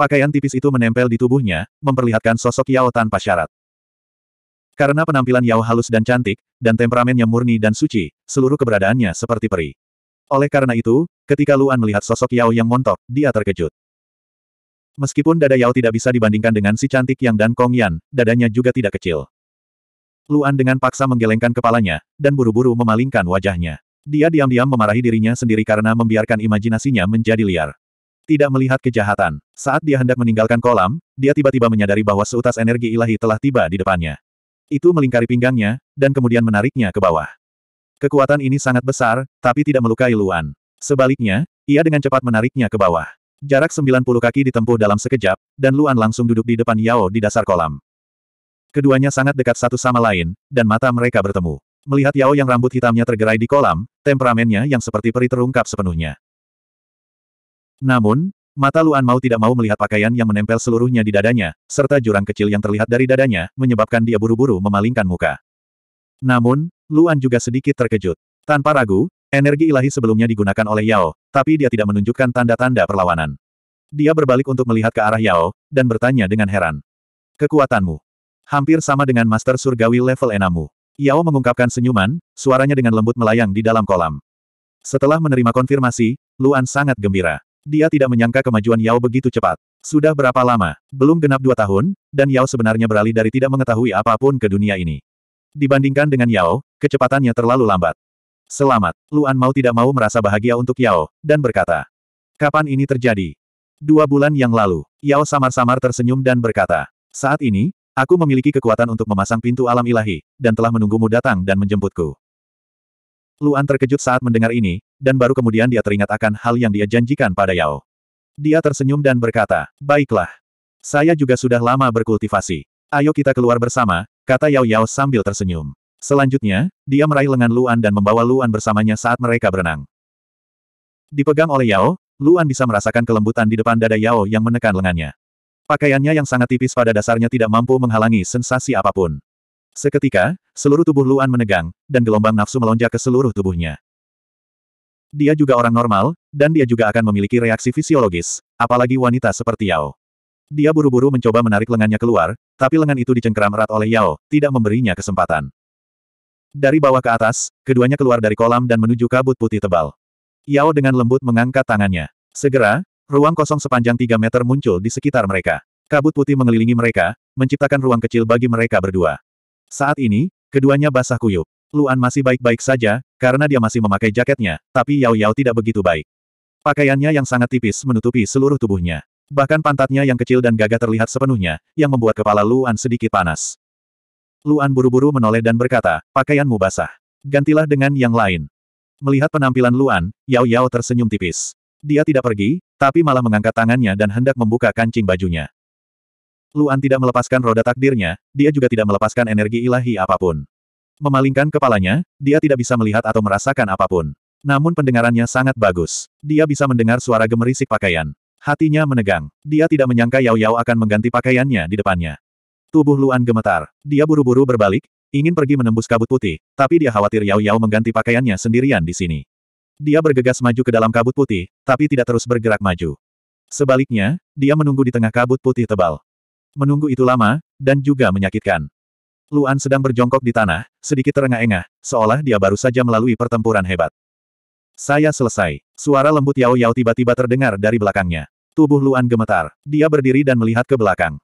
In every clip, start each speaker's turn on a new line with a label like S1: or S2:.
S1: Pakaian tipis itu menempel di tubuhnya, memperlihatkan sosok Yao tanpa syarat. Karena penampilan Yao halus dan cantik, dan temperamennya murni dan suci, seluruh keberadaannya seperti peri. Oleh karena itu, ketika Luan melihat sosok Yao yang montok, dia terkejut. Meskipun dada Yao tidak bisa dibandingkan dengan si cantik Yang dan Kong Yan, dadanya juga tidak kecil. Luan dengan paksa menggelengkan kepalanya, dan buru-buru memalingkan wajahnya. Dia diam-diam memarahi dirinya sendiri karena membiarkan imajinasinya menjadi liar tidak melihat kejahatan. Saat dia hendak meninggalkan kolam, dia tiba-tiba menyadari bahwa seutas energi ilahi telah tiba di depannya. Itu melingkari pinggangnya, dan kemudian menariknya ke bawah. Kekuatan ini sangat besar, tapi tidak melukai Luan. Sebaliknya, ia dengan cepat menariknya ke bawah. Jarak 90 kaki ditempuh dalam sekejap, dan Luan langsung duduk di depan Yao di dasar kolam. Keduanya sangat dekat satu sama lain, dan mata mereka bertemu. Melihat Yao yang rambut hitamnya tergerai di kolam, temperamennya yang seperti peri terungkap sepenuhnya. Namun, mata Luan Mau tidak mau melihat pakaian yang menempel seluruhnya di dadanya, serta jurang kecil yang terlihat dari dadanya, menyebabkan dia buru-buru memalingkan muka. Namun, Luan juga sedikit terkejut. Tanpa ragu, energi ilahi sebelumnya digunakan oleh Yao, tapi dia tidak menunjukkan tanda-tanda perlawanan. Dia berbalik untuk melihat ke arah Yao, dan bertanya dengan heran. Kekuatanmu. Hampir sama dengan Master Surgawi level enamu. Yao mengungkapkan senyuman, suaranya dengan lembut melayang di dalam kolam. Setelah menerima konfirmasi, Luan sangat gembira. Dia tidak menyangka kemajuan Yao begitu cepat. Sudah berapa lama? Belum genap dua tahun, dan Yao sebenarnya beralih dari tidak mengetahui apapun ke dunia ini. Dibandingkan dengan Yao, kecepatannya terlalu lambat. Selamat, Luan mau tidak mau merasa bahagia untuk Yao, dan berkata. Kapan ini terjadi? Dua bulan yang lalu, Yao samar-samar tersenyum dan berkata. Saat ini, aku memiliki kekuatan untuk memasang pintu alam ilahi, dan telah menunggumu datang dan menjemputku. Luan terkejut saat mendengar ini, dan baru kemudian dia teringat akan hal yang dia janjikan pada Yao. Dia tersenyum dan berkata, baiklah. Saya juga sudah lama berkultivasi. Ayo kita keluar bersama, kata Yao Yao sambil tersenyum. Selanjutnya, dia meraih lengan Luan dan membawa Luan bersamanya saat mereka berenang. Dipegang oleh Yao, Luan bisa merasakan kelembutan di depan dada Yao yang menekan lengannya. Pakaiannya yang sangat tipis pada dasarnya tidak mampu menghalangi sensasi apapun. Seketika, seluruh tubuh Luan menegang, dan gelombang nafsu melonjak ke seluruh tubuhnya. Dia juga orang normal, dan dia juga akan memiliki reaksi fisiologis, apalagi wanita seperti Yao. Dia buru-buru mencoba menarik lengannya keluar, tapi lengan itu dicengkeram erat oleh Yao, tidak memberinya kesempatan. Dari bawah ke atas, keduanya keluar dari kolam dan menuju kabut putih tebal. Yao dengan lembut mengangkat tangannya. Segera, ruang kosong sepanjang 3 meter muncul di sekitar mereka. Kabut putih mengelilingi mereka, menciptakan ruang kecil bagi mereka berdua. Saat ini, keduanya basah kuyup. Luan masih baik-baik saja, karena dia masih memakai jaketnya, tapi Yao Yao tidak begitu baik. Pakaiannya yang sangat tipis menutupi seluruh tubuhnya. Bahkan pantatnya yang kecil dan gagah terlihat sepenuhnya, yang membuat kepala Luan sedikit panas. Luan buru-buru menoleh dan berkata, pakaianmu basah. Gantilah dengan yang lain. Melihat penampilan Luan, Yao Yao tersenyum tipis. Dia tidak pergi, tapi malah mengangkat tangannya dan hendak membuka kancing bajunya. Luan tidak melepaskan roda takdirnya, dia juga tidak melepaskan energi ilahi apapun. Memalingkan kepalanya, dia tidak bisa melihat atau merasakan apapun. Namun pendengarannya sangat bagus. Dia bisa mendengar suara gemerisik pakaian. Hatinya menegang. Dia tidak menyangka Yao Yao akan mengganti pakaiannya di depannya. Tubuh Luan gemetar. Dia buru-buru berbalik, ingin pergi menembus kabut putih, tapi dia khawatir Yao Yao mengganti pakaiannya sendirian di sini. Dia bergegas maju ke dalam kabut putih, tapi tidak terus bergerak maju. Sebaliknya, dia menunggu di tengah kabut putih tebal. Menunggu itu lama, dan juga menyakitkan. Luan sedang berjongkok di tanah, sedikit terengah-engah, seolah dia baru saja melalui pertempuran hebat. Saya selesai. Suara lembut Yao Yao tiba-tiba terdengar dari belakangnya. Tubuh Luan gemetar. Dia berdiri dan melihat ke belakang.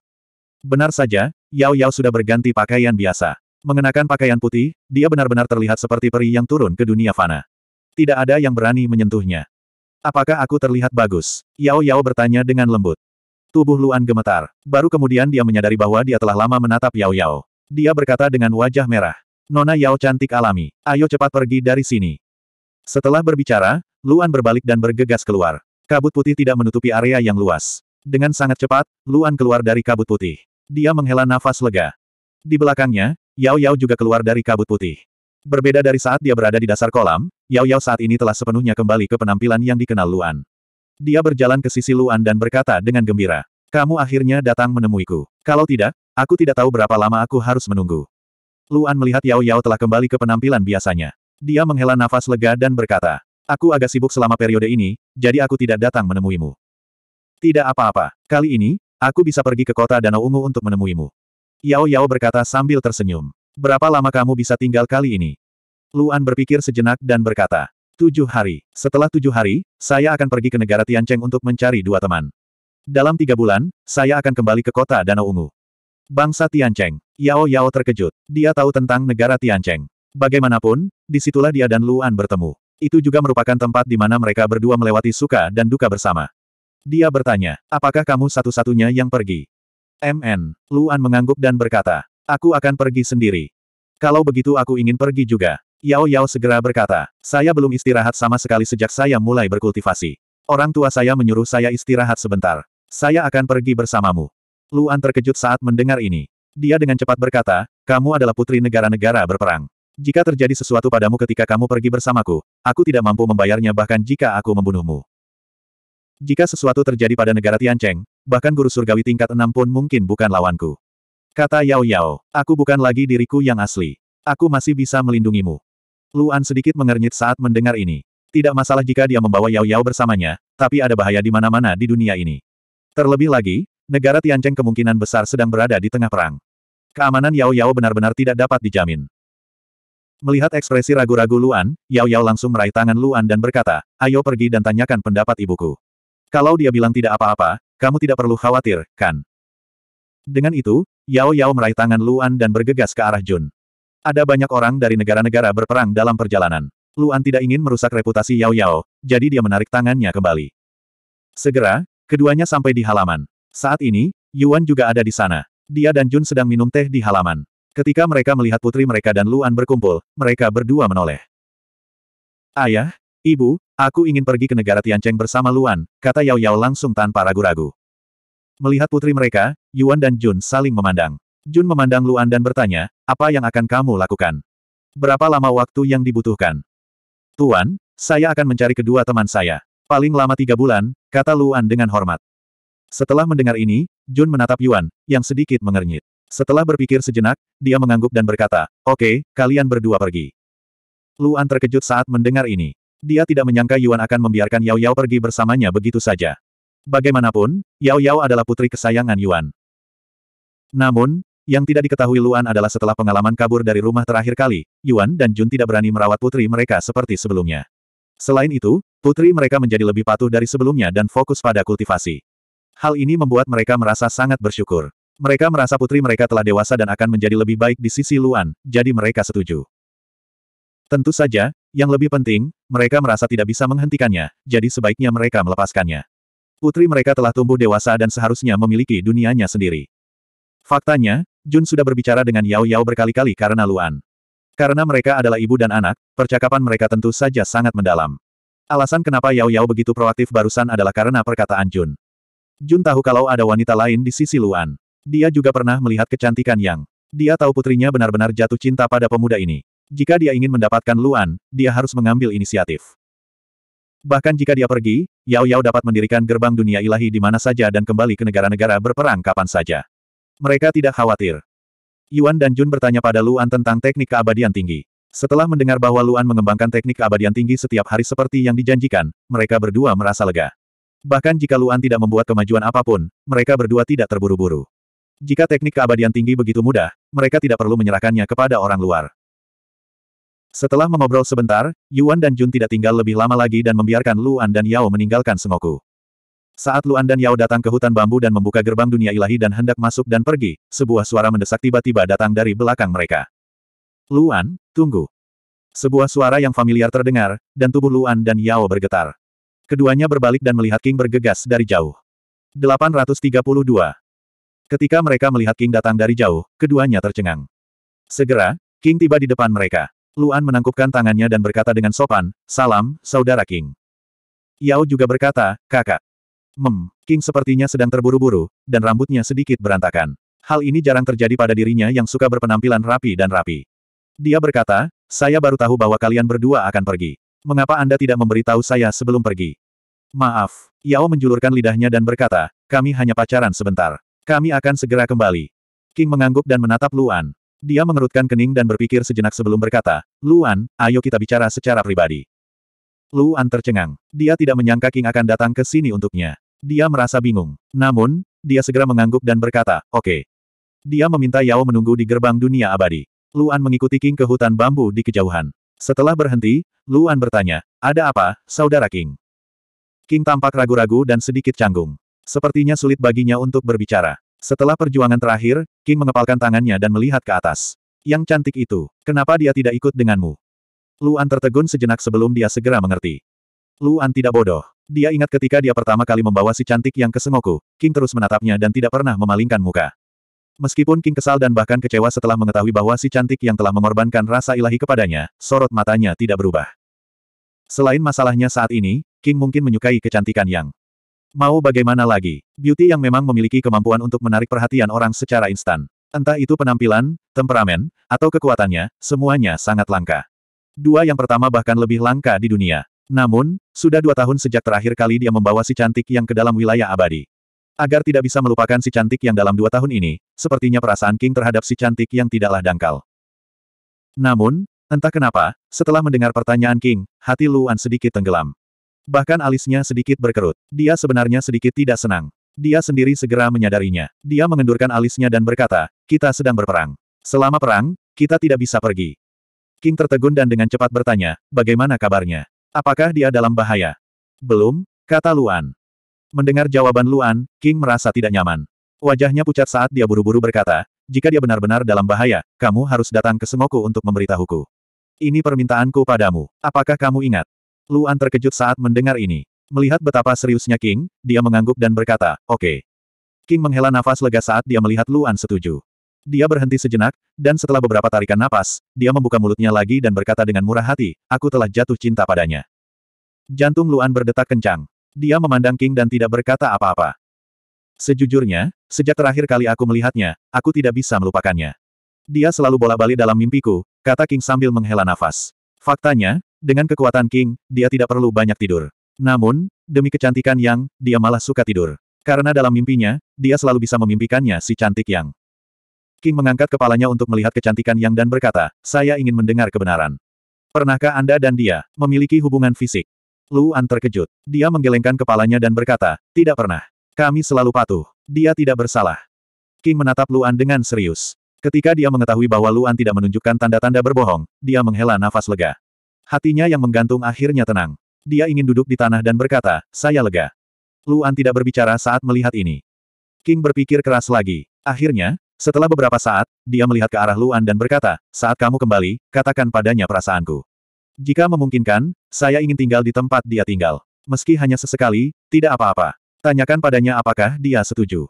S1: Benar saja, Yao Yao sudah berganti pakaian biasa. Mengenakan pakaian putih, dia benar-benar terlihat seperti peri yang turun ke dunia fana. Tidak ada yang berani menyentuhnya. Apakah aku terlihat bagus? Yao Yao bertanya dengan lembut. Tubuh Luan gemetar. Baru kemudian dia menyadari bahwa dia telah lama menatap Yao Yao. Dia berkata dengan wajah merah. Nona Yao cantik alami, ayo cepat pergi dari sini. Setelah berbicara, Luan berbalik dan bergegas keluar. Kabut putih tidak menutupi area yang luas. Dengan sangat cepat, Luan keluar dari kabut putih. Dia menghela nafas lega. Di belakangnya, Yao Yao juga keluar dari kabut putih. Berbeda dari saat dia berada di dasar kolam, Yao Yao saat ini telah sepenuhnya kembali ke penampilan yang dikenal Luan. Dia berjalan ke sisi Luan dan berkata dengan gembira, Kamu akhirnya datang menemuiku. Kalau tidak, aku tidak tahu berapa lama aku harus menunggu. Luan melihat Yao Yao telah kembali ke penampilan biasanya. Dia menghela nafas lega dan berkata, Aku agak sibuk selama periode ini, jadi aku tidak datang menemuimu. Tidak apa-apa. Kali ini, aku bisa pergi ke kota Danau Ungu untuk menemuimu. Yao Yao berkata sambil tersenyum. Berapa lama kamu bisa tinggal kali ini? Luan berpikir sejenak dan berkata, Tujuh hari. Setelah tujuh hari, saya akan pergi ke negara Tiancheng untuk mencari dua teman. Dalam tiga bulan, saya akan kembali ke kota Danau Ungu. Bangsa Tiancheng. Yao Yao terkejut. Dia tahu tentang negara Tiancheng. Bagaimanapun, disitulah dia dan Luan bertemu. Itu juga merupakan tempat di mana mereka berdua melewati suka dan duka bersama. Dia bertanya, apakah kamu satu-satunya yang pergi? MN. Luan mengangguk dan berkata, aku akan pergi sendiri. Kalau begitu aku ingin pergi juga. Yao Yao segera berkata, saya belum istirahat sama sekali sejak saya mulai berkultivasi. Orang tua saya menyuruh saya istirahat sebentar. Saya akan pergi bersamamu. Luan terkejut saat mendengar ini. Dia dengan cepat berkata, kamu adalah putri negara-negara berperang. Jika terjadi sesuatu padamu ketika kamu pergi bersamaku, aku tidak mampu membayarnya bahkan jika aku membunuhmu. Jika sesuatu terjadi pada negara Tiancheng, bahkan guru surgawi tingkat enam pun mungkin bukan lawanku. Kata Yao Yao, aku bukan lagi diriku yang asli. Aku masih bisa melindungimu. Luan sedikit mengernyit saat mendengar ini. Tidak masalah jika dia membawa Yao Yao bersamanya, tapi ada bahaya di mana-mana di dunia ini. Terlebih lagi, negara Tiancheng kemungkinan besar sedang berada di tengah perang. Keamanan Yao Yao benar-benar tidak dapat dijamin. Melihat ekspresi ragu-ragu Luan, Yao Yao langsung meraih tangan Luan dan berkata, ayo pergi dan tanyakan pendapat ibuku. Kalau dia bilang tidak apa-apa, kamu tidak perlu khawatir, kan? Dengan itu, Yao Yao meraih tangan Luan dan bergegas ke arah Jun. Ada banyak orang dari negara-negara berperang dalam perjalanan. Luan tidak ingin merusak reputasi Yao Yao, jadi dia menarik tangannya kembali. Segera, keduanya sampai di halaman. Saat ini, Yuan juga ada di sana. Dia dan Jun sedang minum teh di halaman. Ketika mereka melihat putri mereka dan Luan berkumpul, mereka berdua menoleh. Ayah, ibu, aku ingin pergi ke negara Tiancheng bersama Luan, kata Yao Yao langsung tanpa ragu-ragu. Melihat putri mereka, Yuan dan Jun saling memandang. Jun memandang Luan dan bertanya, apa yang akan kamu lakukan? Berapa lama waktu yang dibutuhkan? Tuan, saya akan mencari kedua teman saya. Paling lama tiga bulan, kata Luan dengan hormat. Setelah mendengar ini, Jun menatap Yuan, yang sedikit mengernyit. Setelah berpikir sejenak, dia mengangguk dan berkata, Oke, okay, kalian berdua pergi. Luan terkejut saat mendengar ini. Dia tidak menyangka Yuan akan membiarkan Yao Yao pergi bersamanya begitu saja. Bagaimanapun, Yao Yao adalah putri kesayangan Yuan. Namun, yang tidak diketahui Luan adalah setelah pengalaman kabur dari rumah terakhir kali, Yuan dan Jun tidak berani merawat putri mereka seperti sebelumnya. Selain itu, putri mereka menjadi lebih patuh dari sebelumnya dan fokus pada kultivasi. Hal ini membuat mereka merasa sangat bersyukur. Mereka merasa putri mereka telah dewasa dan akan menjadi lebih baik di sisi Luan, jadi mereka setuju. Tentu saja, yang lebih penting, mereka merasa tidak bisa menghentikannya, jadi sebaiknya mereka melepaskannya. Putri mereka telah tumbuh dewasa dan seharusnya memiliki dunianya sendiri. Faktanya, Jun sudah berbicara dengan Yao Yao berkali-kali karena Luan. Karena mereka adalah ibu dan anak, percakapan mereka tentu saja sangat mendalam. Alasan kenapa Yao Yao begitu proaktif barusan adalah karena perkataan Jun. Jun tahu kalau ada wanita lain di sisi Luan. Dia juga pernah melihat kecantikan Yang. Dia tahu putrinya benar-benar jatuh cinta pada pemuda ini. Jika dia ingin mendapatkan Luan, dia harus mengambil inisiatif. Bahkan jika dia pergi, Yao Yao dapat mendirikan gerbang dunia ilahi di mana saja dan kembali ke negara-negara berperang kapan saja. Mereka tidak khawatir. Yuan dan Jun bertanya pada Luan tentang teknik keabadian tinggi. Setelah mendengar bahwa Luan mengembangkan teknik keabadian tinggi setiap hari seperti yang dijanjikan, mereka berdua merasa lega. Bahkan jika Luan tidak membuat kemajuan apapun, mereka berdua tidak terburu-buru. Jika teknik keabadian tinggi begitu mudah, mereka tidak perlu menyerahkannya kepada orang luar. Setelah mengobrol sebentar, Yuan dan Jun tidak tinggal lebih lama lagi dan membiarkan Luan dan Yao meninggalkan Sengoku. Saat Luan dan Yao datang ke hutan bambu dan membuka gerbang dunia ilahi dan hendak masuk dan pergi, sebuah suara mendesak tiba-tiba datang dari belakang mereka. Luan, tunggu. Sebuah suara yang familiar terdengar, dan tubuh Luan dan Yao bergetar. Keduanya berbalik dan melihat King bergegas dari jauh. 832. Ketika mereka melihat King datang dari jauh, keduanya tercengang. Segera, King tiba di depan mereka. Luan menangkupkan tangannya dan berkata dengan sopan, Salam, Saudara King. Yao juga berkata, Kakak. Mem, King sepertinya sedang terburu-buru, dan rambutnya sedikit berantakan. Hal ini jarang terjadi pada dirinya yang suka berpenampilan rapi dan rapi. Dia berkata, saya baru tahu bahwa kalian berdua akan pergi mengapa Anda tidak memberitahu saya sebelum pergi? Maaf, Yao menjulurkan lidahnya dan berkata, kami hanya pacaran sebentar. Kami akan segera kembali. King mengangguk dan menatap Luan. Dia mengerutkan kening dan berpikir sejenak sebelum berkata, Luan, ayo kita bicara secara pribadi. Luan tercengang. Dia tidak menyangka King akan datang ke sini untuknya. Dia merasa bingung. Namun, dia segera mengangguk dan berkata, oke. Okay. Dia meminta Yao menunggu di gerbang dunia abadi. Luan mengikuti King ke hutan bambu di kejauhan. Setelah berhenti, Luan bertanya, ada apa, saudara King? King tampak ragu-ragu dan sedikit canggung. Sepertinya sulit baginya untuk berbicara. Setelah perjuangan terakhir, King mengepalkan tangannya dan melihat ke atas. Yang cantik itu, kenapa dia tidak ikut denganmu? Luan tertegun sejenak sebelum dia segera mengerti. Luan tidak bodoh. Dia ingat ketika dia pertama kali membawa si cantik yang ke Sengoku, King terus menatapnya dan tidak pernah memalingkan muka. Meskipun King kesal dan bahkan kecewa setelah mengetahui bahwa si cantik yang telah mengorbankan rasa ilahi kepadanya, sorot matanya tidak berubah. Selain masalahnya saat ini, King mungkin menyukai kecantikan yang mau bagaimana lagi, beauty yang memang memiliki kemampuan untuk menarik perhatian orang secara instan. Entah itu penampilan, temperamen, atau kekuatannya, semuanya sangat langka. Dua yang pertama bahkan lebih langka di dunia. Namun, sudah dua tahun sejak terakhir kali dia membawa si cantik yang ke dalam wilayah abadi. Agar tidak bisa melupakan si cantik yang dalam dua tahun ini, sepertinya perasaan King terhadap si cantik yang tidaklah dangkal. Namun, entah kenapa, setelah mendengar pertanyaan King, hati Luan sedikit tenggelam. Bahkan alisnya sedikit berkerut. Dia sebenarnya sedikit tidak senang. Dia sendiri segera menyadarinya. Dia mengendurkan alisnya dan berkata, kita sedang berperang. Selama perang, kita tidak bisa pergi. King tertegun dan dengan cepat bertanya, bagaimana kabarnya? Apakah dia dalam bahaya? Belum, kata Luan. Mendengar jawaban Luan, King merasa tidak nyaman. Wajahnya pucat saat dia buru-buru berkata, jika dia benar-benar dalam bahaya, kamu harus datang ke Semoku untuk memberitahuku. Ini permintaanku padamu. Apakah kamu ingat? Luan terkejut saat mendengar ini. Melihat betapa seriusnya King, dia mengangguk dan berkata, oke. Okay. King menghela nafas lega saat dia melihat Luan setuju. Dia berhenti sejenak, dan setelah beberapa tarikan napas, dia membuka mulutnya lagi dan berkata dengan murah hati, aku telah jatuh cinta padanya. Jantung Luan berdetak kencang. Dia memandang King dan tidak berkata apa-apa. Sejujurnya, sejak terakhir kali aku melihatnya, aku tidak bisa melupakannya. Dia selalu bola-balik dalam mimpiku, kata King sambil menghela nafas. Faktanya, dengan kekuatan King, dia tidak perlu banyak tidur. Namun, demi kecantikan Yang, dia malah suka tidur. Karena dalam mimpinya, dia selalu bisa memimpikannya si cantik Yang. King mengangkat kepalanya untuk melihat kecantikan Yang dan berkata, saya ingin mendengar kebenaran. Pernahkah Anda dan dia memiliki hubungan fisik? Luan terkejut. Dia menggelengkan kepalanya dan berkata, tidak pernah. Kami selalu patuh. Dia tidak bersalah. King menatap Luan dengan serius. Ketika dia mengetahui bahwa Luan tidak menunjukkan tanda-tanda berbohong, dia menghela nafas lega. Hatinya yang menggantung akhirnya tenang. Dia ingin duduk di tanah dan berkata, saya lega. Luan tidak berbicara saat melihat ini. King berpikir keras lagi. Akhirnya, setelah beberapa saat, dia melihat ke arah Luan dan berkata, saat kamu kembali, katakan padanya perasaanku. Jika memungkinkan, saya ingin tinggal di tempat dia tinggal. Meski hanya sesekali, tidak apa-apa. Tanyakan padanya apakah dia setuju.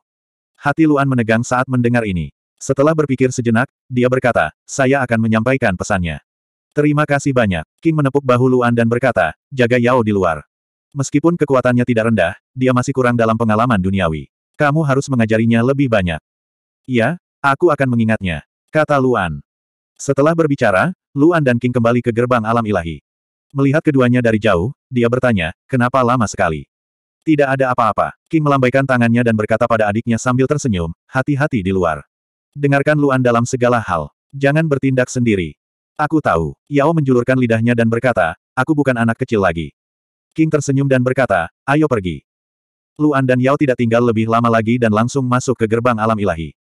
S1: Hati Luan menegang saat mendengar ini. Setelah berpikir sejenak, dia berkata, saya akan menyampaikan pesannya. Terima kasih banyak. King menepuk bahu Luan dan berkata, jaga Yao di luar. Meskipun kekuatannya tidak rendah, dia masih kurang dalam pengalaman duniawi. Kamu harus mengajarinya lebih banyak. Ya, aku akan mengingatnya. Kata Luan. Setelah berbicara, Luan dan King kembali ke gerbang alam ilahi. Melihat keduanya dari jauh, dia bertanya, kenapa lama sekali? Tidak ada apa-apa. King melambaikan tangannya dan berkata pada adiknya sambil tersenyum, hati-hati di luar. Dengarkan Luan dalam segala hal. Jangan bertindak sendiri. Aku tahu. Yao menjulurkan lidahnya dan berkata, aku bukan anak kecil lagi. King tersenyum dan berkata, ayo pergi. Luan dan Yao tidak tinggal lebih lama lagi dan langsung masuk ke gerbang alam ilahi.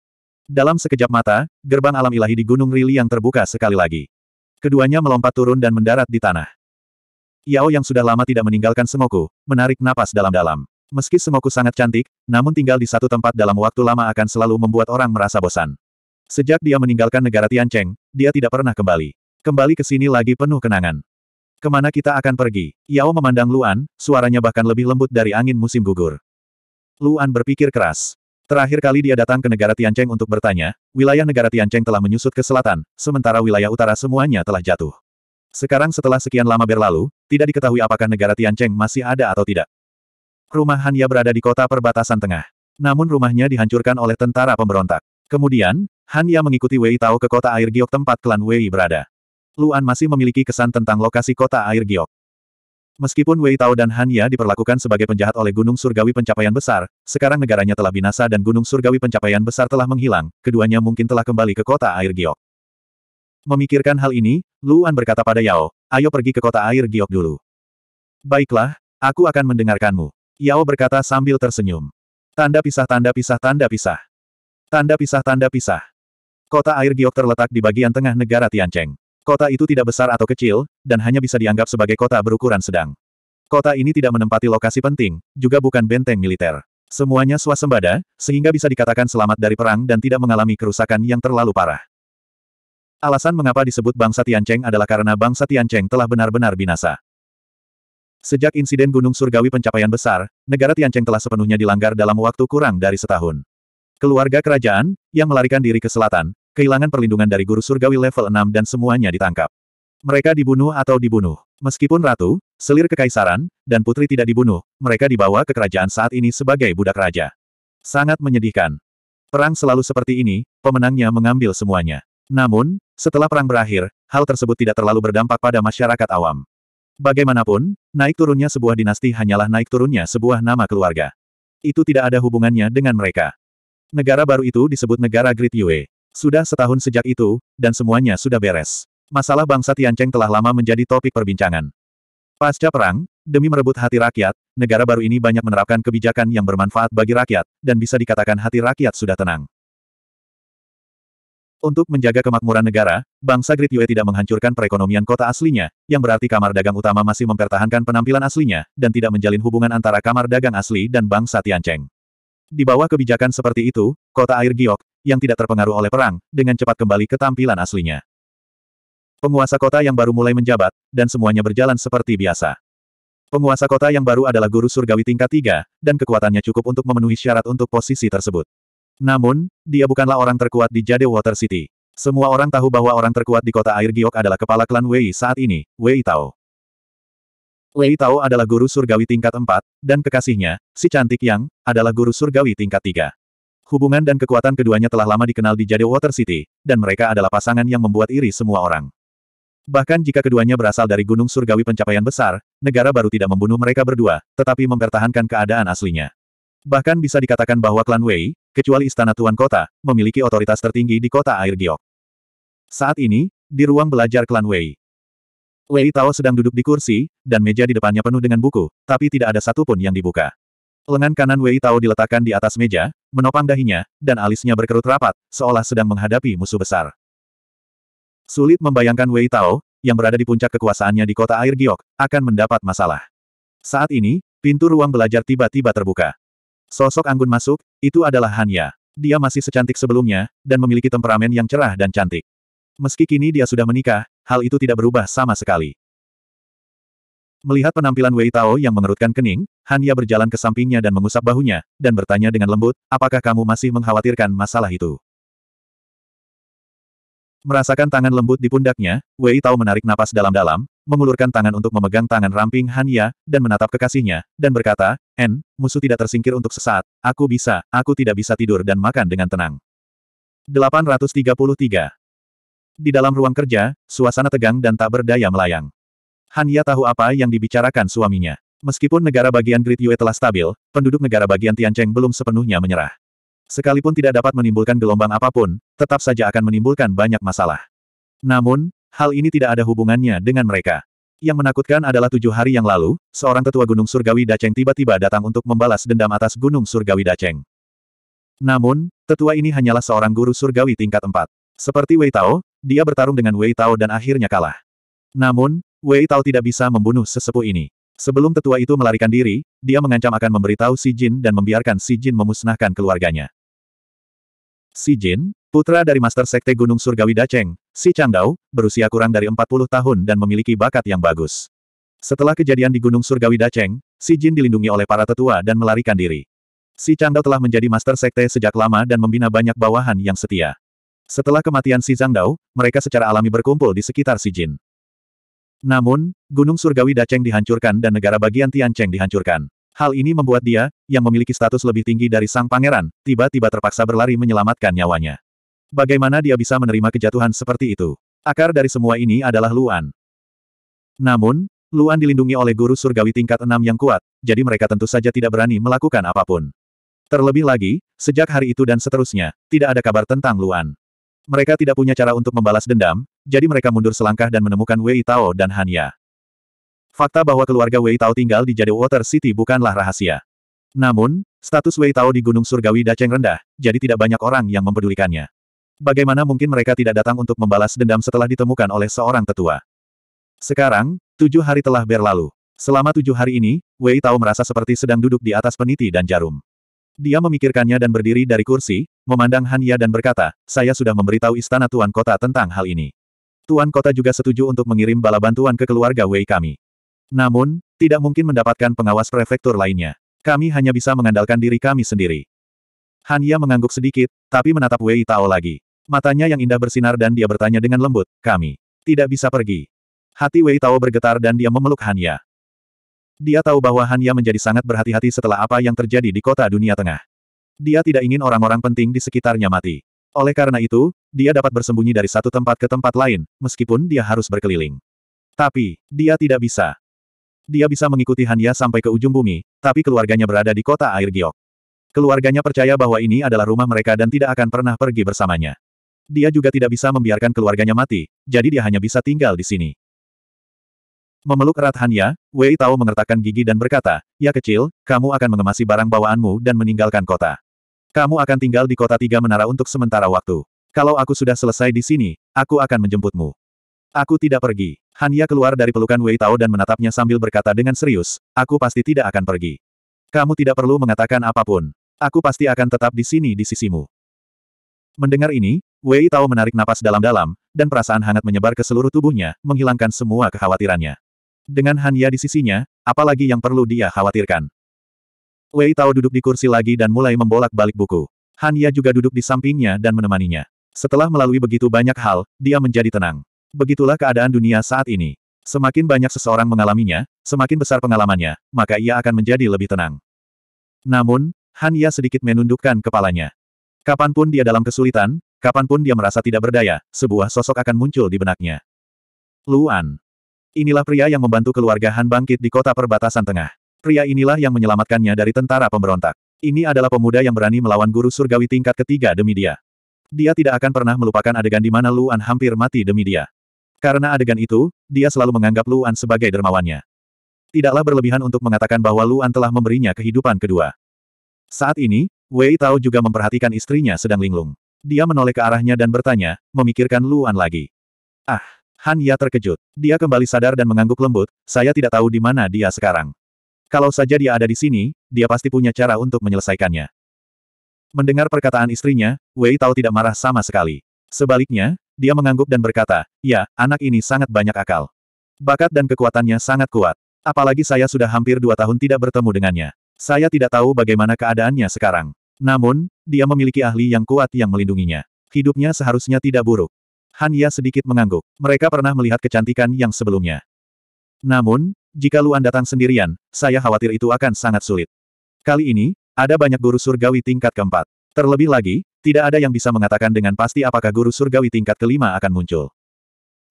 S1: Dalam sekejap mata, gerbang alam ilahi di Gunung Rili yang terbuka sekali lagi. Keduanya melompat turun dan mendarat di tanah. Yao yang sudah lama tidak meninggalkan Semoku, menarik napas dalam-dalam. Meski Semoku sangat cantik, namun tinggal di satu tempat dalam waktu lama akan selalu membuat orang merasa bosan. Sejak dia meninggalkan negara Tiancheng, dia tidak pernah kembali. Kembali ke sini lagi penuh kenangan. Kemana kita akan pergi? Yao memandang Luan, suaranya bahkan lebih lembut dari angin musim gugur. Luan berpikir keras. Terakhir kali dia datang ke negara Tiancheng untuk bertanya, wilayah negara Tiancheng telah menyusut ke selatan, sementara wilayah utara semuanya telah jatuh. Sekarang setelah sekian lama berlalu, tidak diketahui apakah negara Tiancheng masih ada atau tidak. Rumah Hanya berada di kota perbatasan tengah. Namun rumahnya dihancurkan oleh tentara pemberontak. Kemudian, Hanya mengikuti Wei Tao ke kota air Giok tempat klan Wei berada. Luan masih memiliki kesan tentang lokasi kota air Giok. Meskipun Wei Tao dan Han Ya diperlakukan sebagai penjahat oleh Gunung Surgawi Pencapaian Besar, sekarang negaranya telah binasa dan Gunung Surgawi Pencapaian Besar telah menghilang, keduanya mungkin telah kembali ke kota air Giok. Memikirkan hal ini, Luan berkata pada Yao, ayo pergi ke kota air Giok dulu. Baiklah, aku akan mendengarkanmu. Yao berkata sambil tersenyum. Tanda pisah tanda pisah tanda pisah. Tanda pisah tanda pisah. Kota air Giok terletak di bagian tengah negara Tiancheng. Kota itu tidak besar atau kecil, dan hanya bisa dianggap sebagai kota berukuran sedang. Kota ini tidak menempati lokasi penting, juga bukan benteng militer. Semuanya swasembada, sehingga bisa dikatakan selamat dari perang dan tidak mengalami kerusakan yang terlalu parah. Alasan mengapa disebut bangsa Tiancheng adalah karena bangsa Tiancheng telah benar-benar binasa. Sejak insiden Gunung Surgawi pencapaian besar, negara Tiancheng telah sepenuhnya dilanggar dalam waktu kurang dari setahun. Keluarga kerajaan, yang melarikan diri ke selatan, kehilangan perlindungan dari guru surgawi level 6 dan semuanya ditangkap. Mereka dibunuh atau dibunuh. Meskipun ratu, selir kekaisaran, dan putri tidak dibunuh, mereka dibawa ke kerajaan saat ini sebagai budak raja. Sangat menyedihkan. Perang selalu seperti ini, pemenangnya mengambil semuanya. Namun, setelah perang berakhir, hal tersebut tidak terlalu berdampak pada masyarakat awam. Bagaimanapun, naik turunnya sebuah dinasti hanyalah naik turunnya sebuah nama keluarga. Itu tidak ada hubungannya dengan mereka. Negara baru itu disebut negara Great Yue. Sudah setahun sejak itu, dan semuanya sudah beres. Masalah bangsa Tiancheng telah lama menjadi topik perbincangan. Pasca perang, demi merebut hati rakyat, negara baru ini banyak menerapkan kebijakan yang bermanfaat bagi rakyat, dan bisa dikatakan hati rakyat sudah tenang. Untuk menjaga kemakmuran negara, bangsa Great Yue tidak menghancurkan perekonomian kota aslinya, yang berarti kamar dagang utama masih mempertahankan penampilan aslinya, dan tidak menjalin hubungan antara kamar dagang asli dan bangsa Tiancheng. Di bawah kebijakan seperti itu, kota air Giok, yang tidak terpengaruh oleh perang, dengan cepat kembali ke tampilan aslinya. Penguasa kota yang baru mulai menjabat, dan semuanya berjalan seperti biasa. Penguasa kota yang baru adalah guru surgawi tingkat tiga, dan kekuatannya cukup untuk memenuhi syarat untuk posisi tersebut. Namun, dia bukanlah orang terkuat di Jade Water City. Semua orang tahu bahwa orang terkuat di kota air Giok adalah kepala klan Wei saat ini, Wei Tao. Wei Tao adalah guru surgawi tingkat 4, dan kekasihnya, si cantik Yang, adalah guru surgawi tingkat 3. Hubungan dan kekuatan keduanya telah lama dikenal di Jade Water City, dan mereka adalah pasangan yang membuat iri semua orang. Bahkan jika keduanya berasal dari Gunung Surgawi Pencapaian Besar, negara baru tidak membunuh mereka berdua, tetapi mempertahankan keadaan aslinya. Bahkan bisa dikatakan bahwa klan Wei, kecuali istana tuan kota, memiliki otoritas tertinggi di kota air Giok. Saat ini, di ruang belajar klan Wei. Wei Tao sedang duduk di kursi, dan meja di depannya penuh dengan buku, tapi tidak ada satupun yang dibuka. Lengan kanan Wei Tao diletakkan di atas meja, menopang dahinya, dan alisnya berkerut rapat, seolah sedang menghadapi musuh besar. Sulit membayangkan Wei Tao, yang berada di puncak kekuasaannya di kota air Giok, akan mendapat masalah. Saat ini, pintu ruang belajar tiba-tiba terbuka. Sosok anggun masuk, itu adalah Hanya. Dia masih secantik sebelumnya, dan memiliki temperamen yang cerah dan cantik. Meski kini dia sudah menikah, hal itu tidak berubah sama sekali. Melihat penampilan Wei Tao yang mengerutkan kening, Hanya berjalan ke sampingnya dan mengusap bahunya, dan bertanya dengan lembut, apakah kamu masih mengkhawatirkan masalah itu? Merasakan tangan lembut di pundaknya, Wei Tao menarik napas dalam-dalam, mengulurkan tangan untuk memegang tangan ramping Hanya, dan menatap kekasihnya, dan berkata, En, musuh tidak tersingkir untuk sesaat, aku bisa, aku tidak bisa tidur dan makan dengan tenang. 833 Di dalam ruang kerja, suasana tegang dan tak berdaya melayang. Hanya tahu apa yang dibicarakan suaminya. Meskipun negara bagian Great Yue telah stabil, penduduk negara bagian Tiancheng belum sepenuhnya menyerah. Sekalipun tidak dapat menimbulkan gelombang apapun, tetap saja akan menimbulkan banyak masalah. Namun, hal ini tidak ada hubungannya dengan mereka. Yang menakutkan adalah tujuh hari yang lalu, seorang tetua Gunung Surgawi Daceng tiba-tiba datang untuk membalas dendam atas Gunung Surgawi Daceng. Namun, tetua ini hanyalah seorang guru surgawi tingkat 4. Seperti Wei Tao, dia bertarung dengan Wei Tao dan akhirnya kalah. Namun, Wei Tao tidak bisa membunuh sesepuh ini. Sebelum tetua itu melarikan diri, dia mengancam akan memberitahu Si Jin dan membiarkan Si Jin memusnahkan keluarganya. Si Jin, putra dari Master Sekte Gunung Surgawi Daceng, Si Dao, berusia kurang dari 40 tahun dan memiliki bakat yang bagus. Setelah kejadian di Gunung Surgawi Daceng, Si Jin dilindungi oleh para tetua dan melarikan diri. Si Dao telah menjadi Master Sekte sejak lama dan membina banyak bawahan yang setia. Setelah kematian Si Dao, mereka secara alami berkumpul di sekitar Si Jin. Namun, Gunung Surgawi Daceng dihancurkan dan negara bagian Tiancheng dihancurkan. Hal ini membuat dia, yang memiliki status lebih tinggi dari sang pangeran, tiba-tiba terpaksa berlari menyelamatkan nyawanya. Bagaimana dia bisa menerima kejatuhan seperti itu? Akar dari semua ini adalah Luan. Namun, Luan dilindungi oleh guru surgawi tingkat enam yang kuat, jadi mereka tentu saja tidak berani melakukan apapun. Terlebih lagi, sejak hari itu dan seterusnya, tidak ada kabar tentang Luan. Mereka tidak punya cara untuk membalas dendam, jadi mereka mundur selangkah dan menemukan Wei Tao dan Hanya. Fakta bahwa keluarga Wei Tao tinggal di Jade Water City bukanlah rahasia. Namun, status Wei Tao di Gunung Surgawi Daceng rendah, jadi tidak banyak orang yang mempedulikannya. Bagaimana mungkin mereka tidak datang untuk membalas dendam setelah ditemukan oleh seorang tetua? Sekarang, tujuh hari telah berlalu. Selama tujuh hari ini, Wei Tao merasa seperti sedang duduk di atas peniti dan jarum. Dia memikirkannya dan berdiri dari kursi, memandang Hania dan berkata, saya sudah memberitahu istana Tuan Kota tentang hal ini. Tuan Kota juga setuju untuk mengirim bala bantuan ke keluarga Wei kami. Namun, tidak mungkin mendapatkan pengawas prefektur lainnya. Kami hanya bisa mengandalkan diri kami sendiri. Hania mengangguk sedikit, tapi menatap Wei Tao lagi. Matanya yang indah bersinar dan dia bertanya dengan lembut, kami tidak bisa pergi. Hati Wei Tao bergetar dan dia memeluk Hania. Dia tahu bahwa Hania menjadi sangat berhati-hati setelah apa yang terjadi di kota dunia tengah. Dia tidak ingin orang-orang penting di sekitarnya mati. Oleh karena itu, dia dapat bersembunyi dari satu tempat ke tempat lain, meskipun dia harus berkeliling. Tapi, dia tidak bisa. Dia bisa mengikuti Hanya sampai ke ujung bumi, tapi keluarganya berada di kota air giok. Keluarganya percaya bahwa ini adalah rumah mereka dan tidak akan pernah pergi bersamanya. Dia juga tidak bisa membiarkan keluarganya mati, jadi dia hanya bisa tinggal di sini. Memeluk erat Hanya, Wei Tao mengertakkan gigi dan berkata, Ya kecil, kamu akan mengemasi barang bawaanmu dan meninggalkan kota. Kamu akan tinggal di kota tiga menara untuk sementara waktu. Kalau aku sudah selesai di sini, aku akan menjemputmu. Aku tidak pergi. Hanya keluar dari pelukan Wei Tao dan menatapnya sambil berkata dengan serius, aku pasti tidak akan pergi. Kamu tidak perlu mengatakan apapun. Aku pasti akan tetap di sini di sisimu. Mendengar ini, Wei Tao menarik napas dalam-dalam, dan perasaan hangat menyebar ke seluruh tubuhnya, menghilangkan semua kekhawatirannya. Dengan Hanya di sisinya, apalagi yang perlu dia khawatirkan. Wei Tao duduk di kursi lagi dan mulai membolak-balik buku. Han Ya juga duduk di sampingnya dan menemaninya. Setelah melalui begitu banyak hal, dia menjadi tenang. Begitulah keadaan dunia saat ini. Semakin banyak seseorang mengalaminya, semakin besar pengalamannya, maka ia akan menjadi lebih tenang. Namun, Han Ya sedikit menundukkan kepalanya. Kapanpun dia dalam kesulitan, kapanpun dia merasa tidak berdaya, sebuah sosok akan muncul di benaknya. Luan. Inilah pria yang membantu keluarga Han bangkit di kota perbatasan tengah. Pria inilah yang menyelamatkannya dari tentara pemberontak. Ini adalah pemuda yang berani melawan guru surgawi tingkat ketiga demi dia. Dia tidak akan pernah melupakan adegan di mana Luan hampir mati demi dia. Karena adegan itu, dia selalu menganggap Luan sebagai dermawannya. Tidaklah berlebihan untuk mengatakan bahwa Luan telah memberinya kehidupan kedua. Saat ini, Wei Tao juga memperhatikan istrinya sedang linglung. Dia menoleh ke arahnya dan bertanya, memikirkan Luan lagi. Ah, Han Ya terkejut. Dia kembali sadar dan mengangguk lembut, saya tidak tahu di mana dia sekarang. Kalau saja dia ada di sini, dia pasti punya cara untuk menyelesaikannya. Mendengar perkataan istrinya, Wei Tao tidak marah sama sekali. Sebaliknya, dia mengangguk dan berkata, ya, anak ini sangat banyak akal. Bakat dan kekuatannya sangat kuat. Apalagi saya sudah hampir dua tahun tidak bertemu dengannya. Saya tidak tahu bagaimana keadaannya sekarang. Namun, dia memiliki ahli yang kuat yang melindunginya. Hidupnya seharusnya tidak buruk. Han Ya sedikit mengangguk. Mereka pernah melihat kecantikan yang sebelumnya. Namun, jika Luan datang sendirian, saya khawatir itu akan sangat sulit. Kali ini, ada banyak guru surgawi tingkat keempat. Terlebih lagi, tidak ada yang bisa mengatakan dengan pasti apakah guru surgawi tingkat kelima akan muncul.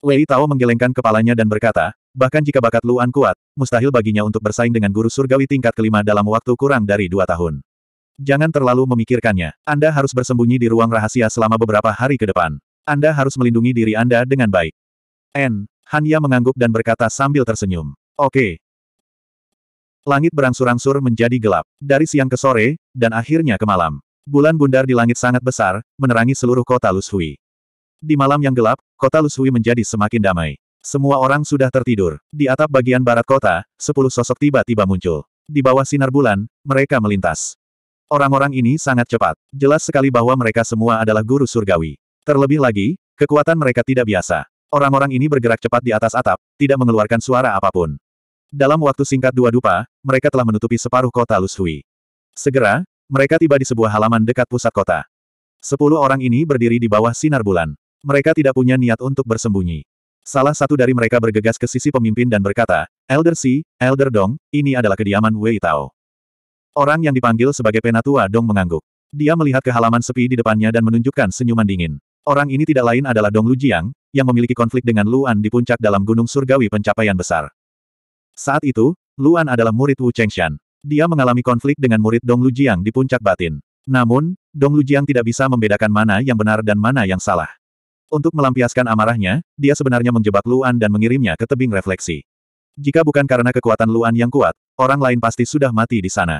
S1: Wei Tao menggelengkan kepalanya dan berkata, bahkan jika bakat Luan kuat, mustahil baginya untuk bersaing dengan guru surgawi tingkat kelima dalam waktu kurang dari dua tahun. Jangan terlalu memikirkannya. Anda harus bersembunyi di ruang rahasia selama beberapa hari ke depan. Anda harus melindungi diri Anda dengan baik. N. Hanya mengangguk dan berkata sambil tersenyum. Oke. Langit berangsur-angsur menjadi gelap, dari siang ke sore, dan akhirnya ke malam. Bulan bundar di langit sangat besar, menerangi seluruh kota Lushui. Di malam yang gelap, kota Lushui menjadi semakin damai. Semua orang sudah tertidur. Di atap bagian barat kota, sepuluh sosok tiba-tiba muncul. Di bawah sinar bulan, mereka melintas. Orang-orang ini sangat cepat. Jelas sekali bahwa mereka semua adalah guru surgawi. Terlebih lagi, kekuatan mereka tidak biasa. Orang-orang ini bergerak cepat di atas atap, tidak mengeluarkan suara apapun. Dalam waktu singkat dua dupa, mereka telah menutupi separuh kota Lushui. Segera, mereka tiba di sebuah halaman dekat pusat kota. Sepuluh orang ini berdiri di bawah sinar bulan. Mereka tidak punya niat untuk bersembunyi. Salah satu dari mereka bergegas ke sisi pemimpin dan berkata, Elder Si, Elder Dong, ini adalah kediaman Wei Tao. Orang yang dipanggil sebagai penatua Dong mengangguk. Dia melihat ke halaman sepi di depannya dan menunjukkan senyuman dingin. Orang ini tidak lain adalah Dong Lujiang, yang memiliki konflik dengan Luan di puncak dalam Gunung Surgawi Pencapaian Besar. Saat itu, Luan adalah murid Wu Chengshan. Dia mengalami konflik dengan murid Dong Lujiang di puncak batin. Namun, Dong Lujiang tidak bisa membedakan mana yang benar dan mana yang salah. Untuk melampiaskan amarahnya, dia sebenarnya menjebak Luan dan mengirimnya ke tebing refleksi. Jika bukan karena kekuatan Luan yang kuat, orang lain pasti sudah mati di sana.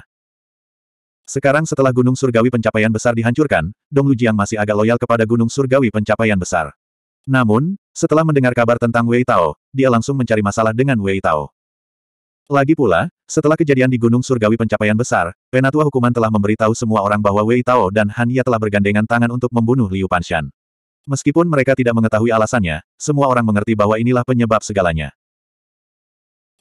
S1: Sekarang setelah Gunung Surgawi Pencapaian Besar dihancurkan, Dong Lujiang masih agak loyal kepada Gunung Surgawi Pencapaian Besar. Namun, setelah mendengar kabar tentang Wei Tao, dia langsung mencari masalah dengan Wei Tao. Lagi pula, setelah kejadian di Gunung Surgawi Pencapaian Besar, Penatua Hukuman telah memberitahu semua orang bahwa Wei Tao dan Han Ye telah bergandengan tangan untuk membunuh Liu Panshan. Meskipun mereka tidak mengetahui alasannya, semua orang mengerti bahwa inilah penyebab segalanya.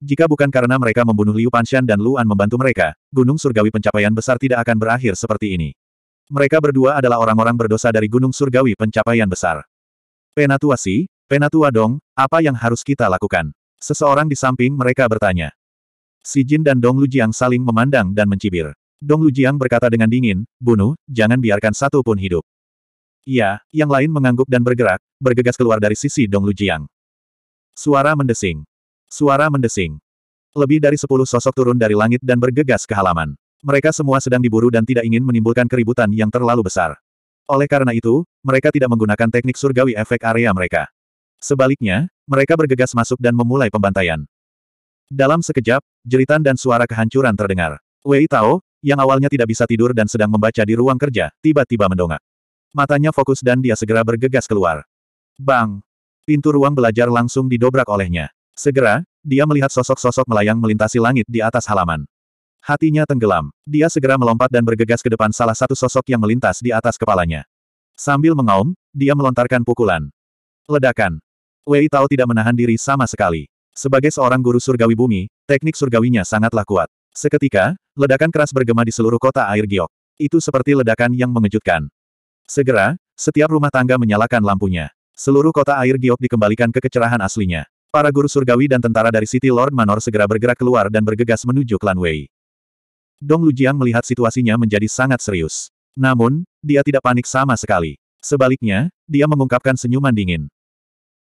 S1: Jika bukan karena mereka membunuh Liu Panshan dan Luan membantu mereka, Gunung Surgawi pencapaian besar tidak akan berakhir seperti ini. Mereka berdua adalah orang-orang berdosa dari Gunung Surgawi pencapaian besar. Penatua si, penatua dong, apa yang harus kita lakukan? Seseorang di samping mereka bertanya. Si Jin dan Dong Lujiang saling memandang dan mencibir. Dong Lujiang berkata dengan dingin, bunuh, jangan biarkan satu pun hidup. Ya, yang lain mengangguk dan bergerak, bergegas keluar dari sisi Dong Lujiang. Suara mendesing. Suara mendesing. Lebih dari sepuluh sosok turun dari langit dan bergegas ke halaman. Mereka semua sedang diburu dan tidak ingin menimbulkan keributan yang terlalu besar. Oleh karena itu, mereka tidak menggunakan teknik surgawi efek area mereka. Sebaliknya, mereka bergegas masuk dan memulai pembantaian. Dalam sekejap, jeritan dan suara kehancuran terdengar. Wei Tao, yang awalnya tidak bisa tidur dan sedang membaca di ruang kerja, tiba-tiba mendongak. Matanya fokus dan dia segera bergegas keluar. Bang! Pintu ruang belajar langsung didobrak olehnya. Segera, dia melihat sosok-sosok melayang melintasi langit di atas halaman. Hatinya tenggelam. Dia segera melompat dan bergegas ke depan salah satu sosok yang melintas di atas kepalanya. Sambil mengaum, dia melontarkan pukulan. Ledakan. Wei Tao tidak menahan diri sama sekali. Sebagai seorang guru surgawi bumi, teknik surgawinya sangatlah kuat. Seketika, ledakan keras bergema di seluruh kota air giok. Itu seperti ledakan yang mengejutkan. Segera, setiap rumah tangga menyalakan lampunya. Seluruh kota air giok dikembalikan ke kecerahan aslinya. Para guru surgawi dan tentara dari City Lord Manor segera bergerak keluar dan bergegas menuju klan Wei. Dong Lujiang melihat situasinya menjadi sangat serius. Namun, dia tidak panik sama sekali. Sebaliknya, dia mengungkapkan senyuman dingin.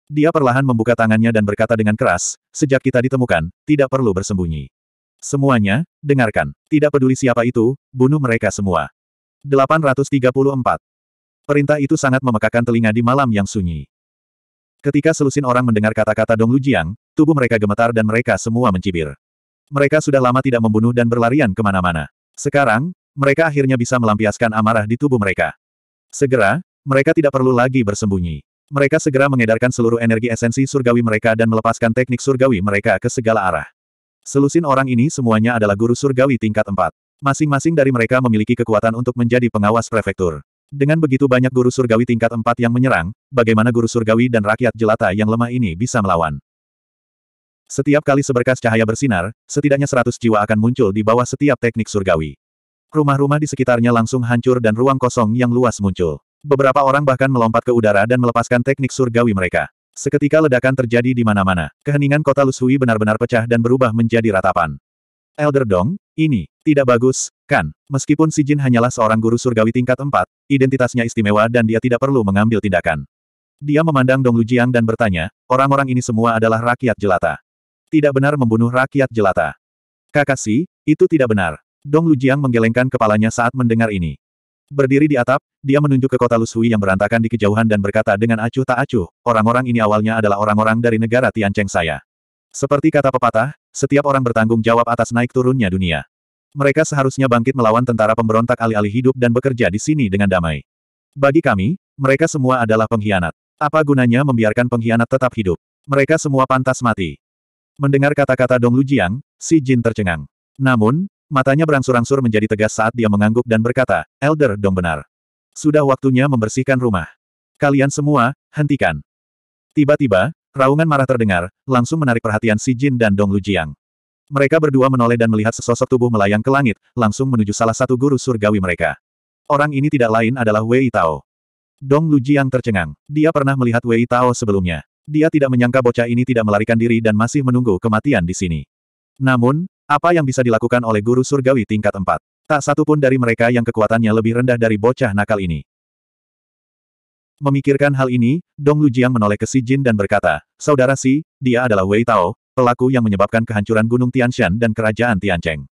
S1: Dia perlahan membuka tangannya dan berkata dengan keras, sejak kita ditemukan, tidak perlu bersembunyi. Semuanya, dengarkan. Tidak peduli siapa itu, bunuh mereka semua. 834. Perintah itu sangat memekakan telinga di malam yang sunyi. Ketika selusin orang mendengar kata-kata Dong Lujiang, tubuh mereka gemetar dan mereka semua mencibir. Mereka sudah lama tidak membunuh dan berlarian kemana-mana. Sekarang, mereka akhirnya bisa melampiaskan amarah di tubuh mereka. Segera, mereka tidak perlu lagi bersembunyi. Mereka segera mengedarkan seluruh energi esensi surgawi mereka dan melepaskan teknik surgawi mereka ke segala arah. Selusin orang ini semuanya adalah guru surgawi tingkat 4. Masing-masing dari mereka memiliki kekuatan untuk menjadi pengawas prefektur. Dengan begitu banyak guru surgawi tingkat empat yang menyerang, bagaimana guru surgawi dan rakyat jelata yang lemah ini bisa melawan? Setiap kali seberkas cahaya bersinar, setidaknya seratus jiwa akan muncul di bawah setiap teknik surgawi. Rumah-rumah di sekitarnya langsung hancur dan ruang kosong yang luas muncul. Beberapa orang bahkan melompat ke udara dan melepaskan teknik surgawi mereka. Seketika ledakan terjadi di mana-mana. Keheningan kota Lushui benar-benar pecah dan berubah menjadi ratapan. Elder Dong, ini, tidak bagus, kan? Meskipun Si Jin hanyalah seorang guru surgawi tingkat 4, identitasnya istimewa dan dia tidak perlu mengambil tindakan. Dia memandang Dong Lujiang dan bertanya, orang-orang ini semua adalah rakyat jelata. Tidak benar membunuh rakyat jelata. Kakak Si, itu tidak benar. Dong Lujiang menggelengkan kepalanya saat mendengar ini. Berdiri di atap, dia menunjuk ke kota Lushui yang berantakan di kejauhan dan berkata dengan acuh tak acuh, orang-orang ini awalnya adalah orang-orang dari negara Tiancheng saya. Seperti kata pepatah, setiap orang bertanggung jawab atas naik turunnya dunia. Mereka seharusnya bangkit melawan tentara pemberontak alih-alih hidup dan bekerja di sini dengan damai. Bagi kami, mereka semua adalah pengkhianat. Apa gunanya membiarkan pengkhianat tetap hidup? Mereka semua pantas mati. Mendengar kata-kata Dong Lujiang, si Jin tercengang. Namun, matanya berangsur-angsur menjadi tegas saat dia mengangguk dan berkata, Elder Dong benar. Sudah waktunya membersihkan rumah. Kalian semua, hentikan. Tiba-tiba, Raungan marah terdengar, langsung menarik perhatian Si Jin dan Dong Lujiang. Mereka berdua menoleh dan melihat sesosok tubuh melayang ke langit, langsung menuju salah satu guru surgawi mereka. Orang ini tidak lain adalah Wei Tao. Dong Lujiang tercengang. Dia pernah melihat Wei Tao sebelumnya. Dia tidak menyangka bocah ini tidak melarikan diri dan masih menunggu kematian di sini. Namun, apa yang bisa dilakukan oleh guru surgawi tingkat 4? Tak satu pun dari mereka yang kekuatannya lebih rendah dari bocah nakal ini. Memikirkan hal ini, Dong Lujiang menoleh ke Si Jin dan berkata, Saudara Si, dia adalah Wei Tao, pelaku yang menyebabkan kehancuran Gunung Tian Shan dan Kerajaan Tian Cheng.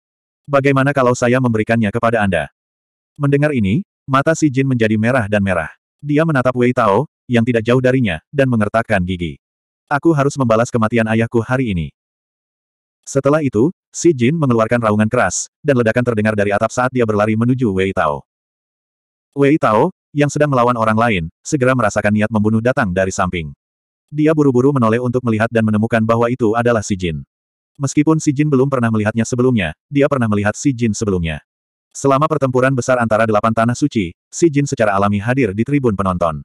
S1: Bagaimana kalau saya memberikannya kepada Anda? Mendengar ini, mata Si Jin menjadi merah dan merah. Dia menatap Wei Tao, yang tidak jauh darinya, dan mengertakkan gigi. Aku harus membalas kematian ayahku hari ini. Setelah itu, Si Jin mengeluarkan raungan keras, dan ledakan terdengar dari atap saat dia berlari menuju Wei Tao. Wei Tao, yang sedang melawan orang lain, segera merasakan niat membunuh datang dari samping. Dia buru-buru menoleh untuk melihat dan menemukan bahwa itu adalah Si Jin. Meskipun Si Jin belum pernah melihatnya sebelumnya, dia pernah melihat Si Jin sebelumnya. Selama pertempuran besar antara delapan tanah suci, Si Jin secara alami hadir di tribun penonton.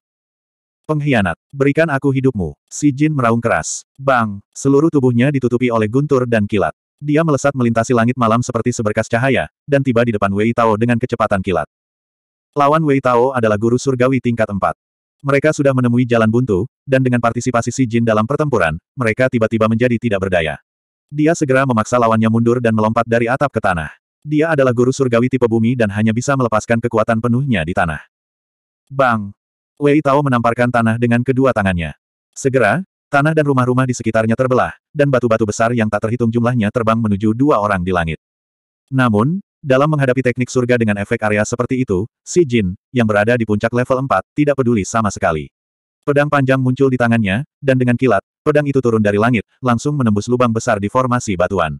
S1: Pengkhianat, berikan aku hidupmu. Si Jin meraung keras. Bang, seluruh tubuhnya ditutupi oleh guntur dan kilat. Dia melesat melintasi langit malam seperti seberkas cahaya, dan tiba di depan Wei Tao dengan kecepatan kilat. Lawan Wei Tao adalah guru surgawi tingkat 4. Mereka sudah menemui jalan buntu, dan dengan partisipasi Si Jin dalam pertempuran, mereka tiba-tiba menjadi tidak berdaya. Dia segera memaksa lawannya mundur dan melompat dari atap ke tanah. Dia adalah guru surgawi tipe bumi dan hanya bisa melepaskan kekuatan penuhnya di tanah. Bang! Wei Tao menamparkan tanah dengan kedua tangannya. Segera, tanah dan rumah-rumah di sekitarnya terbelah, dan batu-batu besar yang tak terhitung jumlahnya terbang menuju dua orang di langit. Namun, dalam menghadapi teknik surga dengan efek area seperti itu, si Jin, yang berada di puncak level 4, tidak peduli sama sekali. Pedang panjang muncul di tangannya, dan dengan kilat, pedang itu turun dari langit, langsung menembus lubang besar di formasi batuan.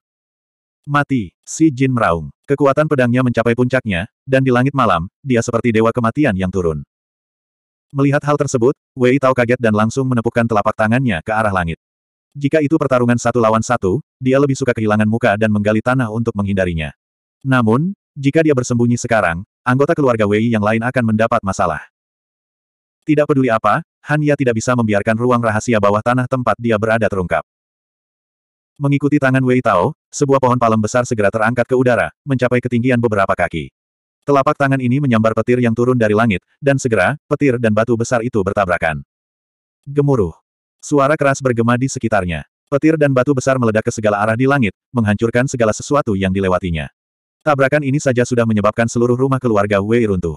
S1: Mati, si Jin meraung. Kekuatan pedangnya mencapai puncaknya, dan di langit malam, dia seperti dewa kematian yang turun. Melihat hal tersebut, Wei Tao kaget dan langsung menepukkan telapak tangannya ke arah langit. Jika itu pertarungan satu lawan satu, dia lebih suka kehilangan muka dan menggali tanah untuk menghindarinya. Namun, jika dia bersembunyi sekarang, anggota keluarga Wei yang lain akan mendapat masalah. Tidak peduli apa, Han Ya tidak bisa membiarkan ruang rahasia bawah tanah tempat dia berada terungkap. Mengikuti tangan Wei Tao, sebuah pohon palem besar segera terangkat ke udara, mencapai ketinggian beberapa kaki. Telapak tangan ini menyambar petir yang turun dari langit, dan segera, petir dan batu besar itu bertabrakan. Gemuruh. Suara keras bergema di sekitarnya. Petir dan batu besar meledak ke segala arah di langit, menghancurkan segala sesuatu yang dilewatinya. Tabrakan ini saja sudah menyebabkan seluruh rumah keluarga Wei runtuh.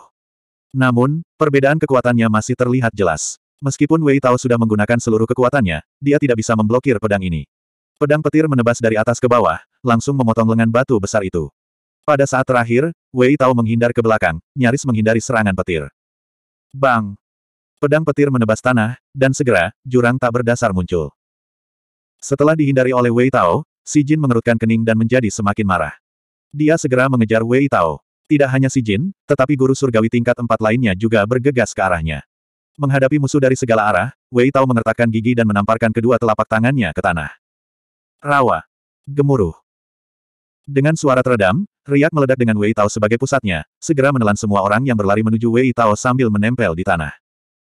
S1: Namun, perbedaan kekuatannya masih terlihat jelas. Meskipun Wei Tao sudah menggunakan seluruh kekuatannya, dia tidak bisa memblokir pedang ini. Pedang petir menebas dari atas ke bawah, langsung memotong lengan batu besar itu. Pada saat terakhir, Wei Tao menghindar ke belakang, nyaris menghindari serangan petir. Bang! Pedang petir menebas tanah, dan segera, jurang tak berdasar muncul. Setelah dihindari oleh Wei Tao, Si Jin mengerutkan kening dan menjadi semakin marah. Dia segera mengejar Wei Tao. Tidak hanya si Jin, tetapi guru surgawi tingkat empat lainnya juga bergegas ke arahnya. Menghadapi musuh dari segala arah, Wei Tao mengertakkan gigi dan menamparkan kedua telapak tangannya ke tanah. Rawa. Gemuruh. Dengan suara teredam, riak meledak dengan Wei Tao sebagai pusatnya, segera menelan semua orang yang berlari menuju Wei Tao sambil menempel di tanah.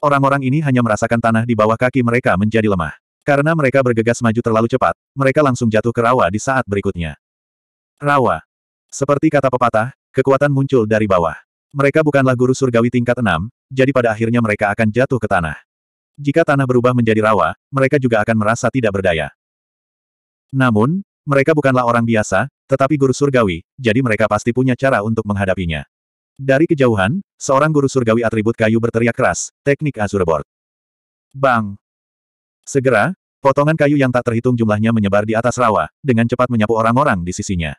S1: Orang-orang ini hanya merasakan tanah di bawah kaki mereka menjadi lemah. Karena mereka bergegas maju terlalu cepat, mereka langsung jatuh ke rawa di saat berikutnya. Rawa. Seperti kata pepatah, kekuatan muncul dari bawah. Mereka bukanlah guru surgawi tingkat enam, jadi pada akhirnya mereka akan jatuh ke tanah. Jika tanah berubah menjadi rawa, mereka juga akan merasa tidak berdaya. Namun, mereka bukanlah orang biasa, tetapi guru surgawi, jadi mereka pasti punya cara untuk menghadapinya. Dari kejauhan, seorang guru surgawi atribut kayu berteriak keras, teknik Board. Bang! Segera, potongan kayu yang tak terhitung jumlahnya menyebar di atas rawa, dengan cepat menyapu orang-orang di sisinya.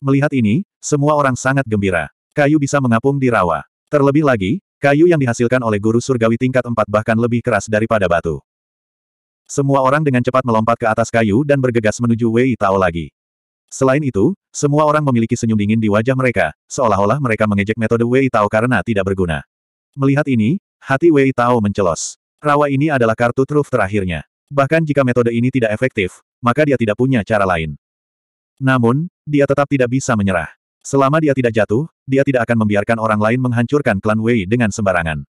S1: Melihat ini, semua orang sangat gembira. Kayu bisa mengapung di rawa. Terlebih lagi, kayu yang dihasilkan oleh guru surgawi tingkat 4 bahkan lebih keras daripada batu. Semua orang dengan cepat melompat ke atas kayu dan bergegas menuju Wei Tao lagi. Selain itu, semua orang memiliki senyum dingin di wajah mereka, seolah-olah mereka mengejek metode Wei Tao karena tidak berguna. Melihat ini, hati Wei Tao mencelos. Rawa ini adalah kartu truf terakhirnya. Bahkan jika metode ini tidak efektif, maka dia tidak punya cara lain. Namun, dia tetap tidak bisa menyerah. Selama dia tidak jatuh, dia tidak akan membiarkan orang lain menghancurkan klan Wei dengan sembarangan.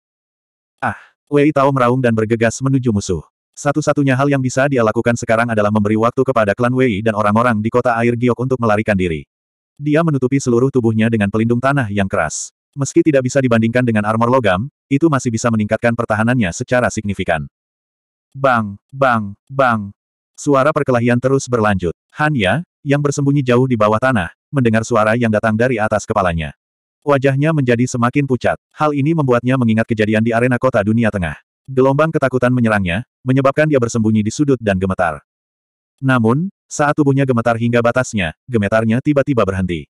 S1: Ah, Wei Tao meraung dan bergegas menuju musuh. Satu-satunya hal yang bisa dia lakukan sekarang adalah memberi waktu kepada klan Wei dan orang-orang di kota air Giok untuk melarikan diri. Dia menutupi seluruh tubuhnya dengan pelindung tanah yang keras. Meski tidak bisa dibandingkan dengan armor logam, itu masih bisa meningkatkan pertahanannya secara signifikan. Bang, bang, bang. Suara perkelahian terus berlanjut. Hanya, yang bersembunyi jauh di bawah tanah, mendengar suara yang datang dari atas kepalanya. Wajahnya menjadi semakin pucat. Hal ini membuatnya mengingat kejadian di arena kota dunia tengah. Gelombang ketakutan menyerangnya, menyebabkan dia bersembunyi di sudut dan gemetar. Namun, saat tubuhnya gemetar hingga batasnya, gemetarnya tiba-tiba berhenti.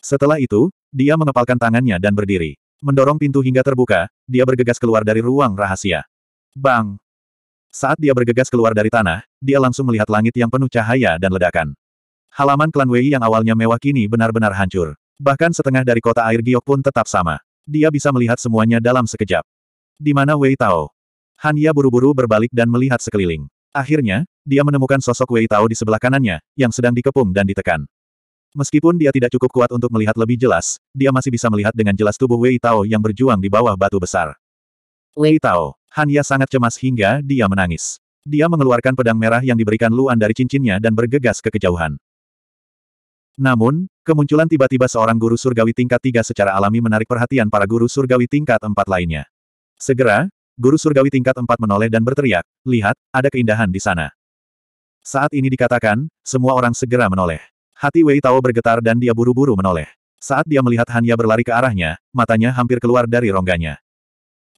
S1: Setelah itu, dia mengepalkan tangannya dan berdiri. Mendorong pintu hingga terbuka, dia bergegas keluar dari ruang rahasia. Bang! Saat dia bergegas keluar dari tanah, dia langsung melihat langit yang penuh cahaya dan ledakan. Halaman klan Wei yang awalnya mewah kini benar-benar hancur. Bahkan setengah dari kota air giok pun tetap sama. Dia bisa melihat semuanya dalam sekejap. Di mana Wei Tao? Han Ya buru-buru berbalik dan melihat sekeliling. Akhirnya, dia menemukan sosok Wei Tao di sebelah kanannya, yang sedang dikepung dan ditekan. Meskipun dia tidak cukup kuat untuk melihat lebih jelas, dia masih bisa melihat dengan jelas tubuh Wei Tao yang berjuang di bawah batu besar. Wei Tao, Han Ya sangat cemas hingga dia menangis. Dia mengeluarkan pedang merah yang diberikan Luan dari cincinnya dan bergegas ke kejauhan. Namun, kemunculan tiba-tiba seorang guru surgawi tingkat tiga secara alami menarik perhatian para guru surgawi tingkat empat lainnya. Segera, guru surgawi tingkat empat menoleh dan berteriak, lihat, ada keindahan di sana. Saat ini dikatakan, semua orang segera menoleh. Hati Wei Tao bergetar dan dia buru-buru menoleh. Saat dia melihat Hanya berlari ke arahnya, matanya hampir keluar dari rongganya.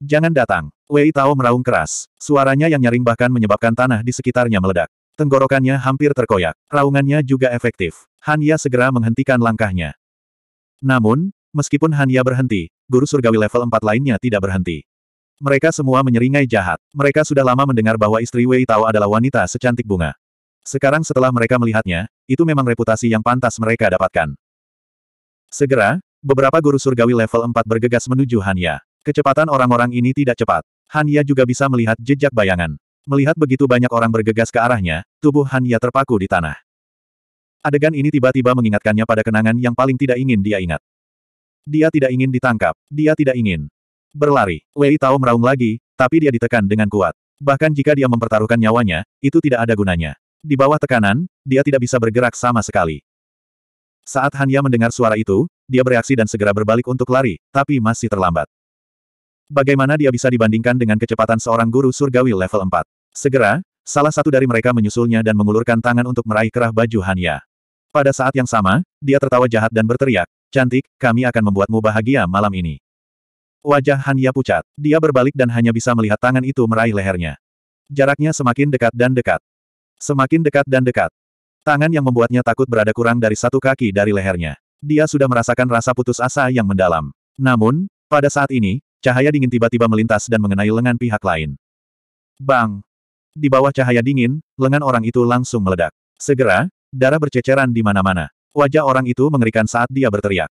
S1: Jangan datang. Wei Tao meraung keras. Suaranya yang nyaring bahkan menyebabkan tanah di sekitarnya meledak. Tenggorokannya hampir terkoyak. Raungannya juga efektif. Hanya segera menghentikan langkahnya. Namun, meskipun Hanya berhenti, guru surgawi level 4 lainnya tidak berhenti. Mereka semua menyeringai jahat. Mereka sudah lama mendengar bahwa istri Wei Tao adalah wanita secantik bunga. Sekarang setelah mereka melihatnya, itu memang reputasi yang pantas mereka dapatkan. Segera, beberapa guru surgawi level 4 bergegas menuju Hanya. Kecepatan orang-orang ini tidak cepat. Hanya juga bisa melihat jejak bayangan. Melihat begitu banyak orang bergegas ke arahnya, tubuh Han Ya terpaku di tanah. Adegan ini tiba-tiba mengingatkannya pada kenangan yang paling tidak ingin dia ingat. Dia tidak ingin ditangkap, dia tidak ingin berlari. Wei Tao meraung lagi, tapi dia ditekan dengan kuat. Bahkan jika dia mempertaruhkan nyawanya, itu tidak ada gunanya. Di bawah tekanan, dia tidak bisa bergerak sama sekali. Saat Hanya mendengar suara itu, dia bereaksi dan segera berbalik untuk lari, tapi masih terlambat. Bagaimana dia bisa dibandingkan dengan kecepatan seorang guru surgawi level 4? Segera, salah satu dari mereka menyusulnya dan mengulurkan tangan untuk meraih kerah baju Hanya. Pada saat yang sama, dia tertawa jahat dan berteriak, Cantik, kami akan membuatmu bahagia malam ini. Wajah Hanya pucat. Dia berbalik dan hanya bisa melihat tangan itu meraih lehernya. Jaraknya semakin dekat dan dekat. Semakin dekat dan dekat. Tangan yang membuatnya takut berada kurang dari satu kaki dari lehernya. Dia sudah merasakan rasa putus asa yang mendalam. Namun, pada saat ini, Cahaya dingin tiba-tiba melintas dan mengenai lengan pihak lain. Bang! Di bawah cahaya dingin, lengan orang itu langsung meledak. Segera, darah berceceran di mana-mana. Wajah orang itu mengerikan saat dia berteriak.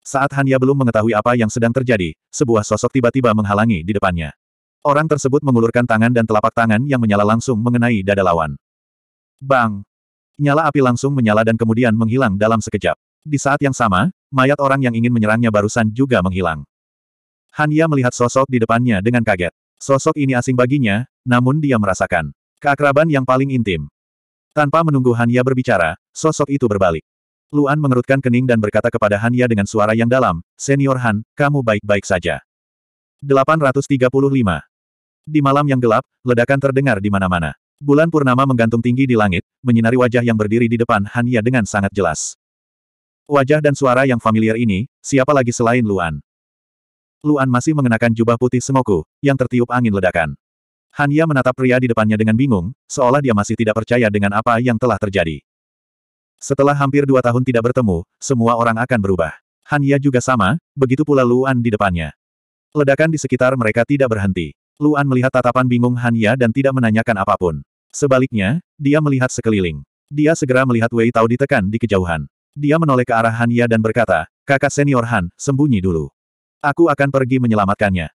S1: Saat Hanya belum mengetahui apa yang sedang terjadi, sebuah sosok tiba-tiba menghalangi di depannya. Orang tersebut mengulurkan tangan dan telapak tangan yang menyala langsung mengenai dada lawan. Bang! Nyala api langsung menyala dan kemudian menghilang dalam sekejap. Di saat yang sama, mayat orang yang ingin menyerangnya barusan juga menghilang. Hania melihat sosok di depannya dengan kaget. Sosok ini asing baginya, namun dia merasakan keakraban yang paling intim. Tanpa menunggu Hania berbicara, sosok itu berbalik. Luan mengerutkan kening dan berkata kepada Hania dengan suara yang dalam, Senior Han, kamu baik-baik saja. 835. Di malam yang gelap, ledakan terdengar di mana-mana. Bulan purnama menggantung tinggi di langit, menyinari wajah yang berdiri di depan Hania dengan sangat jelas. Wajah dan suara yang familiar ini, siapa lagi selain Luan? Luan masih mengenakan jubah putih semoku, yang tertiup angin ledakan. Hanya menatap pria di depannya dengan bingung, seolah dia masih tidak percaya dengan apa yang telah terjadi. Setelah hampir dua tahun tidak bertemu, semua orang akan berubah. Hanya juga sama, begitu pula Luan di depannya. Ledakan di sekitar mereka tidak berhenti. Luan melihat tatapan bingung Hanya dan tidak menanyakan apapun. Sebaliknya, dia melihat sekeliling. Dia segera melihat Wei Tao ditekan di kejauhan. Dia menoleh ke arah Hanya dan berkata, kakak senior Han, sembunyi dulu. Aku akan pergi menyelamatkannya.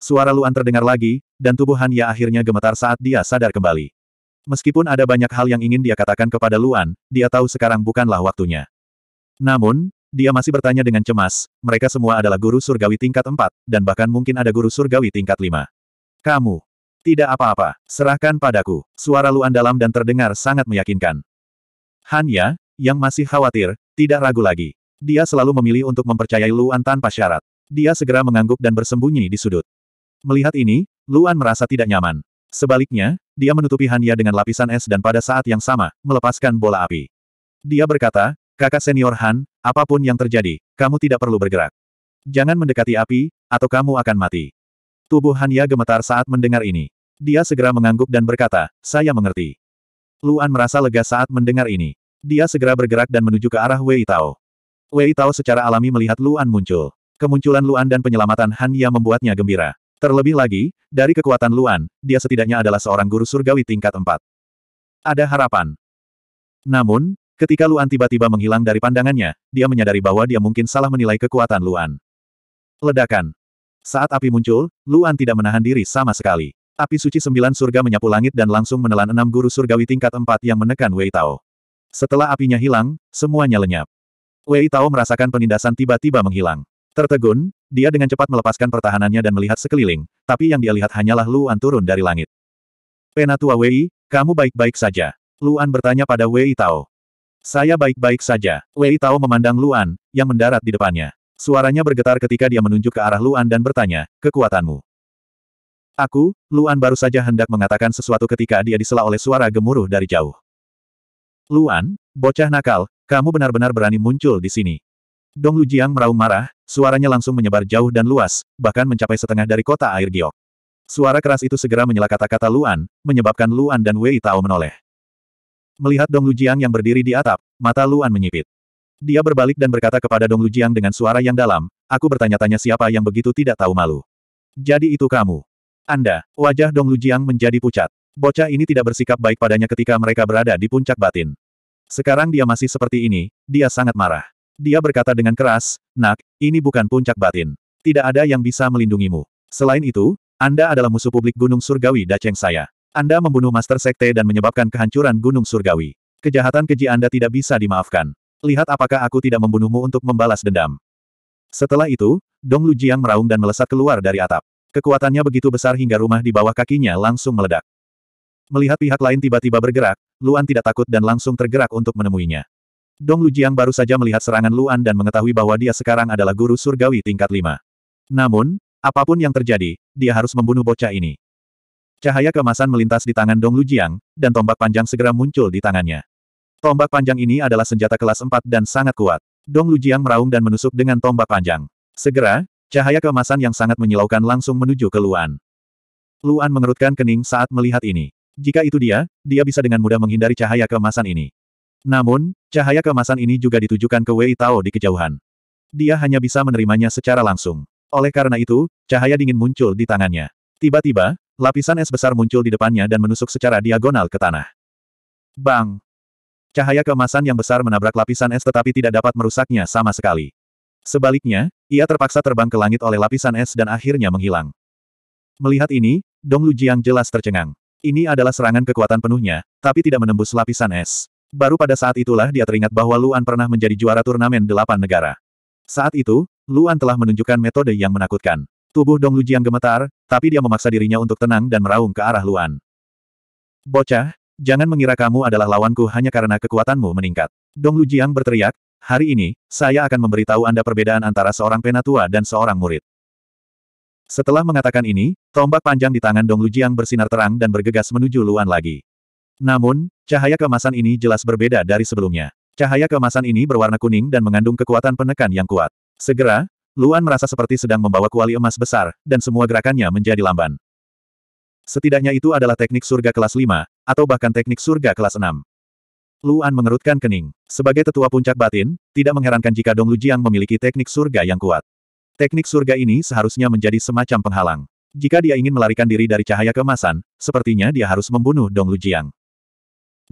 S1: Suara Luan terdengar lagi, dan tubuh Han Ya akhirnya gemetar saat dia sadar kembali. Meskipun ada banyak hal yang ingin dia katakan kepada Luan, dia tahu sekarang bukanlah waktunya. Namun, dia masih bertanya dengan cemas, mereka semua adalah guru surgawi tingkat 4, dan bahkan mungkin ada guru surgawi tingkat 5. Kamu. Tidak apa-apa, serahkan padaku. Suara Luan dalam dan terdengar sangat meyakinkan. Han Ya, yang masih khawatir, tidak ragu lagi. Dia selalu memilih untuk mempercayai Luan tanpa syarat. Dia segera mengangguk dan bersembunyi di sudut. Melihat ini, Luan merasa tidak nyaman. Sebaliknya, dia menutupi Hanya dengan lapisan es dan pada saat yang sama, melepaskan bola api. Dia berkata, kakak senior Han, apapun yang terjadi, kamu tidak perlu bergerak. Jangan mendekati api, atau kamu akan mati. Tubuh Hanya gemetar saat mendengar ini. Dia segera mengangguk dan berkata, saya mengerti. Luan merasa lega saat mendengar ini. Dia segera bergerak dan menuju ke arah Wei Tao. Wei Tao secara alami melihat Luan muncul. Kemunculan Luan dan penyelamatan Han Ya membuatnya gembira. Terlebih lagi, dari kekuatan Luan, dia setidaknya adalah seorang guru surgawi tingkat 4. Ada harapan. Namun, ketika Luan tiba-tiba menghilang dari pandangannya, dia menyadari bahwa dia mungkin salah menilai kekuatan Luan. Ledakan. Saat api muncul, Luan tidak menahan diri sama sekali. Api suci sembilan surga menyapu langit dan langsung menelan enam guru surgawi tingkat empat yang menekan Wei Tao. Setelah apinya hilang, semuanya lenyap. Wei Tao merasakan penindasan tiba-tiba menghilang. Tertegun, dia dengan cepat melepaskan pertahanannya dan melihat sekeliling, tapi yang dia lihat hanyalah Luan turun dari langit. Penatua Wei, kamu baik-baik saja. Luan bertanya pada Wei Tao. Saya baik-baik saja. Wei Tao memandang Luan, yang mendarat di depannya. Suaranya bergetar ketika dia menunjuk ke arah Luan dan bertanya, kekuatanmu. Aku, Luan baru saja hendak mengatakan sesuatu ketika dia disela oleh suara gemuruh dari jauh. Luan, bocah nakal, kamu benar-benar berani muncul di sini. Dong Lujiang meraung marah, suaranya langsung menyebar jauh dan luas, bahkan mencapai setengah dari kota air giok. Suara keras itu segera menyela kata-kata Luan, menyebabkan Luan dan Wei Tao menoleh. Melihat Dong Lujiang yang berdiri di atap, mata Luan menyipit. Dia berbalik dan berkata kepada Dong Lujiang dengan suara yang dalam, aku bertanya-tanya siapa yang begitu tidak tahu malu. Jadi itu kamu. Anda, wajah Dong Lujiang menjadi pucat. Bocah ini tidak bersikap baik padanya ketika mereka berada di puncak batin. Sekarang dia masih seperti ini, dia sangat marah. Dia berkata dengan keras, Nak, ini bukan puncak batin. Tidak ada yang bisa melindungimu. Selain itu, Anda adalah musuh publik Gunung Surgawi Daceng saya. Anda membunuh Master Sekte dan menyebabkan kehancuran Gunung Surgawi. Kejahatan keji Anda tidak bisa dimaafkan. Lihat apakah aku tidak membunuhmu untuk membalas dendam. Setelah itu, Dong Lujiang meraung dan melesat keluar dari atap. Kekuatannya begitu besar hingga rumah di bawah kakinya langsung meledak. Melihat pihak lain tiba-tiba bergerak, Luan tidak takut dan langsung tergerak untuk menemuinya. Dong Lujiang baru saja melihat serangan Luan dan mengetahui bahwa dia sekarang adalah guru surgawi tingkat 5. Namun, apapun yang terjadi, dia harus membunuh bocah ini. Cahaya kemasan melintas di tangan Dong Lujiang, dan tombak panjang segera muncul di tangannya. Tombak panjang ini adalah senjata kelas 4 dan sangat kuat. Dong Lujiang meraung dan menusuk dengan tombak panjang. Segera, cahaya kemasan yang sangat menyilaukan langsung menuju ke Luan. Luan mengerutkan kening saat melihat ini. Jika itu dia, dia bisa dengan mudah menghindari cahaya kemasan ini. Namun, cahaya kemasan ini juga ditujukan ke Wei Tao di kejauhan. Dia hanya bisa menerimanya secara langsung. Oleh karena itu, cahaya dingin muncul di tangannya. Tiba-tiba, lapisan es besar muncul di depannya dan menusuk secara diagonal ke tanah. Bang! Cahaya kemasan yang besar menabrak lapisan es tetapi tidak dapat merusaknya sama sekali. Sebaliknya, ia terpaksa terbang ke langit oleh lapisan es dan akhirnya menghilang. Melihat ini, Dong Lujiang jelas tercengang. Ini adalah serangan kekuatan penuhnya, tapi tidak menembus lapisan es. Baru pada saat itulah dia teringat bahwa Luan pernah menjadi juara turnamen delapan negara. Saat itu, Luan telah menunjukkan metode yang menakutkan. Tubuh Dong Lujiang gemetar, tapi dia memaksa dirinya untuk tenang dan meraung ke arah Luan. Bocah, jangan mengira kamu adalah lawanku hanya karena kekuatanmu meningkat. Dong Lujiang berteriak, hari ini, saya akan memberitahu Anda perbedaan antara seorang penatua dan seorang murid. Setelah mengatakan ini, tombak panjang di tangan Dong Lujiang bersinar terang dan bergegas menuju Luan lagi. Namun, cahaya kemasan ini jelas berbeda dari sebelumnya. Cahaya kemasan ini berwarna kuning dan mengandung kekuatan penekan yang kuat. Segera, Luan merasa seperti sedang membawa kuali emas besar, dan semua gerakannya menjadi lamban. Setidaknya itu adalah teknik surga kelas 5, atau bahkan teknik surga kelas 6. Luan mengerutkan kening. Sebagai tetua puncak batin, tidak mengherankan jika Dong Lujiang memiliki teknik surga yang kuat. Teknik surga ini seharusnya menjadi semacam penghalang. Jika dia ingin melarikan diri dari cahaya kemasan, sepertinya dia harus membunuh Dong Lujiang.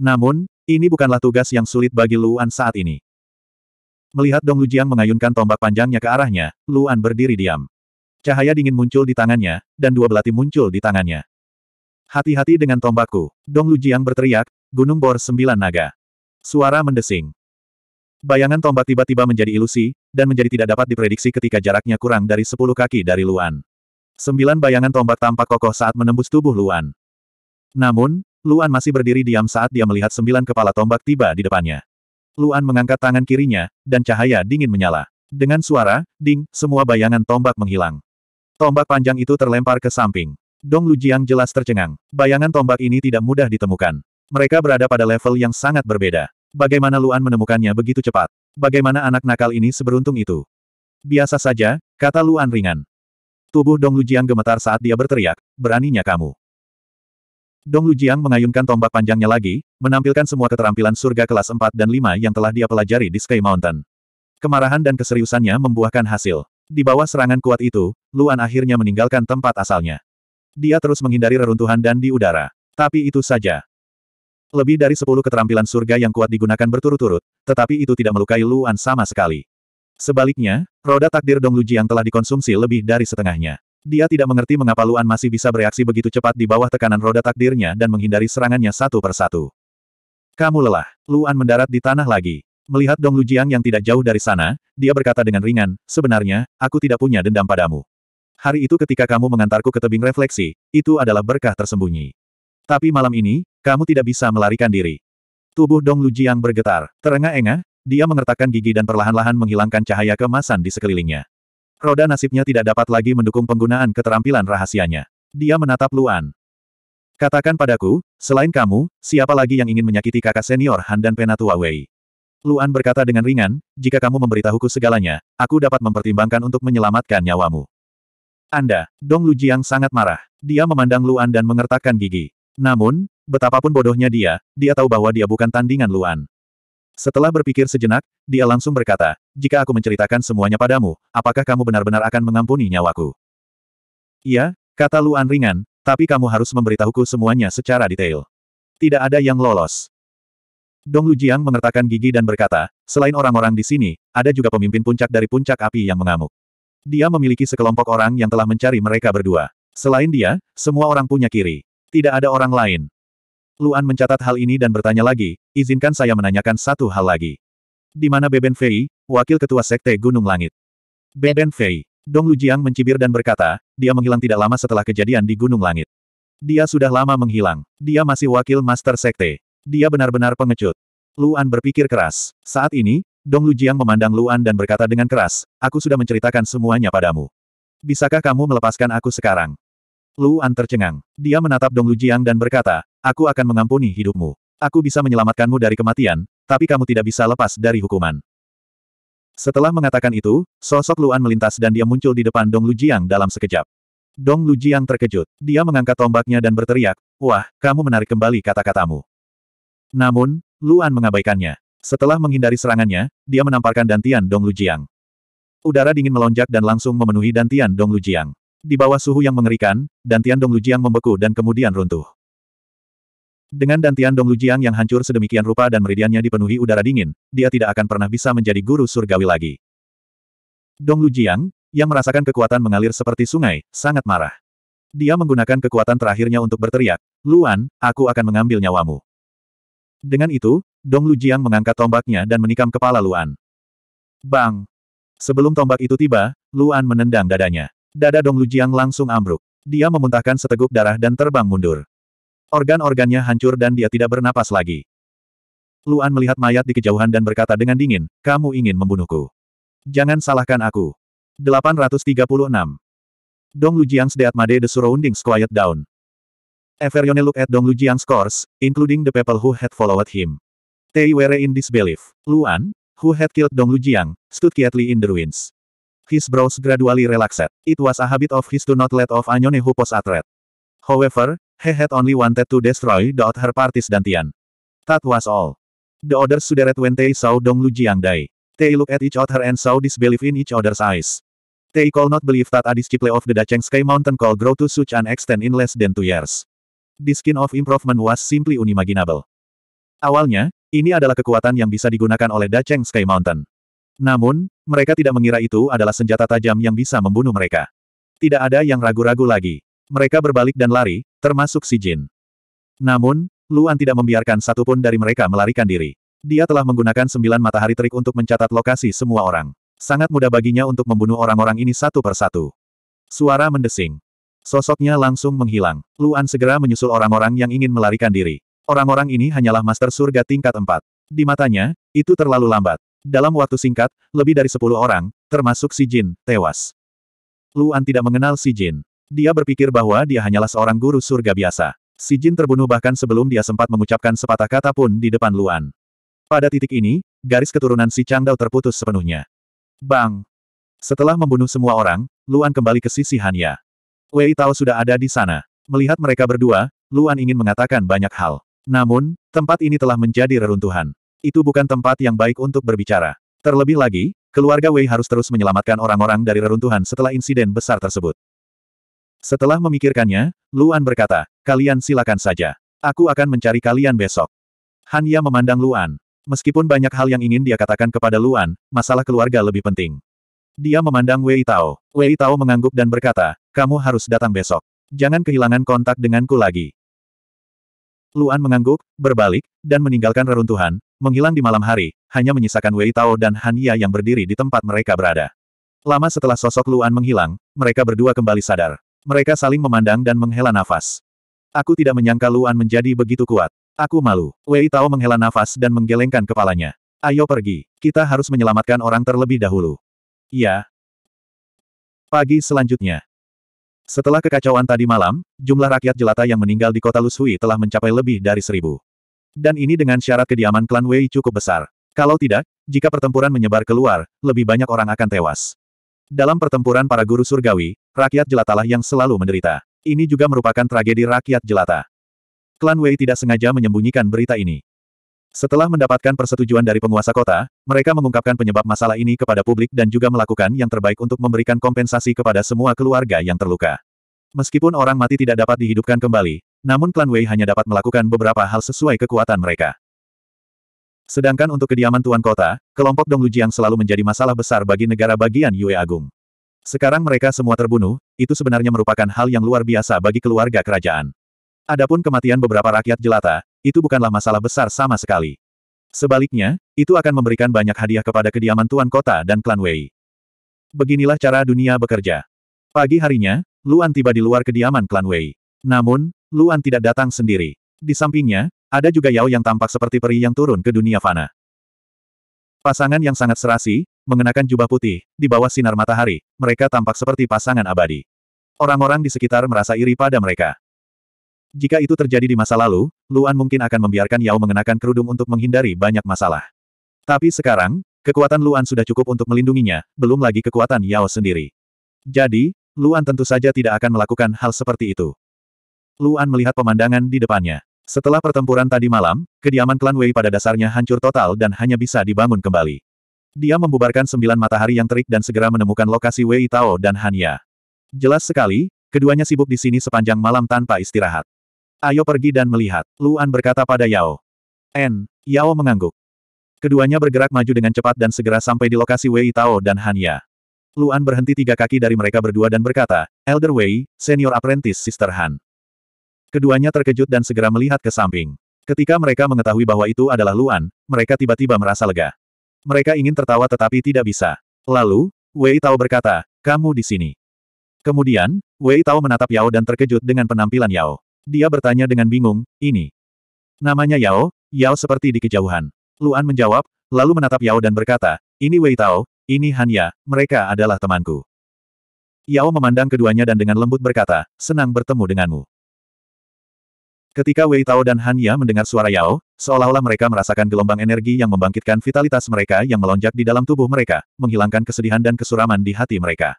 S1: Namun, ini bukanlah tugas yang sulit bagi Luan saat ini. Melihat Dong Lujiang mengayunkan tombak panjangnya ke arahnya, Luan berdiri diam. Cahaya dingin muncul di tangannya, dan dua belati muncul di tangannya. Hati-hati dengan tombakku, Dong Lujiang berteriak, Gunung Bor Sembilan Naga. Suara mendesing. Bayangan tombak tiba-tiba menjadi ilusi, dan menjadi tidak dapat diprediksi ketika jaraknya kurang dari sepuluh kaki dari Luan. Sembilan bayangan tombak tampak kokoh saat menembus tubuh Luan. Namun, Luan masih berdiri diam saat dia melihat sembilan kepala tombak tiba di depannya. Luan mengangkat tangan kirinya, dan cahaya dingin menyala. Dengan suara, ding, semua bayangan tombak menghilang. Tombak panjang itu terlempar ke samping. Dong Lu Lujiang jelas tercengang. Bayangan tombak ini tidak mudah ditemukan. Mereka berada pada level yang sangat berbeda. Bagaimana Luan menemukannya begitu cepat? Bagaimana anak nakal ini seberuntung itu? Biasa saja, kata Luan ringan. Tubuh Dong Lu Lujiang gemetar saat dia berteriak, beraninya kamu. Dong Lujiang mengayunkan tombak panjangnya lagi, menampilkan semua keterampilan surga kelas 4 dan 5 yang telah dia pelajari di Sky Mountain. Kemarahan dan keseriusannya membuahkan hasil. Di bawah serangan kuat itu, Luan akhirnya meninggalkan tempat asalnya. Dia terus menghindari reruntuhan dan di udara. Tapi itu saja. Lebih dari sepuluh keterampilan surga yang kuat digunakan berturut-turut, tetapi itu tidak melukai Luan sama sekali. Sebaliknya, roda takdir Dong Lujiang Jiang telah dikonsumsi lebih dari setengahnya. Dia tidak mengerti mengapa Luan masih bisa bereaksi begitu cepat di bawah tekanan roda takdirnya dan menghindari serangannya satu persatu. Kamu lelah. Luan mendarat di tanah lagi. Melihat Dong Lujiang yang tidak jauh dari sana, dia berkata dengan ringan, sebenarnya, aku tidak punya dendam padamu. Hari itu ketika kamu mengantarku ke tebing refleksi, itu adalah berkah tersembunyi. Tapi malam ini, kamu tidak bisa melarikan diri. Tubuh Dong Lujiang bergetar. Terengah-engah, dia mengertakkan gigi dan perlahan-lahan menghilangkan cahaya kemasan di sekelilingnya. Roda nasibnya tidak dapat lagi mendukung penggunaan keterampilan rahasianya. Dia menatap Luan. Katakan padaku, selain kamu, siapa lagi yang ingin menyakiti kakak senior Han dan Penatua Wei? Luan berkata dengan ringan, jika kamu memberitahuku segalanya, aku dapat mempertimbangkan untuk menyelamatkan nyawamu. Anda, Dong Lujiang sangat marah. Dia memandang Luan dan mengertakkan gigi. Namun, betapapun bodohnya dia, dia tahu bahwa dia bukan tandingan Luan. Setelah berpikir sejenak, dia langsung berkata, jika aku menceritakan semuanya padamu, apakah kamu benar-benar akan mengampuni nyawaku? Iya, kata Luan ringan, tapi kamu harus memberitahuku semuanya secara detail. Tidak ada yang lolos. Dong Lujiang mengertakkan gigi dan berkata, selain orang-orang di sini, ada juga pemimpin puncak dari puncak api yang mengamuk. Dia memiliki sekelompok orang yang telah mencari mereka berdua. Selain dia, semua orang punya kiri. Tidak ada orang lain. Luan mencatat hal ini dan bertanya lagi, izinkan saya menanyakan satu hal lagi. Di mana Beben Fei, wakil ketua Sekte Gunung Langit? Beben Fei. Dong Lujiang mencibir dan berkata, dia menghilang tidak lama setelah kejadian di Gunung Langit. Dia sudah lama menghilang. Dia masih wakil Master Sekte. Dia benar-benar pengecut. Luan berpikir keras. Saat ini, Dong Lujiang memandang Luan dan berkata dengan keras, aku sudah menceritakan semuanya padamu. Bisakah kamu melepaskan aku sekarang? Luan tercengang. Dia menatap Dong Lujiang dan berkata, Aku akan mengampuni hidupmu. Aku bisa menyelamatkanmu dari kematian, tapi kamu tidak bisa lepas dari hukuman. Setelah mengatakan itu, sosok Luan melintas dan dia muncul di depan Dong Lujiang dalam sekejap. Dong Lujiang terkejut. Dia mengangkat tombaknya dan berteriak, Wah, kamu menarik kembali kata-katamu. Namun, Luan mengabaikannya. Setelah menghindari serangannya, dia menamparkan dantian Dong Lujiang. Udara dingin melonjak dan langsung memenuhi dantian Dong Lujiang. Di bawah suhu yang mengerikan, dantian Dong Lujiang membeku dan kemudian runtuh. Dengan dantian Dong Lujiang yang hancur sedemikian rupa dan meridiannya dipenuhi udara dingin, dia tidak akan pernah bisa menjadi guru surgawi lagi. Dong Lujiang, yang merasakan kekuatan mengalir seperti sungai, sangat marah. Dia menggunakan kekuatan terakhirnya untuk berteriak, Luan, aku akan mengambil nyawamu. Dengan itu, Dong Lujiang mengangkat tombaknya dan menikam kepala Luan. Bang! Sebelum tombak itu tiba, Luan menendang dadanya. Dada Dong Lujiang langsung ambruk. Dia memuntahkan seteguk darah dan terbang mundur. Organ-organnya hancur dan dia tidak bernapas lagi. Luan melihat mayat di kejauhan dan berkata dengan dingin, kamu ingin membunuhku. Jangan salahkan aku. 836. Dong Lujiang's Made The Surroundings Quiet Down. Everyone look at Dong Lujiang's corpse, including the people who had followed him. They were in disbelief. Luan, who had killed Dong Lujiang, stood quietly in the ruins. His brows gradually relaxed. It was a habit of his to not let off Anyone who posed a threat. However, He had only wanted to destroy the other parties dan Tian. That was all. The others Suderet when they saw Dong Lu Jiang die. They looked at each other and saw disbelief in each other's eyes. They could not believe that a disciple of the Dacheng Sky Mountain could grow to such an extent in less than two years. This skin of improvement was simply unimaginable. Awalnya, ini adalah kekuatan yang bisa digunakan oleh Dacheng Sky Mountain. Namun, mereka tidak mengira itu adalah senjata tajam yang bisa membunuh mereka. Tidak ada yang ragu-ragu lagi. Mereka berbalik dan lari, termasuk si Jin. Namun, Luan tidak membiarkan satupun dari mereka melarikan diri. Dia telah menggunakan sembilan matahari terik untuk mencatat lokasi semua orang. Sangat mudah baginya untuk membunuh orang-orang ini satu persatu. Suara mendesing. Sosoknya langsung menghilang. Luan segera menyusul orang-orang yang ingin melarikan diri. Orang-orang ini hanyalah master surga tingkat empat. Di matanya, itu terlalu lambat. Dalam waktu singkat, lebih dari sepuluh orang, termasuk Si Jin, tewas. Luan tidak mengenal Si Jin. Dia berpikir bahwa dia hanyalah seorang guru surga biasa. Si Jin terbunuh bahkan sebelum dia sempat mengucapkan sepatah kata pun di depan Luan. Pada titik ini, garis keturunan si Chang Dao terputus sepenuhnya. Bang! Setelah membunuh semua orang, Luan kembali ke sisi Hanya. Wei Tao sudah ada di sana. Melihat mereka berdua, Luan ingin mengatakan banyak hal. Namun, tempat ini telah menjadi reruntuhan. Itu bukan tempat yang baik untuk berbicara. Terlebih lagi, keluarga Wei harus terus menyelamatkan orang-orang dari reruntuhan setelah insiden besar tersebut. Setelah memikirkannya, Luan berkata, kalian silakan saja. Aku akan mencari kalian besok. Hanya memandang Luan. Meskipun banyak hal yang ingin dia katakan kepada Luan, masalah keluarga lebih penting. Dia memandang Wei Tao. Wei Tao mengangguk dan berkata, kamu harus datang besok. Jangan kehilangan kontak denganku lagi. Luan mengangguk, berbalik, dan meninggalkan reruntuhan, menghilang di malam hari, hanya menyisakan Wei Tao dan Han Ya yang berdiri di tempat mereka berada. Lama setelah sosok Luan menghilang, mereka berdua kembali sadar. Mereka saling memandang dan menghela nafas. Aku tidak menyangka Luan menjadi begitu kuat. Aku malu. Wei Tao menghela nafas dan menggelengkan kepalanya. Ayo pergi. Kita harus menyelamatkan orang terlebih dahulu. Ya. Pagi selanjutnya. Setelah kekacauan tadi malam, jumlah rakyat jelata yang meninggal di kota Lushui telah mencapai lebih dari seribu. Dan ini dengan syarat kediaman klan Wei cukup besar. Kalau tidak, jika pertempuran menyebar keluar, lebih banyak orang akan tewas. Dalam pertempuran para guru surgawi, rakyat jelatalah yang selalu menderita. Ini juga merupakan tragedi rakyat jelata. Klan Wei tidak sengaja menyembunyikan berita ini. Setelah mendapatkan persetujuan dari penguasa kota, mereka mengungkapkan penyebab masalah ini kepada publik dan juga melakukan yang terbaik untuk memberikan kompensasi kepada semua keluarga yang terluka. Meskipun orang mati tidak dapat dihidupkan kembali, namun klan Wei hanya dapat melakukan beberapa hal sesuai kekuatan mereka. Sedangkan untuk kediaman Tuan Kota, kelompok Dong Lujiang selalu menjadi masalah besar bagi negara bagian Yue Agung. Sekarang mereka semua terbunuh, itu sebenarnya merupakan hal yang luar biasa bagi keluarga kerajaan. Adapun kematian beberapa rakyat jelata, itu bukanlah masalah besar sama sekali. Sebaliknya, itu akan memberikan banyak hadiah kepada kediaman Tuan Kota dan klan Wei. Beginilah cara dunia bekerja. Pagi harinya, Luan tiba di luar kediaman klan Wei. Namun, Luan tidak datang sendiri. Di sampingnya, ada juga Yao yang tampak seperti peri yang turun ke dunia fana. Pasangan yang sangat serasi, mengenakan jubah putih, di bawah sinar matahari, mereka tampak seperti pasangan abadi. Orang-orang di sekitar merasa iri pada mereka. Jika itu terjadi di masa lalu, Luan mungkin akan membiarkan Yao mengenakan kerudung untuk menghindari banyak masalah. Tapi sekarang, kekuatan Luan sudah cukup untuk melindunginya, belum lagi kekuatan Yao sendiri. Jadi, Luan tentu saja tidak akan melakukan hal seperti itu. Luan melihat pemandangan di depannya. Setelah pertempuran tadi malam, kediaman klan Wei pada dasarnya hancur total dan hanya bisa dibangun kembali. Dia membubarkan sembilan matahari yang terik dan segera menemukan lokasi Wei Tao dan Hanya. Jelas sekali, keduanya sibuk di sini sepanjang malam tanpa istirahat. Ayo pergi dan melihat, Luan berkata pada Yao. N. Yao mengangguk. Keduanya bergerak maju dengan cepat dan segera sampai di lokasi Wei Tao dan Hanya. Luan berhenti tiga kaki dari mereka berdua dan berkata, Elder Wei, Senior Apprentice Sister Han. Keduanya terkejut dan segera melihat ke samping. Ketika mereka mengetahui bahwa itu adalah Luan, mereka tiba-tiba merasa lega. Mereka ingin tertawa tetapi tidak bisa. Lalu, Wei Tao berkata, kamu di sini. Kemudian, Wei Tao menatap Yao dan terkejut dengan penampilan Yao. Dia bertanya dengan bingung, ini. Namanya Yao, Yao seperti di kejauhan. Luan menjawab, lalu menatap Yao dan berkata, ini Wei Tao, ini Hanya, mereka adalah temanku. Yao memandang keduanya dan dengan lembut berkata, senang bertemu denganmu. Ketika Wei Tao dan Han Ya mendengar suara Yao, seolah-olah mereka merasakan gelombang energi yang membangkitkan vitalitas mereka yang melonjak di dalam tubuh mereka, menghilangkan kesedihan dan kesuraman di hati mereka.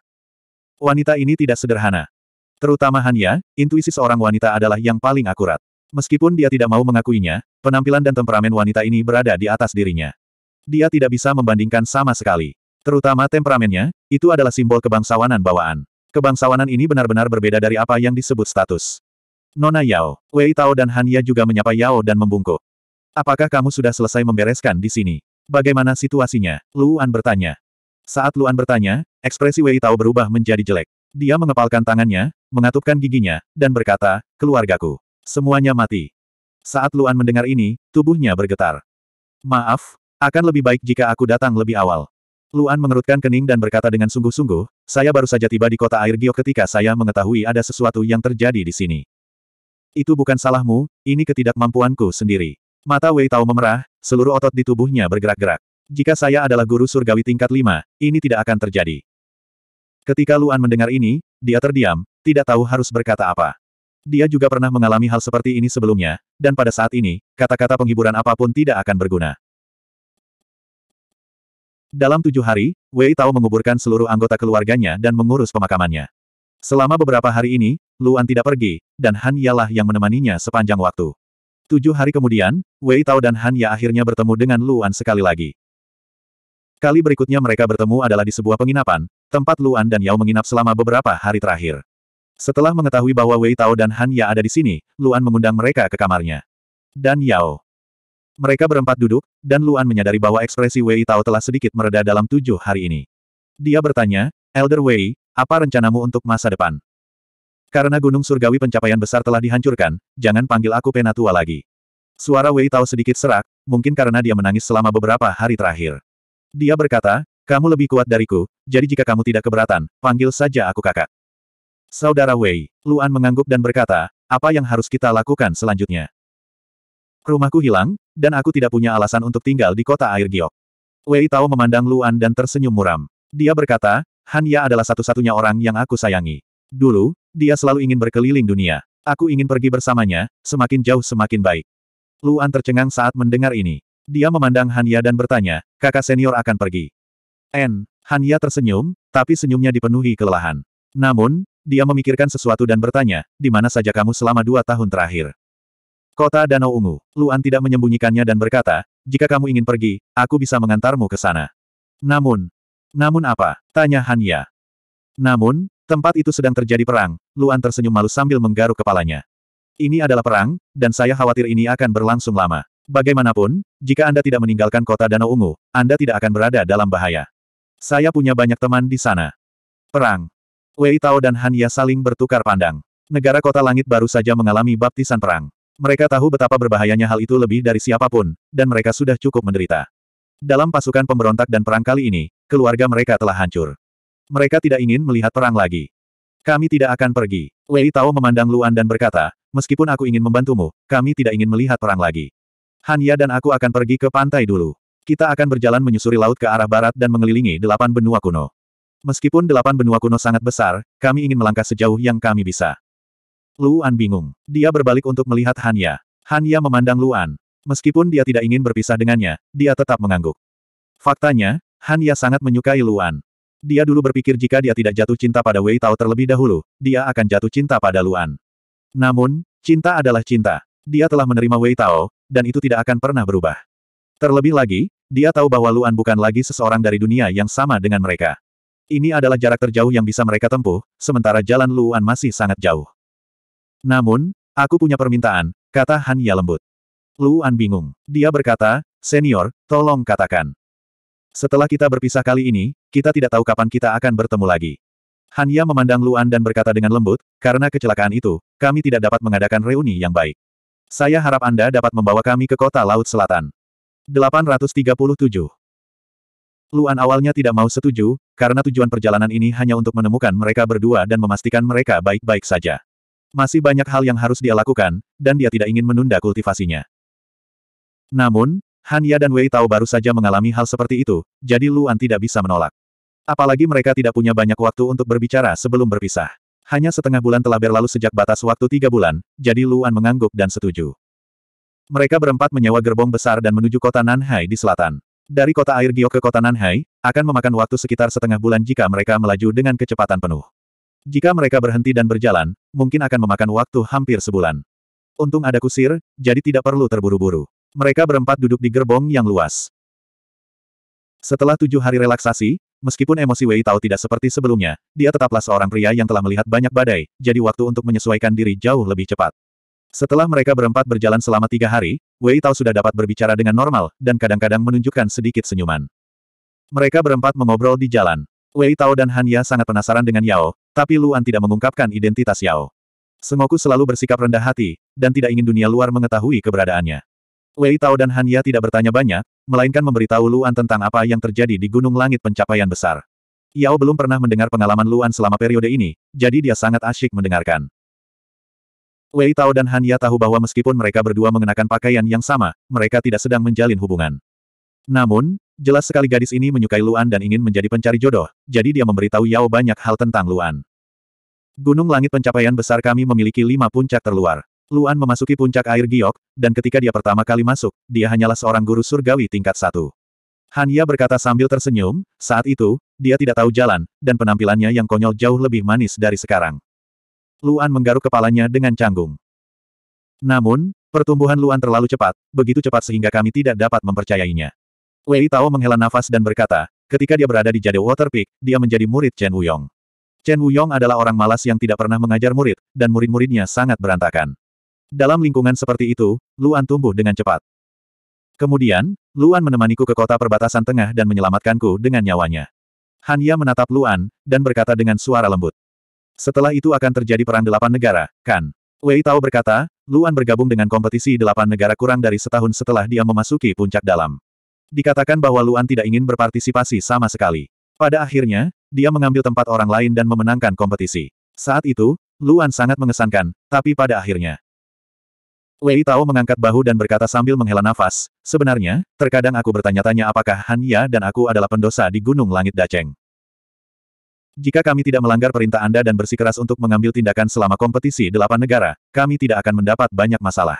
S1: Wanita ini tidak sederhana. Terutama Han Ya, intuisi seorang wanita adalah yang paling akurat. Meskipun dia tidak mau mengakuinya, penampilan dan temperamen wanita ini berada di atas dirinya. Dia tidak bisa membandingkan sama sekali. Terutama temperamennya, itu adalah simbol kebangsawanan bawaan. Kebangsawanan ini benar-benar berbeda dari apa yang disebut status. Nona Yao, Wei Tao dan Han Ya juga menyapa Yao dan membungkuk. Apakah kamu sudah selesai membereskan di sini? Bagaimana situasinya? Luan bertanya. Saat Luan bertanya, ekspresi Wei Tao berubah menjadi jelek. Dia mengepalkan tangannya, mengatupkan giginya, dan berkata, keluargaku. Semuanya mati. Saat Luan mendengar ini, tubuhnya bergetar. Maaf, akan lebih baik jika aku datang lebih awal. Luan mengerutkan kening dan berkata dengan sungguh-sungguh, saya baru saja tiba di kota air giok ketika saya mengetahui ada sesuatu yang terjadi di sini. Itu bukan salahmu, ini ketidakmampuanku sendiri. Mata Wei Tao memerah, seluruh otot di tubuhnya bergerak-gerak. Jika saya adalah guru surgawi tingkat 5, ini tidak akan terjadi. Ketika Luan mendengar ini, dia terdiam, tidak tahu harus berkata apa. Dia juga pernah mengalami hal seperti ini sebelumnya, dan pada saat ini, kata-kata penghiburan apapun tidak akan berguna. Dalam tujuh hari, Wei Tao menguburkan seluruh anggota keluarganya dan mengurus pemakamannya. Selama beberapa hari ini, Luan tidak pergi, dan Han Yalah yang menemaninya sepanjang waktu. Tujuh hari kemudian, Wei Tao dan Han Ya akhirnya bertemu dengan Luan sekali lagi. Kali berikutnya mereka bertemu adalah di sebuah penginapan, tempat Luan dan Yao menginap selama beberapa hari terakhir. Setelah mengetahui bahwa Wei Tao dan Han Ya ada di sini, Luan mengundang mereka ke kamarnya. Dan Yao. Mereka berempat duduk, dan Luan menyadari bahwa ekspresi Wei Tao telah sedikit mereda dalam tujuh hari ini. Dia bertanya, Elder Wei, apa rencanamu untuk masa depan? Karena gunung surgawi pencapaian besar telah dihancurkan, jangan panggil aku penatua lagi. Suara Wei Tao sedikit serak, mungkin karena dia menangis selama beberapa hari terakhir. Dia berkata, kamu lebih kuat dariku, jadi jika kamu tidak keberatan, panggil saja aku kakak. Saudara Wei, Luan mengangguk dan berkata, apa yang harus kita lakukan selanjutnya? Rumahku hilang, dan aku tidak punya alasan untuk tinggal di kota air giok. Wei Tao memandang Luan dan tersenyum muram. Dia berkata, hanya adalah satu-satunya orang yang aku sayangi. Dulu, dia selalu ingin berkeliling dunia. Aku ingin pergi bersamanya, semakin jauh semakin baik. Luan tercengang saat mendengar ini. Dia memandang Hanya dan bertanya, kakak senior akan pergi. N. Hanya tersenyum, tapi senyumnya dipenuhi kelelahan. Namun, dia memikirkan sesuatu dan bertanya, di mana saja kamu selama dua tahun terakhir? Kota Danau Ungu. Luan tidak menyembunyikannya dan berkata, jika kamu ingin pergi, aku bisa mengantarmu ke sana. Namun, namun apa? Tanya Hanya. Namun, tempat itu sedang terjadi perang, Luan tersenyum malu sambil menggaruk kepalanya. Ini adalah perang, dan saya khawatir ini akan berlangsung lama. Bagaimanapun, jika Anda tidak meninggalkan kota Danau Ungu, Anda tidak akan berada dalam bahaya. Saya punya banyak teman di sana. Perang. Wei Tao dan Han Ya saling bertukar pandang. Negara kota langit baru saja mengalami baptisan perang. Mereka tahu betapa berbahayanya hal itu lebih dari siapapun, dan mereka sudah cukup menderita. Dalam pasukan pemberontak dan perang kali ini, keluarga mereka telah hancur. Mereka tidak ingin melihat perang lagi. Kami tidak akan pergi. Wei Tao memandang Luan dan berkata, meskipun aku ingin membantumu, kami tidak ingin melihat perang lagi. Hanya dan aku akan pergi ke pantai dulu. Kita akan berjalan menyusuri laut ke arah barat dan mengelilingi delapan benua kuno. Meskipun delapan benua kuno sangat besar, kami ingin melangkah sejauh yang kami bisa. Luan bingung. Dia berbalik untuk melihat Hanya. Hanya memandang Luan. Meskipun dia tidak ingin berpisah dengannya, dia tetap mengangguk. Faktanya, Han Ya sangat menyukai Luan. Dia dulu berpikir jika dia tidak jatuh cinta pada Wei Tao terlebih dahulu, dia akan jatuh cinta pada Luan. Namun, cinta adalah cinta. Dia telah menerima Wei Tao, dan itu tidak akan pernah berubah. Terlebih lagi, dia tahu bahwa Luan bukan lagi seseorang dari dunia yang sama dengan mereka. Ini adalah jarak terjauh yang bisa mereka tempuh, sementara jalan Luan masih sangat jauh. Namun, aku punya permintaan, kata Han Ya lembut. Luan bingung. Dia berkata, Senior, tolong katakan. Setelah kita berpisah kali ini, kita tidak tahu kapan kita akan bertemu lagi. Hanya memandang Luan dan berkata dengan lembut, karena kecelakaan itu, kami tidak dapat mengadakan reuni yang baik. Saya harap Anda dapat membawa kami ke kota Laut Selatan. 837 Luan awalnya tidak mau setuju, karena tujuan perjalanan ini hanya untuk menemukan mereka berdua dan memastikan mereka baik-baik saja. Masih banyak hal yang harus dia lakukan, dan dia tidak ingin menunda kultivasinya. Namun, Hanya dan Wei Tao baru saja mengalami hal seperti itu, jadi Luan tidak bisa menolak. Apalagi mereka tidak punya banyak waktu untuk berbicara sebelum berpisah. Hanya setengah bulan telah berlalu sejak batas waktu tiga bulan, jadi Luan mengangguk dan setuju. Mereka berempat menyewa gerbong besar dan menuju kota Nanhai di selatan. Dari kota air Gyo ke kota Nanhai, akan memakan waktu sekitar setengah bulan jika mereka melaju dengan kecepatan penuh. Jika mereka berhenti dan berjalan, mungkin akan memakan waktu hampir sebulan. Untung ada kusir, jadi tidak perlu terburu-buru. Mereka berempat duduk di gerbong yang luas. Setelah tujuh hari relaksasi, meskipun emosi Wei Tao tidak seperti sebelumnya, dia tetaplah seorang pria yang telah melihat banyak badai, jadi waktu untuk menyesuaikan diri jauh lebih cepat. Setelah mereka berempat berjalan selama tiga hari, Wei Tao sudah dapat berbicara dengan normal, dan kadang-kadang menunjukkan sedikit senyuman. Mereka berempat mengobrol di jalan. Wei Tao dan Han Ya sangat penasaran dengan Yao, tapi Luan tidak mengungkapkan identitas Yao. Sengoku selalu bersikap rendah hati, dan tidak ingin dunia luar mengetahui keberadaannya. Wei Tao dan Han Ya tidak bertanya banyak, melainkan memberitahu Luan tentang apa yang terjadi di Gunung Langit Pencapaian Besar. Yao belum pernah mendengar pengalaman Luan selama periode ini, jadi dia sangat asyik mendengarkan. Wei Tao dan Han Ya tahu bahwa meskipun mereka berdua mengenakan pakaian yang sama, mereka tidak sedang menjalin hubungan. Namun, jelas sekali gadis ini menyukai Luan dan ingin menjadi pencari jodoh, jadi dia memberitahu Yao banyak hal tentang Luan. Gunung Langit Pencapaian Besar kami memiliki lima puncak terluar. Luan memasuki puncak air giok, dan ketika dia pertama kali masuk, dia hanyalah seorang guru surgawi tingkat satu. Hanya berkata sambil tersenyum, saat itu, dia tidak tahu jalan, dan penampilannya yang konyol jauh lebih manis dari sekarang. Luan menggaruk kepalanya dengan canggung. Namun, pertumbuhan Luan terlalu cepat, begitu cepat sehingga kami tidak dapat mempercayainya. Wei Tao menghela nafas dan berkata, ketika dia berada di Jade Water Peak, dia menjadi murid Chen Wuyong. Chen Wuyong adalah orang malas yang tidak pernah mengajar murid, dan murid-muridnya sangat berantakan. Dalam lingkungan seperti itu, Luan tumbuh dengan cepat. Kemudian, Luan menemaniku ke kota perbatasan tengah dan menyelamatkanku dengan nyawanya. Hanya menatap Luan, dan berkata dengan suara lembut. Setelah itu akan terjadi perang delapan negara, kan? Wei Tao berkata, Luan bergabung dengan kompetisi delapan negara kurang dari setahun setelah dia memasuki puncak dalam. Dikatakan bahwa Luan tidak ingin berpartisipasi sama sekali. Pada akhirnya, dia mengambil tempat orang lain dan memenangkan kompetisi. Saat itu, Luan sangat mengesankan, tapi pada akhirnya, Wei Tao mengangkat bahu dan berkata sambil menghela nafas, sebenarnya, terkadang aku bertanya-tanya apakah Han Ya dan aku adalah pendosa di Gunung Langit Daceng. Jika kami tidak melanggar perintah Anda dan bersikeras untuk mengambil tindakan selama kompetisi delapan negara, kami tidak akan mendapat banyak masalah.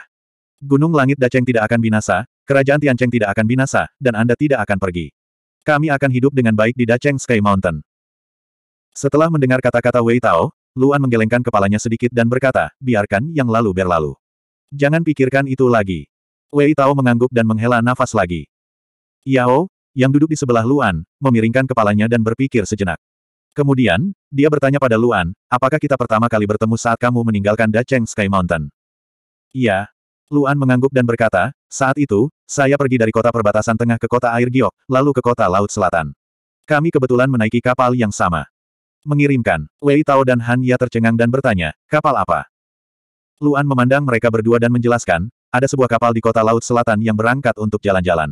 S1: Gunung Langit Daceng tidak akan binasa, kerajaan Tiancheng tidak akan binasa, dan Anda tidak akan pergi. Kami akan hidup dengan baik di Daceng Sky Mountain. Setelah mendengar kata-kata Wei Tao, Luan menggelengkan kepalanya sedikit dan berkata, biarkan yang lalu berlalu. Jangan pikirkan itu lagi. Wei Tao mengangguk dan menghela nafas lagi. Yao, yang duduk di sebelah Luan, memiringkan kepalanya dan berpikir sejenak. Kemudian, dia bertanya pada Luan, apakah kita pertama kali bertemu saat kamu meninggalkan Dacheng Sky Mountain? Iya. Luan mengangguk dan berkata, saat itu, saya pergi dari kota perbatasan tengah ke kota air Giok, lalu ke kota laut selatan. Kami kebetulan menaiki kapal yang sama. Mengirimkan, Wei Tao dan Han Ya tercengang dan bertanya, kapal apa? Luan memandang mereka berdua dan menjelaskan, ada sebuah kapal di kota laut selatan yang berangkat untuk jalan-jalan.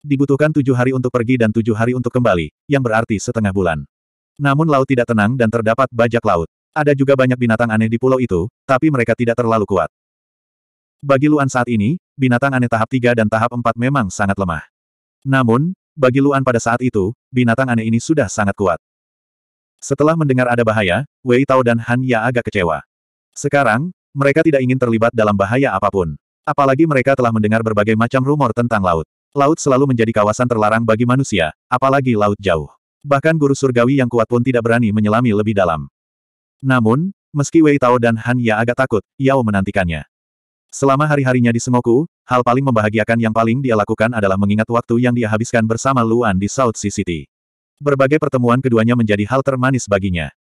S1: Dibutuhkan tujuh hari untuk pergi dan tujuh hari untuk kembali, yang berarti setengah bulan. Namun laut tidak tenang dan terdapat bajak laut. Ada juga banyak binatang aneh di pulau itu, tapi mereka tidak terlalu kuat. Bagi Luan saat ini, binatang aneh tahap 3 dan tahap 4 memang sangat lemah. Namun, bagi Luan pada saat itu, binatang aneh ini sudah sangat kuat. Setelah mendengar ada bahaya, Wei Tao dan Han Ya agak kecewa. Sekarang, mereka tidak ingin terlibat dalam bahaya apapun. Apalagi mereka telah mendengar berbagai macam rumor tentang laut. Laut selalu menjadi kawasan terlarang bagi manusia, apalagi laut jauh. Bahkan guru surgawi yang kuat pun tidak berani menyelami lebih dalam. Namun, meski Wei Tao dan Han Ya agak takut, Yao menantikannya. Selama hari-harinya di Semoku, hal paling membahagiakan yang paling dia lakukan adalah mengingat waktu yang dia habiskan bersama Luan di South Sea City. Berbagai pertemuan keduanya menjadi hal termanis baginya.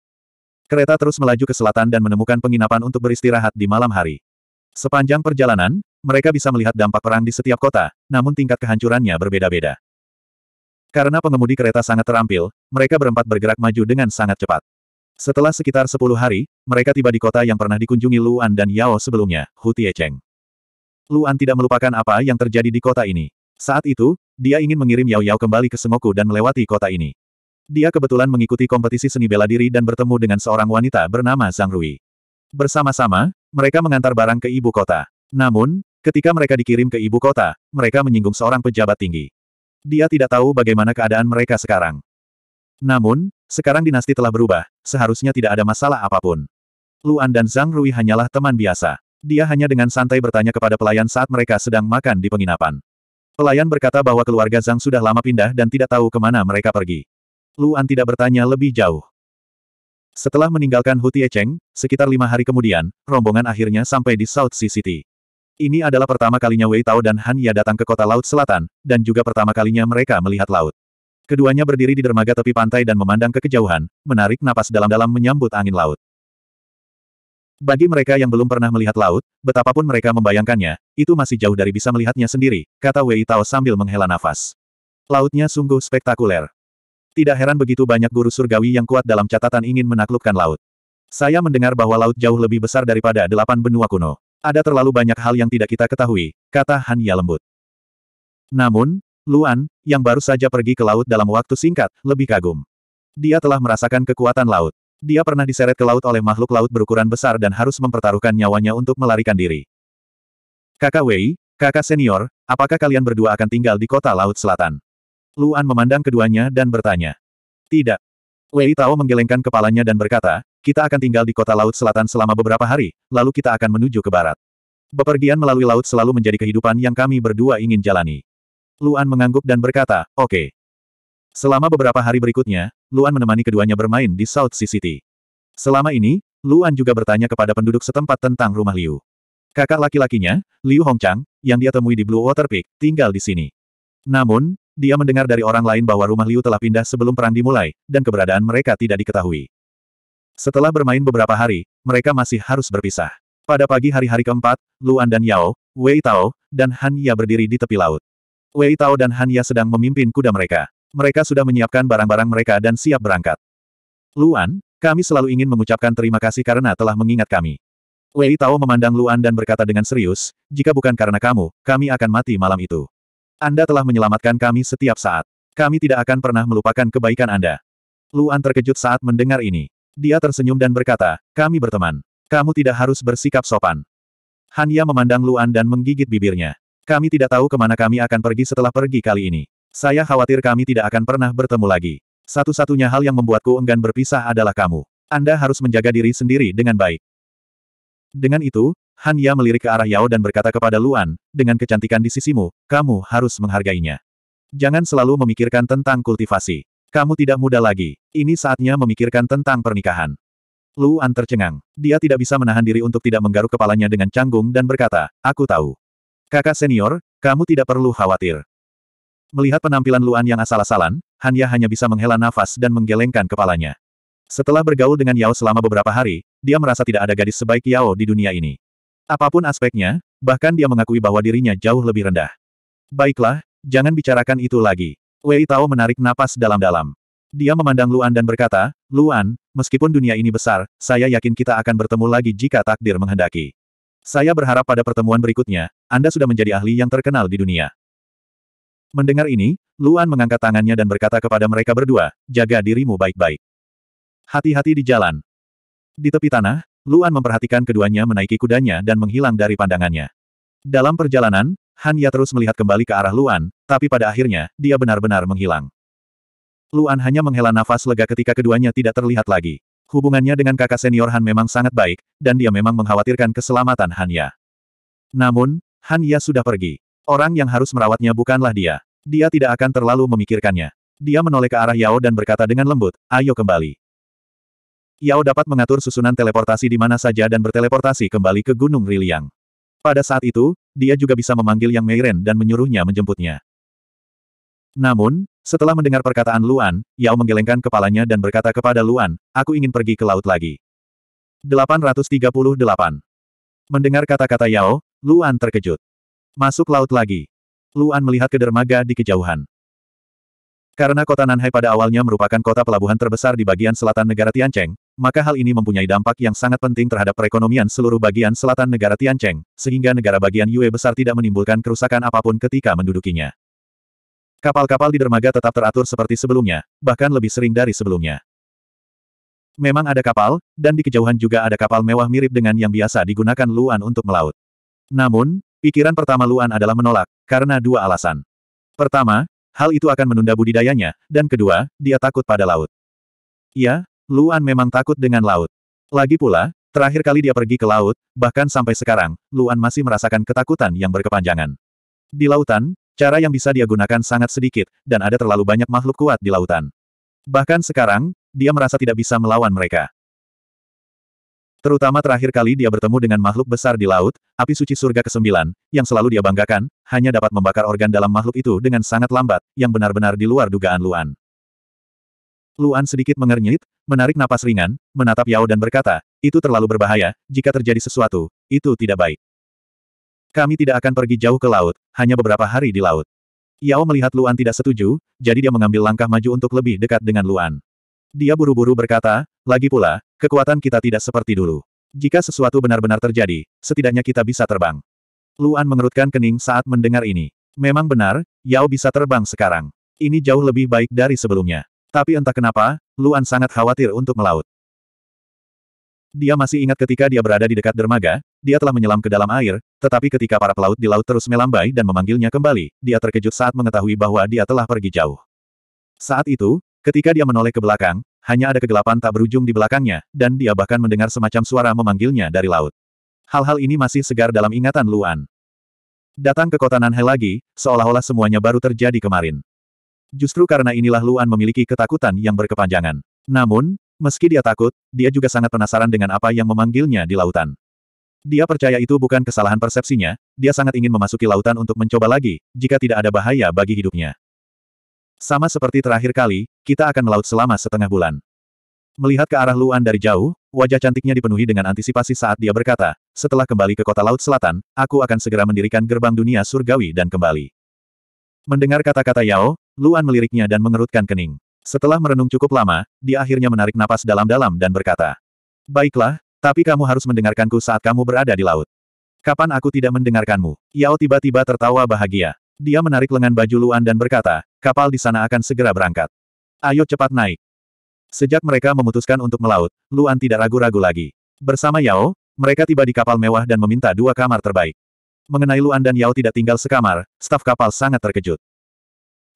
S1: Kereta terus melaju ke selatan dan menemukan penginapan untuk beristirahat di malam hari. Sepanjang perjalanan, mereka bisa melihat dampak perang di setiap kota, namun tingkat kehancurannya berbeda-beda. Karena pengemudi kereta sangat terampil, mereka berempat bergerak maju dengan sangat cepat. Setelah sekitar 10 hari, mereka tiba di kota yang pernah dikunjungi Luan dan Yao sebelumnya, Hu Tiecheng. Luan tidak melupakan apa yang terjadi di kota ini. Saat itu, dia ingin mengirim Yao Yao kembali ke Sengoku dan melewati kota ini. Dia kebetulan mengikuti kompetisi seni bela diri dan bertemu dengan seorang wanita bernama Zhang Rui. Bersama-sama, mereka mengantar barang ke ibu kota. Namun, ketika mereka dikirim ke ibu kota, mereka menyinggung seorang pejabat tinggi. Dia tidak tahu bagaimana keadaan mereka sekarang. Namun, sekarang dinasti telah berubah, seharusnya tidak ada masalah apapun. Luan dan Zhang Rui hanyalah teman biasa. Dia hanya dengan santai bertanya kepada pelayan saat mereka sedang makan di penginapan. Pelayan berkata bahwa keluarga Zhang sudah lama pindah dan tidak tahu kemana mereka pergi. Luan tidak bertanya lebih jauh. Setelah meninggalkan Hutie Cheng, sekitar lima hari kemudian, rombongan akhirnya sampai di South Sea City. Ini adalah pertama kalinya Wei Tao dan Han Ya datang ke kota laut selatan, dan juga pertama kalinya mereka melihat laut. Keduanya berdiri di dermaga tepi pantai dan memandang ke kejauhan, menarik napas dalam-dalam menyambut angin laut. Bagi mereka yang belum pernah melihat laut, betapapun mereka membayangkannya, itu masih jauh dari bisa melihatnya sendiri, kata Wei Tao sambil menghela nafas. Lautnya sungguh spektakuler. Tidak heran begitu banyak guru surgawi yang kuat dalam catatan ingin menaklukkan laut. Saya mendengar bahwa laut jauh lebih besar daripada delapan benua kuno. Ada terlalu banyak hal yang tidak kita ketahui, kata Han Ya lembut. Namun, Luan, yang baru saja pergi ke laut dalam waktu singkat, lebih kagum. Dia telah merasakan kekuatan laut. Dia pernah diseret ke laut oleh makhluk laut berukuran besar dan harus mempertaruhkan nyawanya untuk melarikan diri. Kakak Wei, kakak senior, apakah kalian berdua akan tinggal di kota laut selatan? Luan memandang keduanya dan bertanya. Tidak. Wei Tao menggelengkan kepalanya dan berkata, kita akan tinggal di kota laut selatan selama beberapa hari, lalu kita akan menuju ke barat. Bepergian melalui laut selalu menjadi kehidupan yang kami berdua ingin jalani. Luan mengangguk dan berkata, oke. Okay. Selama beberapa hari berikutnya, Luan menemani keduanya bermain di South Sea City. Selama ini, Luan juga bertanya kepada penduduk setempat tentang rumah Liu. Kakak laki-lakinya, Liu Hongchang, yang dia temui di Blue Water Peak, tinggal di sini. Namun, dia mendengar dari orang lain bahwa rumah Liu telah pindah sebelum perang dimulai, dan keberadaan mereka tidak diketahui. Setelah bermain beberapa hari, mereka masih harus berpisah. Pada pagi hari-hari keempat, Luan dan Yao, Wei Tao, dan Han Ya berdiri di tepi laut. Wei Tao dan Han Ya sedang memimpin kuda mereka. Mereka sudah menyiapkan barang-barang mereka dan siap berangkat. Luan, kami selalu ingin mengucapkan terima kasih karena telah mengingat kami. Wei Tao memandang Luan dan berkata dengan serius, jika bukan karena kamu, kami akan mati malam itu. Anda telah menyelamatkan kami setiap saat. Kami tidak akan pernah melupakan kebaikan Anda. Luan terkejut saat mendengar ini. Dia tersenyum dan berkata, kami berteman. Kamu tidak harus bersikap sopan. Hanya memandang Luan dan menggigit bibirnya. Kami tidak tahu kemana kami akan pergi setelah pergi kali ini. Saya khawatir kami tidak akan pernah bertemu lagi. Satu-satunya hal yang membuatku enggan berpisah adalah kamu. Anda harus menjaga diri sendiri dengan baik. Dengan itu, Han Ya melirik ke arah Yao dan berkata kepada Luan, dengan kecantikan di sisimu, kamu harus menghargainya. Jangan selalu memikirkan tentang kultivasi. Kamu tidak muda lagi. Ini saatnya memikirkan tentang pernikahan. Luan tercengang. Dia tidak bisa menahan diri untuk tidak menggaruk kepalanya dengan canggung dan berkata, aku tahu. Kakak senior, kamu tidak perlu khawatir. Melihat penampilan Luan yang asal-asalan, Han Ya hanya bisa menghela nafas dan menggelengkan kepalanya. Setelah bergaul dengan Yao selama beberapa hari, dia merasa tidak ada gadis sebaik Yao di dunia ini. Apapun aspeknya, bahkan dia mengakui bahwa dirinya jauh lebih rendah. Baiklah, jangan bicarakan itu lagi. Wei Tao menarik napas dalam-dalam. Dia memandang Luan dan berkata, Luan, meskipun dunia ini besar, saya yakin kita akan bertemu lagi jika takdir menghendaki. Saya berharap pada pertemuan berikutnya, Anda sudah menjadi ahli yang terkenal di dunia. Mendengar ini, Luan mengangkat tangannya dan berkata kepada mereka berdua, jaga dirimu baik-baik. Hati-hati di jalan. Di tepi tanah, Luan memperhatikan keduanya menaiki kudanya dan menghilang dari pandangannya. Dalam perjalanan, Han Ya terus melihat kembali ke arah Luan, tapi pada akhirnya, dia benar-benar menghilang. Luan hanya menghela nafas lega ketika keduanya tidak terlihat lagi. Hubungannya dengan kakak senior Han memang sangat baik, dan dia memang mengkhawatirkan keselamatan Han Ya. Namun, Han Ya sudah pergi. Orang yang harus merawatnya bukanlah dia. Dia tidak akan terlalu memikirkannya. Dia menoleh ke arah Yao dan berkata dengan lembut, ayo kembali. Yao dapat mengatur susunan teleportasi di mana saja dan berteleportasi kembali ke Gunung Riliang. Pada saat itu, dia juga bisa memanggil Yang Meiren dan menyuruhnya menjemputnya. Namun, setelah mendengar perkataan Luan, Yao menggelengkan kepalanya dan berkata kepada Luan, aku ingin pergi ke laut lagi. 838. Mendengar kata-kata Yao, Luan terkejut. Masuk laut lagi. Luan melihat ke dermaga di kejauhan. Karena kota Nanhai pada awalnya merupakan kota pelabuhan terbesar di bagian selatan negara Tiancheng, maka hal ini mempunyai dampak yang sangat penting terhadap perekonomian seluruh bagian selatan negara Tiancheng, sehingga negara bagian Yue besar tidak menimbulkan kerusakan apapun ketika mendudukinya. Kapal-kapal di dermaga tetap teratur seperti sebelumnya, bahkan lebih sering dari sebelumnya. Memang ada kapal, dan di kejauhan juga ada kapal mewah mirip dengan yang biasa digunakan Luan untuk melaut. Namun, pikiran pertama Luan adalah menolak, karena dua alasan. Pertama, hal itu akan menunda budidayanya, dan kedua, dia takut pada laut. Ya, Luan memang takut dengan laut. Lagi pula, terakhir kali dia pergi ke laut, bahkan sampai sekarang, Luan masih merasakan ketakutan yang berkepanjangan. Di lautan, cara yang bisa dia gunakan sangat sedikit, dan ada terlalu banyak makhluk kuat di lautan. Bahkan sekarang, dia merasa tidak bisa melawan mereka. Terutama terakhir kali dia bertemu dengan makhluk besar di laut, api suci surga ke-9, yang selalu dia banggakan, hanya dapat membakar organ dalam makhluk itu dengan sangat lambat, yang benar-benar di luar dugaan Luan. Luan sedikit mengernyit, menarik napas ringan, menatap Yao dan berkata, itu terlalu berbahaya, jika terjadi sesuatu, itu tidak baik. Kami tidak akan pergi jauh ke laut, hanya beberapa hari di laut. Yao melihat Luan tidak setuju, jadi dia mengambil langkah maju untuk lebih dekat dengan Luan. Dia buru-buru berkata, lagi pula, kekuatan kita tidak seperti dulu. Jika sesuatu benar-benar terjadi, setidaknya kita bisa terbang. Luan mengerutkan kening saat mendengar ini. Memang benar, Yao bisa terbang sekarang. Ini jauh lebih baik dari sebelumnya. Tapi entah kenapa, Luan sangat khawatir untuk melaut. Dia masih ingat ketika dia berada di dekat dermaga, dia telah menyelam ke dalam air, tetapi ketika para pelaut di laut terus melambai dan memanggilnya kembali, dia terkejut saat mengetahui bahwa dia telah pergi jauh. Saat itu, ketika dia menoleh ke belakang, hanya ada kegelapan tak berujung di belakangnya, dan dia bahkan mendengar semacam suara memanggilnya dari laut. Hal-hal ini masih segar dalam ingatan Luan. Datang ke kota Nanhe lagi, seolah-olah semuanya baru terjadi kemarin. Justru karena inilah Luan memiliki ketakutan yang berkepanjangan. Namun, meski dia takut, dia juga sangat penasaran dengan apa yang memanggilnya di lautan. Dia percaya itu bukan kesalahan persepsinya, dia sangat ingin memasuki lautan untuk mencoba lagi, jika tidak ada bahaya bagi hidupnya. Sama seperti terakhir kali, kita akan melaut selama setengah bulan. Melihat ke arah Luan dari jauh, wajah cantiknya dipenuhi dengan antisipasi saat dia berkata, setelah kembali ke kota laut selatan, aku akan segera mendirikan gerbang dunia surgawi dan kembali. Mendengar kata-kata Yao, Luan meliriknya dan mengerutkan kening. Setelah merenung cukup lama, dia akhirnya menarik napas dalam-dalam dan berkata, Baiklah, tapi kamu harus mendengarkanku saat kamu berada di laut. Kapan aku tidak mendengarkanmu? Yao tiba-tiba tertawa bahagia. Dia menarik lengan baju Luan dan berkata, kapal di sana akan segera berangkat. Ayo cepat naik. Sejak mereka memutuskan untuk melaut, Luan tidak ragu-ragu lagi. Bersama Yao, mereka tiba di kapal mewah dan meminta dua kamar terbaik. Mengenai Luan dan Yao tidak tinggal sekamar, staf kapal sangat terkejut.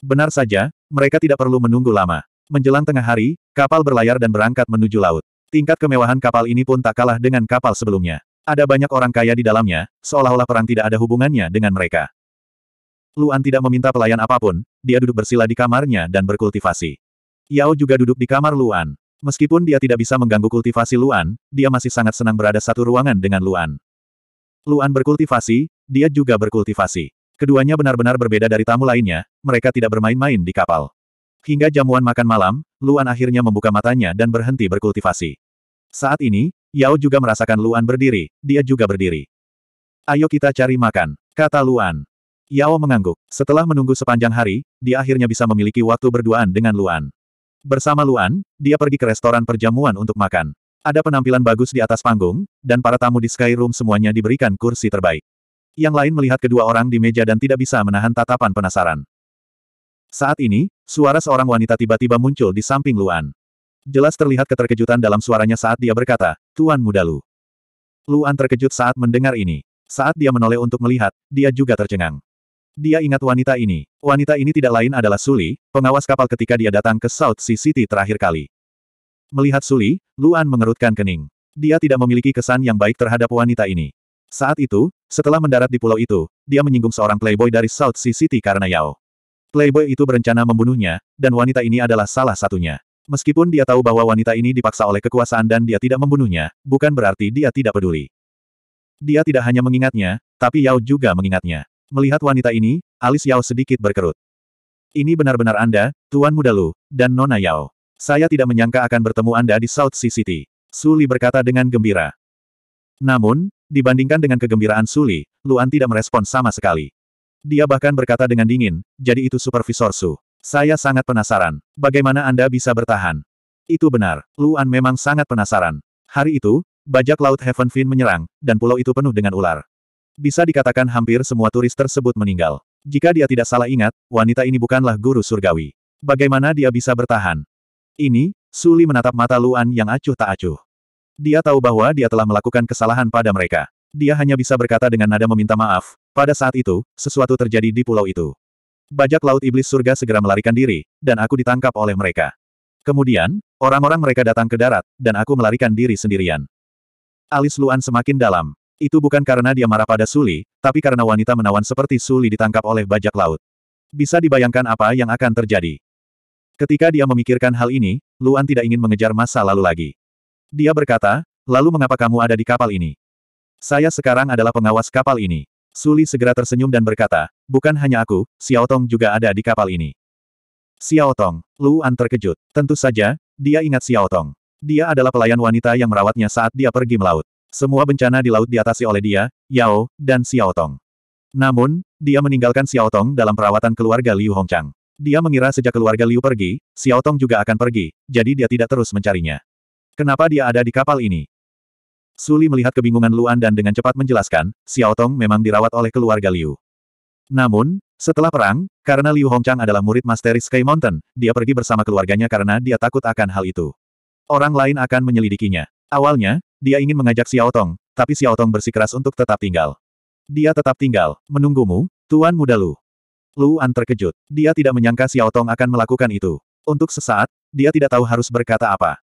S1: Benar saja, mereka tidak perlu menunggu lama. Menjelang tengah hari, kapal berlayar dan berangkat menuju laut. Tingkat kemewahan kapal ini pun tak kalah dengan kapal sebelumnya. Ada banyak orang kaya di dalamnya, seolah-olah perang tidak ada hubungannya dengan mereka. Luan tidak meminta pelayan apapun, dia duduk bersila di kamarnya dan berkultivasi. Yao juga duduk di kamar Luan. Meskipun dia tidak bisa mengganggu kultivasi Luan, dia masih sangat senang berada satu ruangan dengan Luan. Luan berkultivasi, dia juga berkultivasi. Keduanya benar-benar berbeda dari tamu lainnya, mereka tidak bermain-main di kapal. Hingga jamuan makan malam, Luan akhirnya membuka matanya dan berhenti berkultivasi. Saat ini, Yao juga merasakan Luan berdiri, dia juga berdiri. Ayo kita cari makan, kata Luan. Yao mengangguk. Setelah menunggu sepanjang hari, dia akhirnya bisa memiliki waktu berduaan dengan Luan. Bersama Luan, dia pergi ke restoran perjamuan untuk makan. Ada penampilan bagus di atas panggung, dan para tamu di Skyroom semuanya diberikan kursi terbaik. Yang lain melihat kedua orang di meja dan tidak bisa menahan tatapan penasaran. Saat ini, suara seorang wanita tiba-tiba muncul di samping Luan. Jelas terlihat keterkejutan dalam suaranya saat dia berkata, Tuan Muda Lu. Luan terkejut saat mendengar ini. Saat dia menoleh untuk melihat, dia juga tercengang. Dia ingat wanita ini. Wanita ini tidak lain adalah Suli, pengawas kapal ketika dia datang ke South Sea City terakhir kali. Melihat Suli, Luan mengerutkan kening. Dia tidak memiliki kesan yang baik terhadap wanita ini. Saat itu, setelah mendarat di pulau itu, dia menyinggung seorang playboy dari South Sea City karena Yao. Playboy itu berencana membunuhnya, dan wanita ini adalah salah satunya. Meskipun dia tahu bahwa wanita ini dipaksa oleh kekuasaan dan dia tidak membunuhnya, bukan berarti dia tidak peduli. Dia tidak hanya mengingatnya, tapi Yao juga mengingatnya. Melihat wanita ini, alis Yao sedikit berkerut. Ini benar-benar Anda, Tuan Muda Lu, dan Nona Yao. Saya tidak menyangka akan bertemu Anda di South Sea City. Suli berkata dengan gembira. Namun, Dibandingkan dengan kegembiraan Suli, Luan tidak merespons sama sekali. Dia bahkan berkata dengan dingin, jadi itu Supervisor Su. Saya sangat penasaran. Bagaimana Anda bisa bertahan? Itu benar, Luan memang sangat penasaran. Hari itu, bajak laut Heaven Fin menyerang, dan pulau itu penuh dengan ular. Bisa dikatakan hampir semua turis tersebut meninggal. Jika dia tidak salah ingat, wanita ini bukanlah guru surgawi. Bagaimana dia bisa bertahan? Ini, Suli menatap mata Luan yang acuh tak acuh. Dia tahu bahwa dia telah melakukan kesalahan pada mereka. Dia hanya bisa berkata dengan nada meminta maaf. Pada saat itu, sesuatu terjadi di pulau itu. Bajak laut iblis surga segera melarikan diri, dan aku ditangkap oleh mereka. Kemudian, orang-orang mereka datang ke darat, dan aku melarikan diri sendirian. Alis Luan semakin dalam. Itu bukan karena dia marah pada Suli, tapi karena wanita menawan seperti Suli ditangkap oleh bajak laut. Bisa dibayangkan apa yang akan terjadi. Ketika dia memikirkan hal ini, Luan tidak ingin mengejar masa lalu lagi. Dia berkata, lalu mengapa kamu ada di kapal ini? Saya sekarang adalah pengawas kapal ini. Suli segera tersenyum dan berkata, bukan hanya aku, Xiao Tong juga ada di kapal ini. Xiao Tong, Luan terkejut. Tentu saja, dia ingat Xiao Tong. Dia adalah pelayan wanita yang merawatnya saat dia pergi melaut. Semua bencana di laut diatasi oleh dia, Yao, dan Xiao Tong. Namun, dia meninggalkan Xiao Tong dalam perawatan keluarga Liu Hongchang. Dia mengira sejak keluarga Liu pergi, Xiao Tong juga akan pergi, jadi dia tidak terus mencarinya. Kenapa dia ada di kapal ini? Suli melihat kebingungan Luan dan dengan cepat menjelaskan, Xiao Tong memang dirawat oleh keluarga Liu. Namun, setelah perang, karena Liu Hongchang adalah murid masteri Sky Mountain, dia pergi bersama keluarganya karena dia takut akan hal itu. Orang lain akan menyelidikinya. Awalnya, dia ingin mengajak Xiao Tong, tapi Xiao Tong bersikeras untuk tetap tinggal. Dia tetap tinggal, menunggumu, Tuan Muda Lu. Luan terkejut. Dia tidak menyangka Xiao Tong akan melakukan itu. Untuk sesaat, dia tidak tahu harus berkata apa.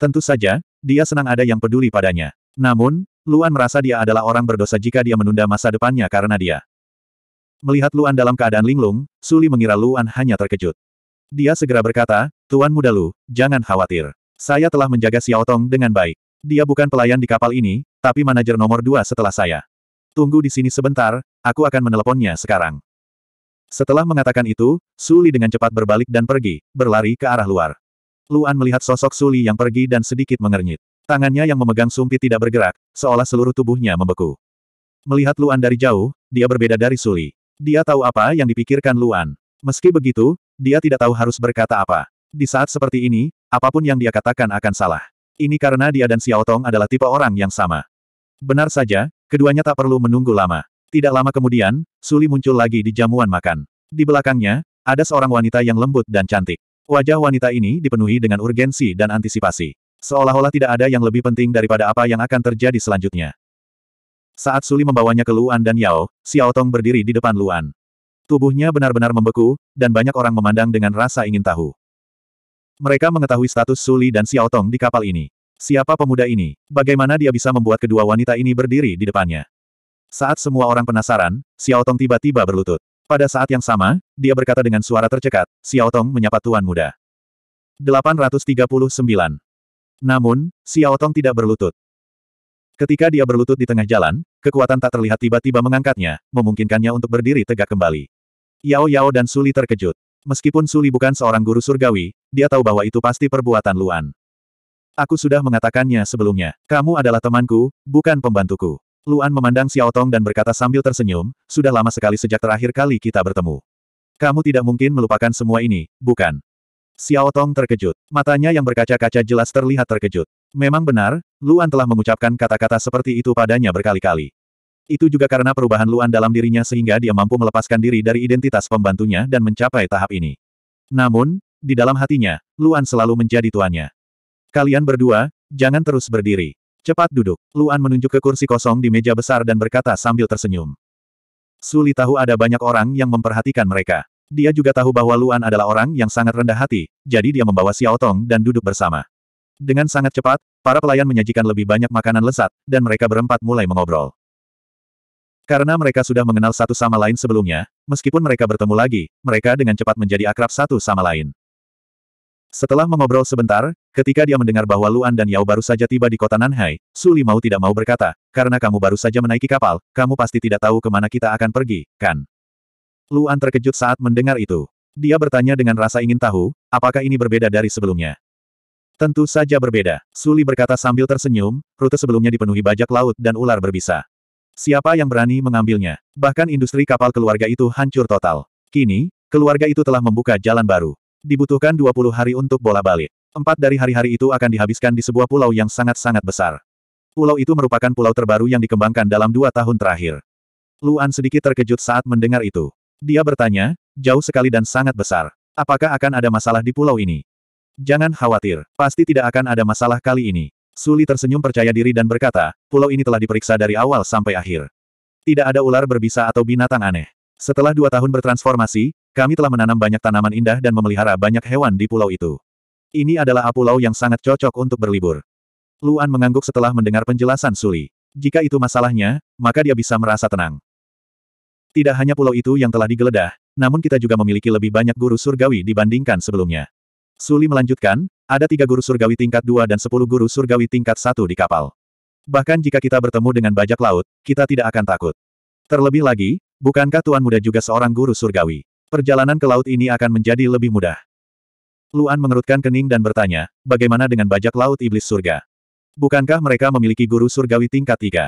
S1: Tentu saja, dia senang ada yang peduli padanya. Namun, Luan merasa dia adalah orang berdosa jika dia menunda masa depannya karena dia. Melihat Luan dalam keadaan linglung, Suli mengira Luan hanya terkejut. Dia segera berkata, Tuan Muda Lu, jangan khawatir. Saya telah menjaga Xiao Tong dengan baik. Dia bukan pelayan di kapal ini, tapi manajer nomor dua setelah saya. Tunggu di sini sebentar, aku akan meneleponnya sekarang. Setelah mengatakan itu, Suli dengan cepat berbalik dan pergi, berlari ke arah luar. Luan melihat sosok Suli yang pergi dan sedikit mengernyit. Tangannya yang memegang sumpit tidak bergerak, seolah seluruh tubuhnya membeku. Melihat Luan dari jauh, dia berbeda dari Suli. Dia tahu apa yang dipikirkan Luan. Meski begitu, dia tidak tahu harus berkata apa. Di saat seperti ini, apapun yang dia katakan akan salah. Ini karena dia dan Xiao Tong adalah tipe orang yang sama. Benar saja, keduanya tak perlu menunggu lama. Tidak lama kemudian, Suli muncul lagi di jamuan makan. Di belakangnya, ada seorang wanita yang lembut dan cantik. Wajah wanita ini dipenuhi dengan urgensi dan antisipasi. Seolah-olah tidak ada yang lebih penting daripada apa yang akan terjadi selanjutnya. Saat Suli membawanya ke Luan dan Yao, Xiao Tong berdiri di depan Luan. Tubuhnya benar-benar membeku, dan banyak orang memandang dengan rasa ingin tahu. Mereka mengetahui status Suli dan Xiao Tong di kapal ini. Siapa pemuda ini? Bagaimana dia bisa membuat kedua wanita ini berdiri di depannya? Saat semua orang penasaran, Xiao Tong tiba-tiba berlutut. Pada saat yang sama, dia berkata dengan suara tercekat, Xiao Tong menyapa Tuan Muda. 839. Namun, Xiao Tong tidak berlutut. Ketika dia berlutut di tengah jalan, kekuatan tak terlihat tiba-tiba mengangkatnya, memungkinkannya untuk berdiri tegak kembali. Yao Yao dan Suli terkejut. Meskipun Suli bukan seorang guru surgawi, dia tahu bahwa itu pasti perbuatan Luan. Aku sudah mengatakannya sebelumnya, kamu adalah temanku, bukan pembantuku. Luan memandang Xiao Tong dan berkata sambil tersenyum, sudah lama sekali sejak terakhir kali kita bertemu. Kamu tidak mungkin melupakan semua ini, bukan? Xiao Tong terkejut. Matanya yang berkaca-kaca jelas terlihat terkejut. Memang benar, Luan telah mengucapkan kata-kata seperti itu padanya berkali-kali. Itu juga karena perubahan Luan dalam dirinya sehingga dia mampu melepaskan diri dari identitas pembantunya dan mencapai tahap ini. Namun, di dalam hatinya, Luan selalu menjadi tuannya. Kalian berdua, jangan terus berdiri. Cepat duduk. Luan menunjuk ke kursi kosong di meja besar dan berkata sambil tersenyum. Suli tahu ada banyak orang yang memperhatikan mereka. Dia juga tahu bahwa Luan adalah orang yang sangat rendah hati, jadi dia membawa Xiao Tong dan duduk bersama. Dengan sangat cepat, para pelayan menyajikan lebih banyak makanan lezat, dan mereka berempat mulai mengobrol. Karena mereka sudah mengenal satu sama lain sebelumnya, meskipun mereka bertemu lagi, mereka dengan cepat menjadi akrab satu sama lain. Setelah mengobrol sebentar, Ketika dia mendengar bahwa Luan dan Yao baru saja tiba di kota Nanhai, Suli mau tidak mau berkata, karena kamu baru saja menaiki kapal, kamu pasti tidak tahu kemana kita akan pergi, kan? Luan terkejut saat mendengar itu. Dia bertanya dengan rasa ingin tahu, apakah ini berbeda dari sebelumnya? Tentu saja berbeda, Suli berkata sambil tersenyum, rute sebelumnya dipenuhi bajak laut dan ular berbisa. Siapa yang berani mengambilnya? Bahkan industri kapal keluarga itu hancur total. Kini, keluarga itu telah membuka jalan baru. Dibutuhkan 20 hari untuk bola balik. Empat dari hari-hari itu akan dihabiskan di sebuah pulau yang sangat-sangat besar. Pulau itu merupakan pulau terbaru yang dikembangkan dalam dua tahun terakhir. Luan sedikit terkejut saat mendengar itu. Dia bertanya, jauh sekali dan sangat besar. Apakah akan ada masalah di pulau ini? Jangan khawatir, pasti tidak akan ada masalah kali ini. Suli tersenyum percaya diri dan berkata, pulau ini telah diperiksa dari awal sampai akhir. Tidak ada ular berbisa atau binatang aneh. Setelah dua tahun bertransformasi, kami telah menanam banyak tanaman indah dan memelihara banyak hewan di pulau itu. Ini adalah apulau yang sangat cocok untuk berlibur. Luan mengangguk setelah mendengar penjelasan Suli. Jika itu masalahnya, maka dia bisa merasa tenang. Tidak hanya pulau itu yang telah digeledah, namun kita juga memiliki lebih banyak guru surgawi dibandingkan sebelumnya. Suli melanjutkan, ada tiga guru surgawi tingkat dua dan sepuluh guru surgawi tingkat satu di kapal. Bahkan jika kita bertemu dengan bajak laut, kita tidak akan takut. Terlebih lagi, bukankah Tuan Muda juga seorang guru surgawi? Perjalanan ke laut ini akan menjadi lebih mudah. Luan mengerutkan kening dan bertanya, bagaimana dengan bajak laut iblis surga? Bukankah mereka memiliki guru surgawi tingkat tiga?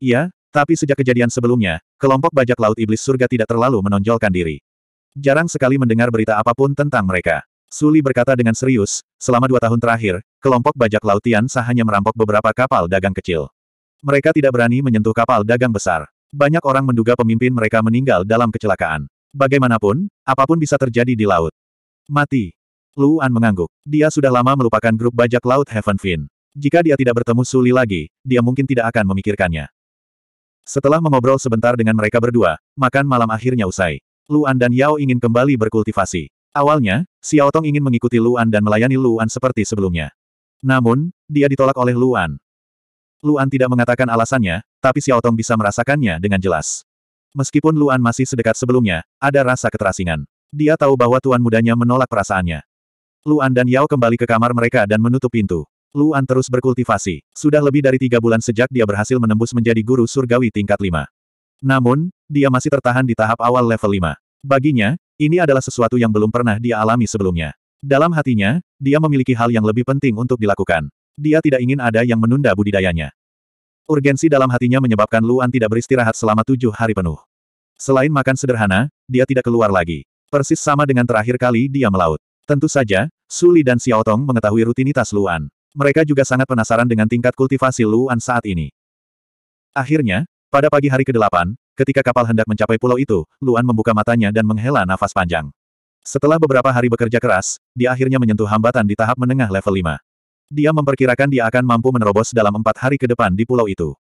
S1: Iya, tapi sejak kejadian sebelumnya, kelompok bajak laut iblis surga tidak terlalu menonjolkan diri. Jarang sekali mendengar berita apapun tentang mereka. Suli berkata dengan serius, selama dua tahun terakhir, kelompok bajak laut Tiansa hanya merampok beberapa kapal dagang kecil. Mereka tidak berani menyentuh kapal dagang besar. Banyak orang menduga pemimpin mereka meninggal dalam kecelakaan. Bagaimanapun, apapun bisa terjadi di laut. Mati. Luan mengangguk. Dia sudah lama melupakan grup bajak laut Heaven Fin. Jika dia tidak bertemu Suli lagi, dia mungkin tidak akan memikirkannya. Setelah mengobrol sebentar dengan mereka berdua, makan malam akhirnya usai. Luan dan Yao ingin kembali berkultivasi. Awalnya, Xiao Tong ingin mengikuti Luan dan melayani Luan seperti sebelumnya. Namun, dia ditolak oleh Luan. Luan tidak mengatakan alasannya, tapi Xiao Tong bisa merasakannya dengan jelas. Meskipun Luan masih sedekat sebelumnya, ada rasa keterasingan. Dia tahu bahwa tuan mudanya menolak perasaannya. Luan dan Yao kembali ke kamar mereka dan menutup pintu. Luan terus berkultivasi. Sudah lebih dari tiga bulan sejak dia berhasil menembus menjadi guru surgawi tingkat lima. Namun, dia masih tertahan di tahap awal level lima. Baginya, ini adalah sesuatu yang belum pernah dia alami sebelumnya. Dalam hatinya, dia memiliki hal yang lebih penting untuk dilakukan. Dia tidak ingin ada yang menunda budidayanya. Urgensi dalam hatinya menyebabkan Luan tidak beristirahat selama tujuh hari penuh. Selain makan sederhana, dia tidak keluar lagi. Persis sama dengan terakhir kali dia melaut. Tentu saja, Suli dan Xiao Tong mengetahui rutinitas Luan. Mereka juga sangat penasaran dengan tingkat kultivasi Luan saat ini. Akhirnya, pada pagi hari ke-8, ketika kapal hendak mencapai pulau itu, Luan membuka matanya dan menghela nafas panjang. Setelah beberapa hari bekerja keras, dia akhirnya menyentuh hambatan di tahap menengah level 5. Dia memperkirakan dia akan mampu menerobos dalam empat hari ke depan di pulau itu.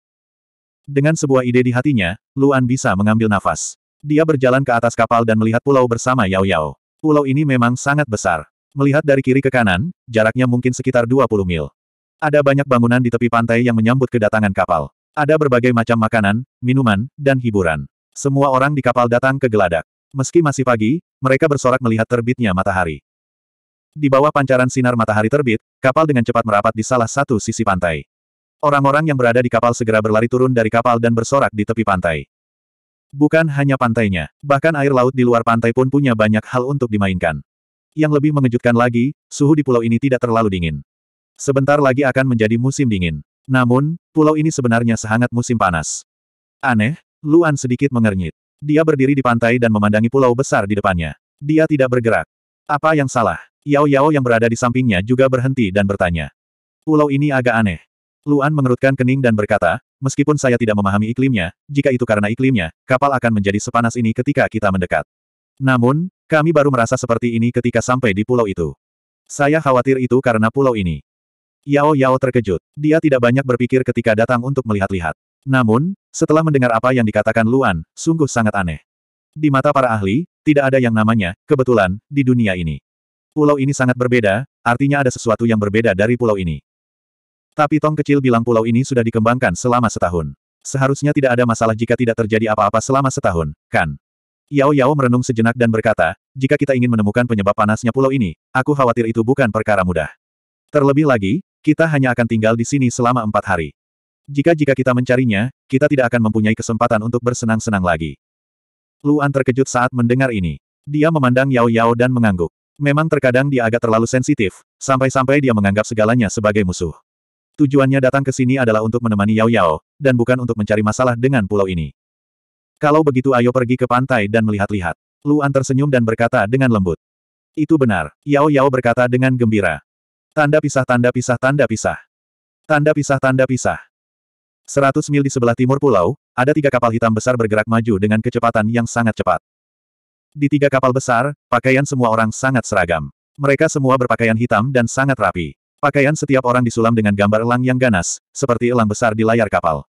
S1: Dengan sebuah ide di hatinya, Luan bisa mengambil nafas. Dia berjalan ke atas kapal dan melihat pulau bersama Yao Yao. Pulau ini memang sangat besar. Melihat dari kiri ke kanan, jaraknya mungkin sekitar 20 mil. Ada banyak bangunan di tepi pantai yang menyambut kedatangan kapal. Ada berbagai macam makanan, minuman, dan hiburan. Semua orang di kapal datang ke geladak. Meski masih pagi, mereka bersorak melihat terbitnya matahari. Di bawah pancaran sinar matahari terbit, kapal dengan cepat merapat di salah satu sisi pantai. Orang-orang yang berada di kapal segera berlari turun dari kapal dan bersorak di tepi pantai. Bukan hanya pantainya, bahkan air laut di luar pantai pun punya banyak hal untuk dimainkan. Yang lebih mengejutkan lagi, suhu di pulau ini tidak terlalu dingin. Sebentar lagi akan menjadi musim dingin. Namun, pulau ini sebenarnya sehangat musim panas. Aneh, Luan sedikit mengernyit. Dia berdiri di pantai dan memandangi pulau besar di depannya. Dia tidak bergerak. Apa yang salah? Yao Yao yang berada di sampingnya juga berhenti dan bertanya. Pulau ini agak aneh. Luan mengerutkan kening dan berkata, meskipun saya tidak memahami iklimnya, jika itu karena iklimnya, kapal akan menjadi sepanas ini ketika kita mendekat. Namun, kami baru merasa seperti ini ketika sampai di pulau itu. Saya khawatir itu karena pulau ini. Yao Yao terkejut. Dia tidak banyak berpikir ketika datang untuk melihat-lihat. Namun, setelah mendengar apa yang dikatakan Luan, sungguh sangat aneh. Di mata para ahli, tidak ada yang namanya, kebetulan, di dunia ini. Pulau ini sangat berbeda, artinya ada sesuatu yang berbeda dari pulau ini. Tapi Tong kecil bilang pulau ini sudah dikembangkan selama setahun. Seharusnya tidak ada masalah jika tidak terjadi apa-apa selama setahun, kan? Yao Yao merenung sejenak dan berkata, jika kita ingin menemukan penyebab panasnya pulau ini, aku khawatir itu bukan perkara mudah. Terlebih lagi, kita hanya akan tinggal di sini selama empat hari. Jika-jika kita mencarinya, kita tidak akan mempunyai kesempatan untuk bersenang-senang lagi. Luan terkejut saat mendengar ini. Dia memandang Yao Yao dan mengangguk. Memang terkadang dia agak terlalu sensitif, sampai-sampai dia menganggap segalanya sebagai musuh. Tujuannya datang ke sini adalah untuk menemani Yao Yao, dan bukan untuk mencari masalah dengan pulau ini. Kalau begitu ayo pergi ke pantai dan melihat-lihat. Luan tersenyum dan berkata dengan lembut. Itu benar, Yao Yao berkata dengan gembira. Tanda pisah tanda pisah tanda pisah. Tanda pisah tanda pisah. Seratus mil di sebelah timur pulau, ada tiga kapal hitam besar bergerak maju dengan kecepatan yang sangat cepat. Di tiga kapal besar, pakaian semua orang sangat seragam. Mereka semua berpakaian hitam dan sangat rapi. Pakaian setiap orang disulam dengan gambar elang yang ganas, seperti elang besar di layar kapal.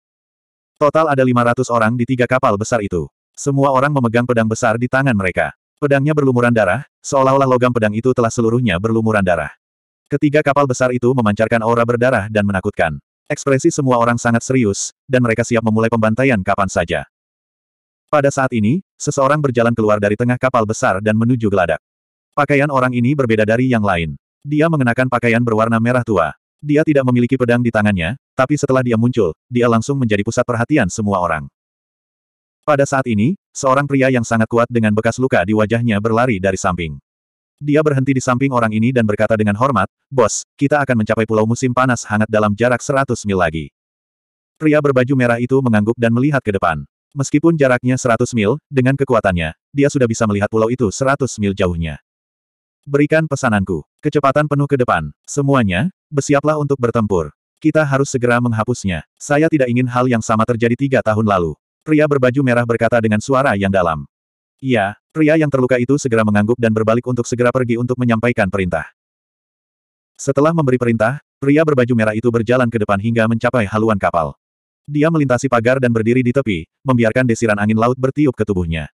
S1: Total ada 500 orang di tiga kapal besar itu. Semua orang memegang pedang besar di tangan mereka. Pedangnya berlumuran darah, seolah-olah logam pedang itu telah seluruhnya berlumuran darah. Ketiga kapal besar itu memancarkan aura berdarah dan menakutkan. Ekspresi semua orang sangat serius, dan mereka siap memulai pembantaian kapan saja. Pada saat ini, seseorang berjalan keluar dari tengah kapal besar dan menuju geladak. Pakaian orang ini berbeda dari yang lain. Dia mengenakan pakaian berwarna merah tua. Dia tidak memiliki pedang di tangannya, tapi setelah dia muncul, dia langsung menjadi pusat perhatian semua orang. Pada saat ini, seorang pria yang sangat kuat dengan bekas luka di wajahnya berlari dari samping. Dia berhenti di samping orang ini dan berkata dengan hormat, Bos, kita akan mencapai pulau musim panas hangat dalam jarak 100 mil lagi. Pria berbaju merah itu mengangguk dan melihat ke depan. Meskipun jaraknya 100 mil, dengan kekuatannya, dia sudah bisa melihat pulau itu 100 mil jauhnya. Berikan pesananku. Kecepatan penuh ke depan. Semuanya, bersiaplah untuk bertempur. Kita harus segera menghapusnya. Saya tidak ingin hal yang sama terjadi tiga tahun lalu. Pria berbaju merah berkata dengan suara yang dalam. Iya, pria yang terluka itu segera mengangguk dan berbalik untuk segera pergi untuk menyampaikan perintah. Setelah memberi perintah, pria berbaju merah itu berjalan ke depan hingga mencapai haluan kapal. Dia melintasi pagar dan berdiri di tepi, membiarkan desiran angin laut bertiup ke tubuhnya.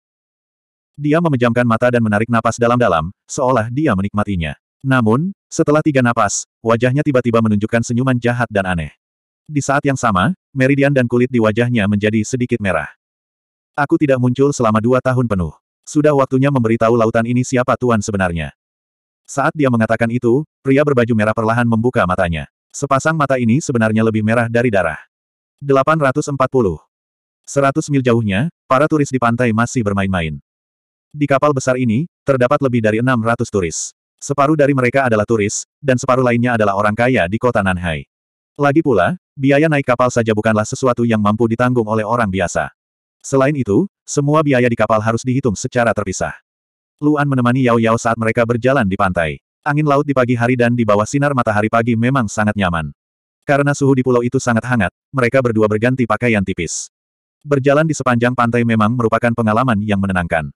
S1: Dia memejamkan mata dan menarik napas dalam-dalam, seolah dia menikmatinya. Namun, setelah tiga napas, wajahnya tiba-tiba menunjukkan senyuman jahat dan aneh. Di saat yang sama, meridian dan kulit di wajahnya menjadi sedikit merah. Aku tidak muncul selama dua tahun penuh. Sudah waktunya memberitahu lautan ini siapa tuan sebenarnya. Saat dia mengatakan itu, pria berbaju merah perlahan membuka matanya. Sepasang mata ini sebenarnya lebih merah dari darah. 840. 100 mil jauhnya, para turis di pantai masih bermain-main. Di kapal besar ini, terdapat lebih dari 600 turis. Separuh dari mereka adalah turis, dan separuh lainnya adalah orang kaya di kota Nanhai. Lagi pula, biaya naik kapal saja bukanlah sesuatu yang mampu ditanggung oleh orang biasa. Selain itu, semua biaya di kapal harus dihitung secara terpisah. Luan menemani Yao Yao saat mereka berjalan di pantai. Angin laut di pagi hari dan di bawah sinar matahari pagi memang sangat nyaman. Karena suhu di pulau itu sangat hangat, mereka berdua berganti pakaian tipis. Berjalan di sepanjang pantai memang merupakan pengalaman yang menenangkan.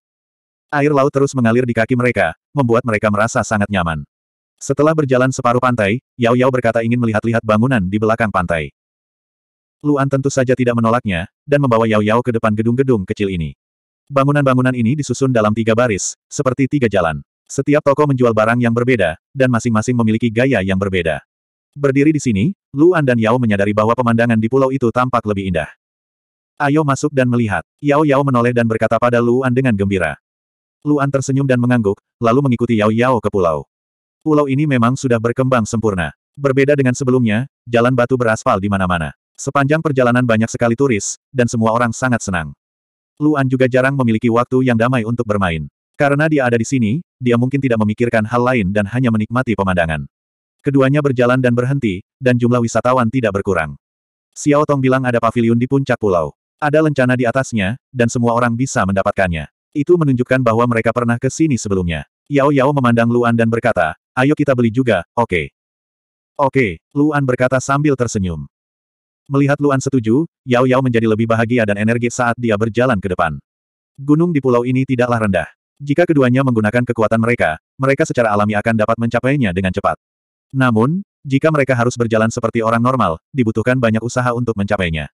S1: Air laut terus mengalir di kaki mereka, membuat mereka merasa sangat nyaman. Setelah berjalan separuh pantai, Yao Yao berkata ingin melihat-lihat bangunan di belakang pantai. Luan tentu saja tidak menolaknya, dan membawa Yao Yao ke depan gedung-gedung kecil ini. Bangunan-bangunan ini disusun dalam tiga baris, seperti tiga jalan. Setiap toko menjual barang yang berbeda, dan masing-masing memiliki gaya yang berbeda. Berdiri di sini, Luan dan Yao menyadari bahwa pemandangan di pulau itu tampak lebih indah. Ayo masuk dan melihat. Yao Yao menoleh dan berkata pada Luan dengan gembira. Luan tersenyum dan mengangguk, lalu mengikuti Yao Yao ke pulau. Pulau ini memang sudah berkembang sempurna. Berbeda dengan sebelumnya, jalan batu beraspal di mana-mana. Sepanjang perjalanan banyak sekali turis, dan semua orang sangat senang. Luan juga jarang memiliki waktu yang damai untuk bermain. Karena dia ada di sini, dia mungkin tidak memikirkan hal lain dan hanya menikmati pemandangan. Keduanya berjalan dan berhenti, dan jumlah wisatawan tidak berkurang. Xiao Tong bilang ada paviliun di puncak pulau. Ada lencana di atasnya, dan semua orang bisa mendapatkannya. Itu menunjukkan bahwa mereka pernah ke sini sebelumnya. Yao Yao memandang Luan dan berkata, ayo kita beli juga, oke. Okay. Oke, okay, Luan berkata sambil tersenyum. Melihat Luan setuju, Yao Yao menjadi lebih bahagia dan energi saat dia berjalan ke depan. Gunung di pulau ini tidaklah rendah. Jika keduanya menggunakan kekuatan mereka, mereka secara alami akan dapat mencapainya dengan cepat. Namun, jika mereka harus berjalan seperti orang normal, dibutuhkan banyak usaha untuk mencapainya.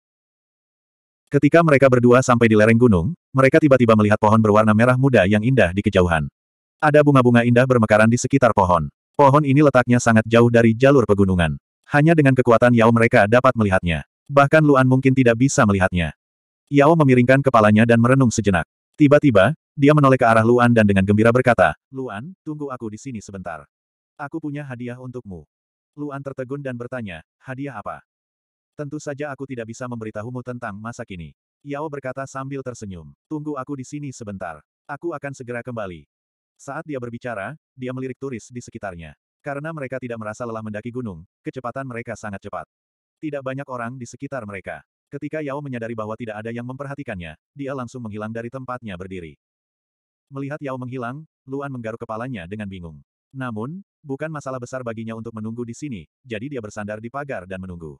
S1: Ketika mereka berdua sampai di lereng gunung, mereka tiba-tiba melihat pohon berwarna merah muda yang indah di kejauhan. Ada bunga-bunga indah bermekaran di sekitar pohon. Pohon ini letaknya sangat jauh dari jalur pegunungan. Hanya dengan kekuatan Yao mereka dapat melihatnya. Bahkan Luan mungkin tidak bisa melihatnya. Yao memiringkan kepalanya dan merenung sejenak. Tiba-tiba, dia menoleh ke arah Luan dan dengan gembira berkata, Luan, tunggu aku di sini sebentar. Aku punya hadiah untukmu. Luan tertegun dan bertanya, hadiah apa? Tentu saja aku tidak bisa memberitahumu tentang masa kini. Yao berkata sambil tersenyum. Tunggu aku di sini sebentar. Aku akan segera kembali. Saat dia berbicara, dia melirik turis di sekitarnya. Karena mereka tidak merasa lelah mendaki gunung, kecepatan mereka sangat cepat. Tidak banyak orang di sekitar mereka. Ketika Yao menyadari bahwa tidak ada yang memperhatikannya, dia langsung menghilang dari tempatnya berdiri. Melihat Yao menghilang, Luan menggaruk kepalanya dengan bingung. Namun, bukan masalah besar baginya untuk menunggu di sini, jadi dia bersandar di pagar dan menunggu.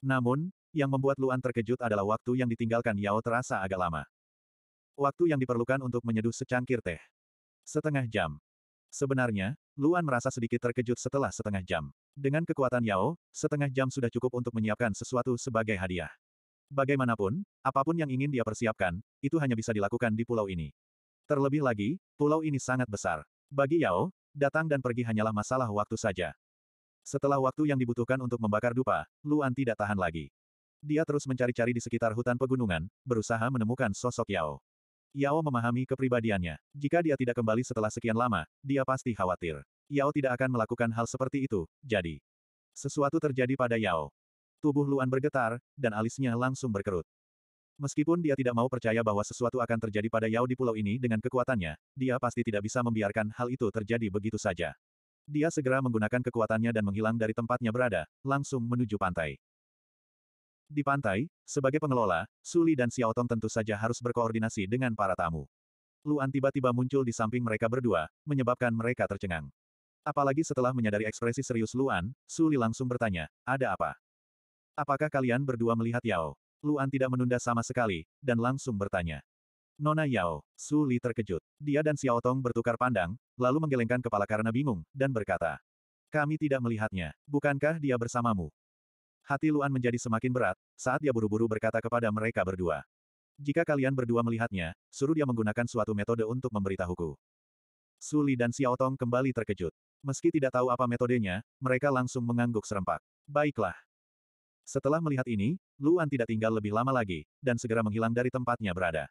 S1: Namun, yang membuat Luan terkejut adalah waktu yang ditinggalkan Yao terasa agak lama. Waktu yang diperlukan untuk menyeduh secangkir teh. Setengah jam. Sebenarnya, Luan merasa sedikit terkejut setelah setengah jam. Dengan kekuatan Yao, setengah jam sudah cukup untuk menyiapkan sesuatu sebagai hadiah. Bagaimanapun, apapun yang ingin dia persiapkan, itu hanya bisa dilakukan di pulau ini. Terlebih lagi, pulau ini sangat besar. Bagi Yao, datang dan pergi hanyalah masalah waktu saja. Setelah waktu yang dibutuhkan untuk membakar dupa, Luan tidak tahan lagi. Dia terus mencari-cari di sekitar hutan pegunungan, berusaha menemukan sosok Yao. Yao memahami kepribadiannya. Jika dia tidak kembali setelah sekian lama, dia pasti khawatir. Yao tidak akan melakukan hal seperti itu, jadi. Sesuatu terjadi pada Yao. Tubuh Luan bergetar, dan alisnya langsung berkerut. Meskipun dia tidak mau percaya bahwa sesuatu akan terjadi pada Yao di pulau ini dengan kekuatannya, dia pasti tidak bisa membiarkan hal itu terjadi begitu saja. Dia segera menggunakan kekuatannya dan menghilang dari tempatnya berada, langsung menuju pantai. Di pantai, sebagai pengelola, Suli dan Xiao Tong tentu saja harus berkoordinasi dengan para tamu. Luan tiba-tiba muncul di samping mereka berdua, menyebabkan mereka tercengang. Apalagi setelah menyadari ekspresi serius Luan, Suli langsung bertanya, ada apa? Apakah kalian berdua melihat Yao? Luan tidak menunda sama sekali, dan langsung bertanya. Nona Yao, Su Li terkejut. Dia dan Xiao Tong bertukar pandang, lalu menggelengkan kepala karena bingung, dan berkata. Kami tidak melihatnya. Bukankah dia bersamamu? Hati Luan menjadi semakin berat, saat dia buru-buru berkata kepada mereka berdua. Jika kalian berdua melihatnya, suruh dia menggunakan suatu metode untuk memberitahuku. Su Li dan Xiao Tong kembali terkejut. Meski tidak tahu apa metodenya, mereka langsung mengangguk serempak. Baiklah. Setelah melihat ini, Luan tidak tinggal lebih lama lagi, dan segera menghilang dari tempatnya berada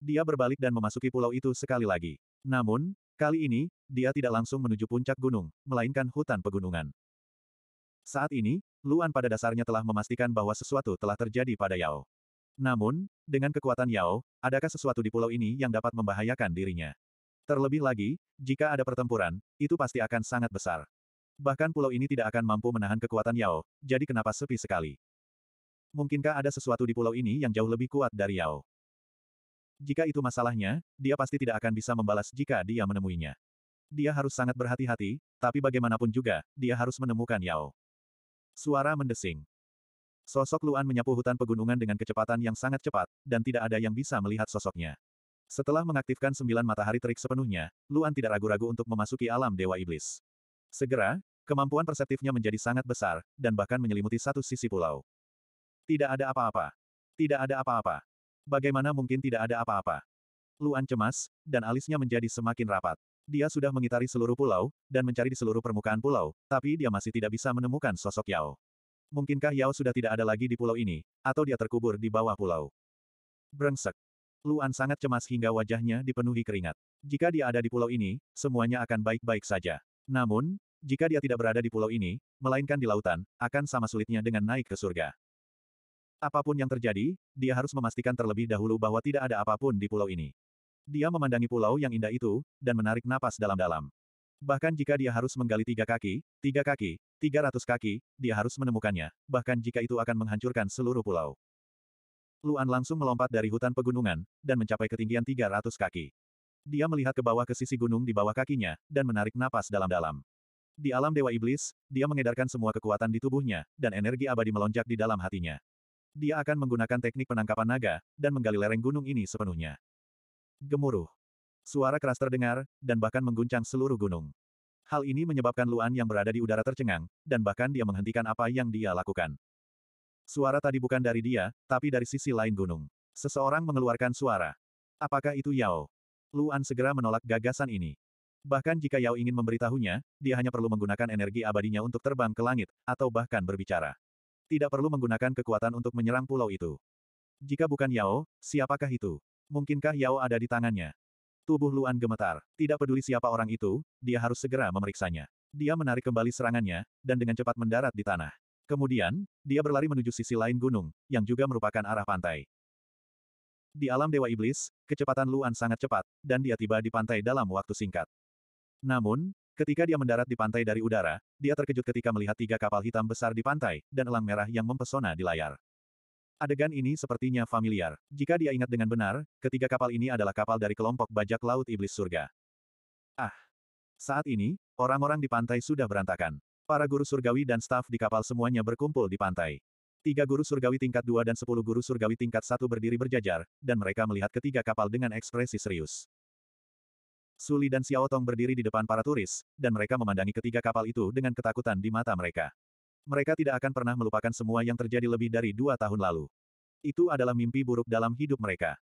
S1: dia berbalik dan memasuki pulau itu sekali lagi. Namun, kali ini, dia tidak langsung menuju puncak gunung, melainkan hutan pegunungan. Saat ini, Luan pada dasarnya telah memastikan bahwa sesuatu telah terjadi pada Yao. Namun, dengan kekuatan Yao, adakah sesuatu di pulau ini yang dapat membahayakan dirinya? Terlebih lagi, jika ada pertempuran, itu pasti akan sangat besar. Bahkan pulau ini tidak akan mampu menahan kekuatan Yao, jadi kenapa sepi sekali? Mungkinkah ada sesuatu di pulau ini yang jauh lebih kuat dari Yao? Jika itu masalahnya, dia pasti tidak akan bisa membalas jika dia menemuinya. Dia harus sangat berhati-hati, tapi bagaimanapun juga, dia harus menemukan Yao. Suara mendesing. Sosok Luan menyapu hutan pegunungan dengan kecepatan yang sangat cepat, dan tidak ada yang bisa melihat sosoknya. Setelah mengaktifkan sembilan matahari terik sepenuhnya, Luan tidak ragu-ragu untuk memasuki alam Dewa Iblis. Segera, kemampuan perseptifnya menjadi sangat besar, dan bahkan menyelimuti satu sisi pulau. Tidak ada apa-apa. Tidak ada apa-apa. Bagaimana mungkin tidak ada apa-apa? Luan cemas, dan alisnya menjadi semakin rapat. Dia sudah mengitari seluruh pulau, dan mencari di seluruh permukaan pulau, tapi dia masih tidak bisa menemukan sosok Yao. Mungkinkah Yao sudah tidak ada lagi di pulau ini, atau dia terkubur di bawah pulau? Brengsek. Luan sangat cemas hingga wajahnya dipenuhi keringat. Jika dia ada di pulau ini, semuanya akan baik-baik saja. Namun, jika dia tidak berada di pulau ini, melainkan di lautan, akan sama sulitnya dengan naik ke surga. Apapun yang terjadi, dia harus memastikan terlebih dahulu bahwa tidak ada apapun di pulau ini. Dia memandangi pulau yang indah itu, dan menarik napas dalam-dalam. Bahkan jika dia harus menggali tiga kaki, tiga kaki, tiga ratus kaki, dia harus menemukannya, bahkan jika itu akan menghancurkan seluruh pulau. Luan langsung melompat dari hutan pegunungan, dan mencapai ketinggian tiga ratus kaki. Dia melihat ke bawah ke sisi gunung di bawah kakinya, dan menarik napas dalam-dalam. Di alam Dewa Iblis, dia mengedarkan semua kekuatan di tubuhnya, dan energi abadi melonjak di dalam hatinya. Dia akan menggunakan teknik penangkapan naga, dan menggali lereng gunung ini sepenuhnya. Gemuruh. Suara keras terdengar, dan bahkan mengguncang seluruh gunung. Hal ini menyebabkan Luan yang berada di udara tercengang, dan bahkan dia menghentikan apa yang dia lakukan. Suara tadi bukan dari dia, tapi dari sisi lain gunung. Seseorang mengeluarkan suara. Apakah itu Yao? Luan segera menolak gagasan ini. Bahkan jika Yao ingin memberitahunya, dia hanya perlu menggunakan energi abadinya untuk terbang ke langit, atau bahkan berbicara tidak perlu menggunakan kekuatan untuk menyerang pulau itu. Jika bukan Yao, siapakah itu? Mungkinkah Yao ada di tangannya? Tubuh Luan gemetar. Tidak peduli siapa orang itu, dia harus segera memeriksanya. Dia menarik kembali serangannya, dan dengan cepat mendarat di tanah. Kemudian, dia berlari menuju sisi lain gunung, yang juga merupakan arah pantai. Di alam Dewa Iblis, kecepatan Luan sangat cepat, dan dia tiba di pantai dalam waktu singkat. Namun, Ketika dia mendarat di pantai dari udara, dia terkejut ketika melihat tiga kapal hitam besar di pantai, dan elang merah yang mempesona di layar. Adegan ini sepertinya familiar. Jika dia ingat dengan benar, ketiga kapal ini adalah kapal dari kelompok bajak laut iblis surga. Ah! Saat ini, orang-orang di pantai sudah berantakan. Para guru surgawi dan staf di kapal semuanya berkumpul di pantai. Tiga guru surgawi tingkat dua dan sepuluh guru surgawi tingkat satu berdiri berjajar, dan mereka melihat ketiga kapal dengan ekspresi serius. Suli dan Xiao Tong berdiri di depan para turis, dan mereka memandangi ketiga kapal itu dengan ketakutan di mata mereka. Mereka tidak akan pernah melupakan semua yang terjadi lebih dari dua tahun lalu. Itu adalah mimpi buruk dalam hidup mereka.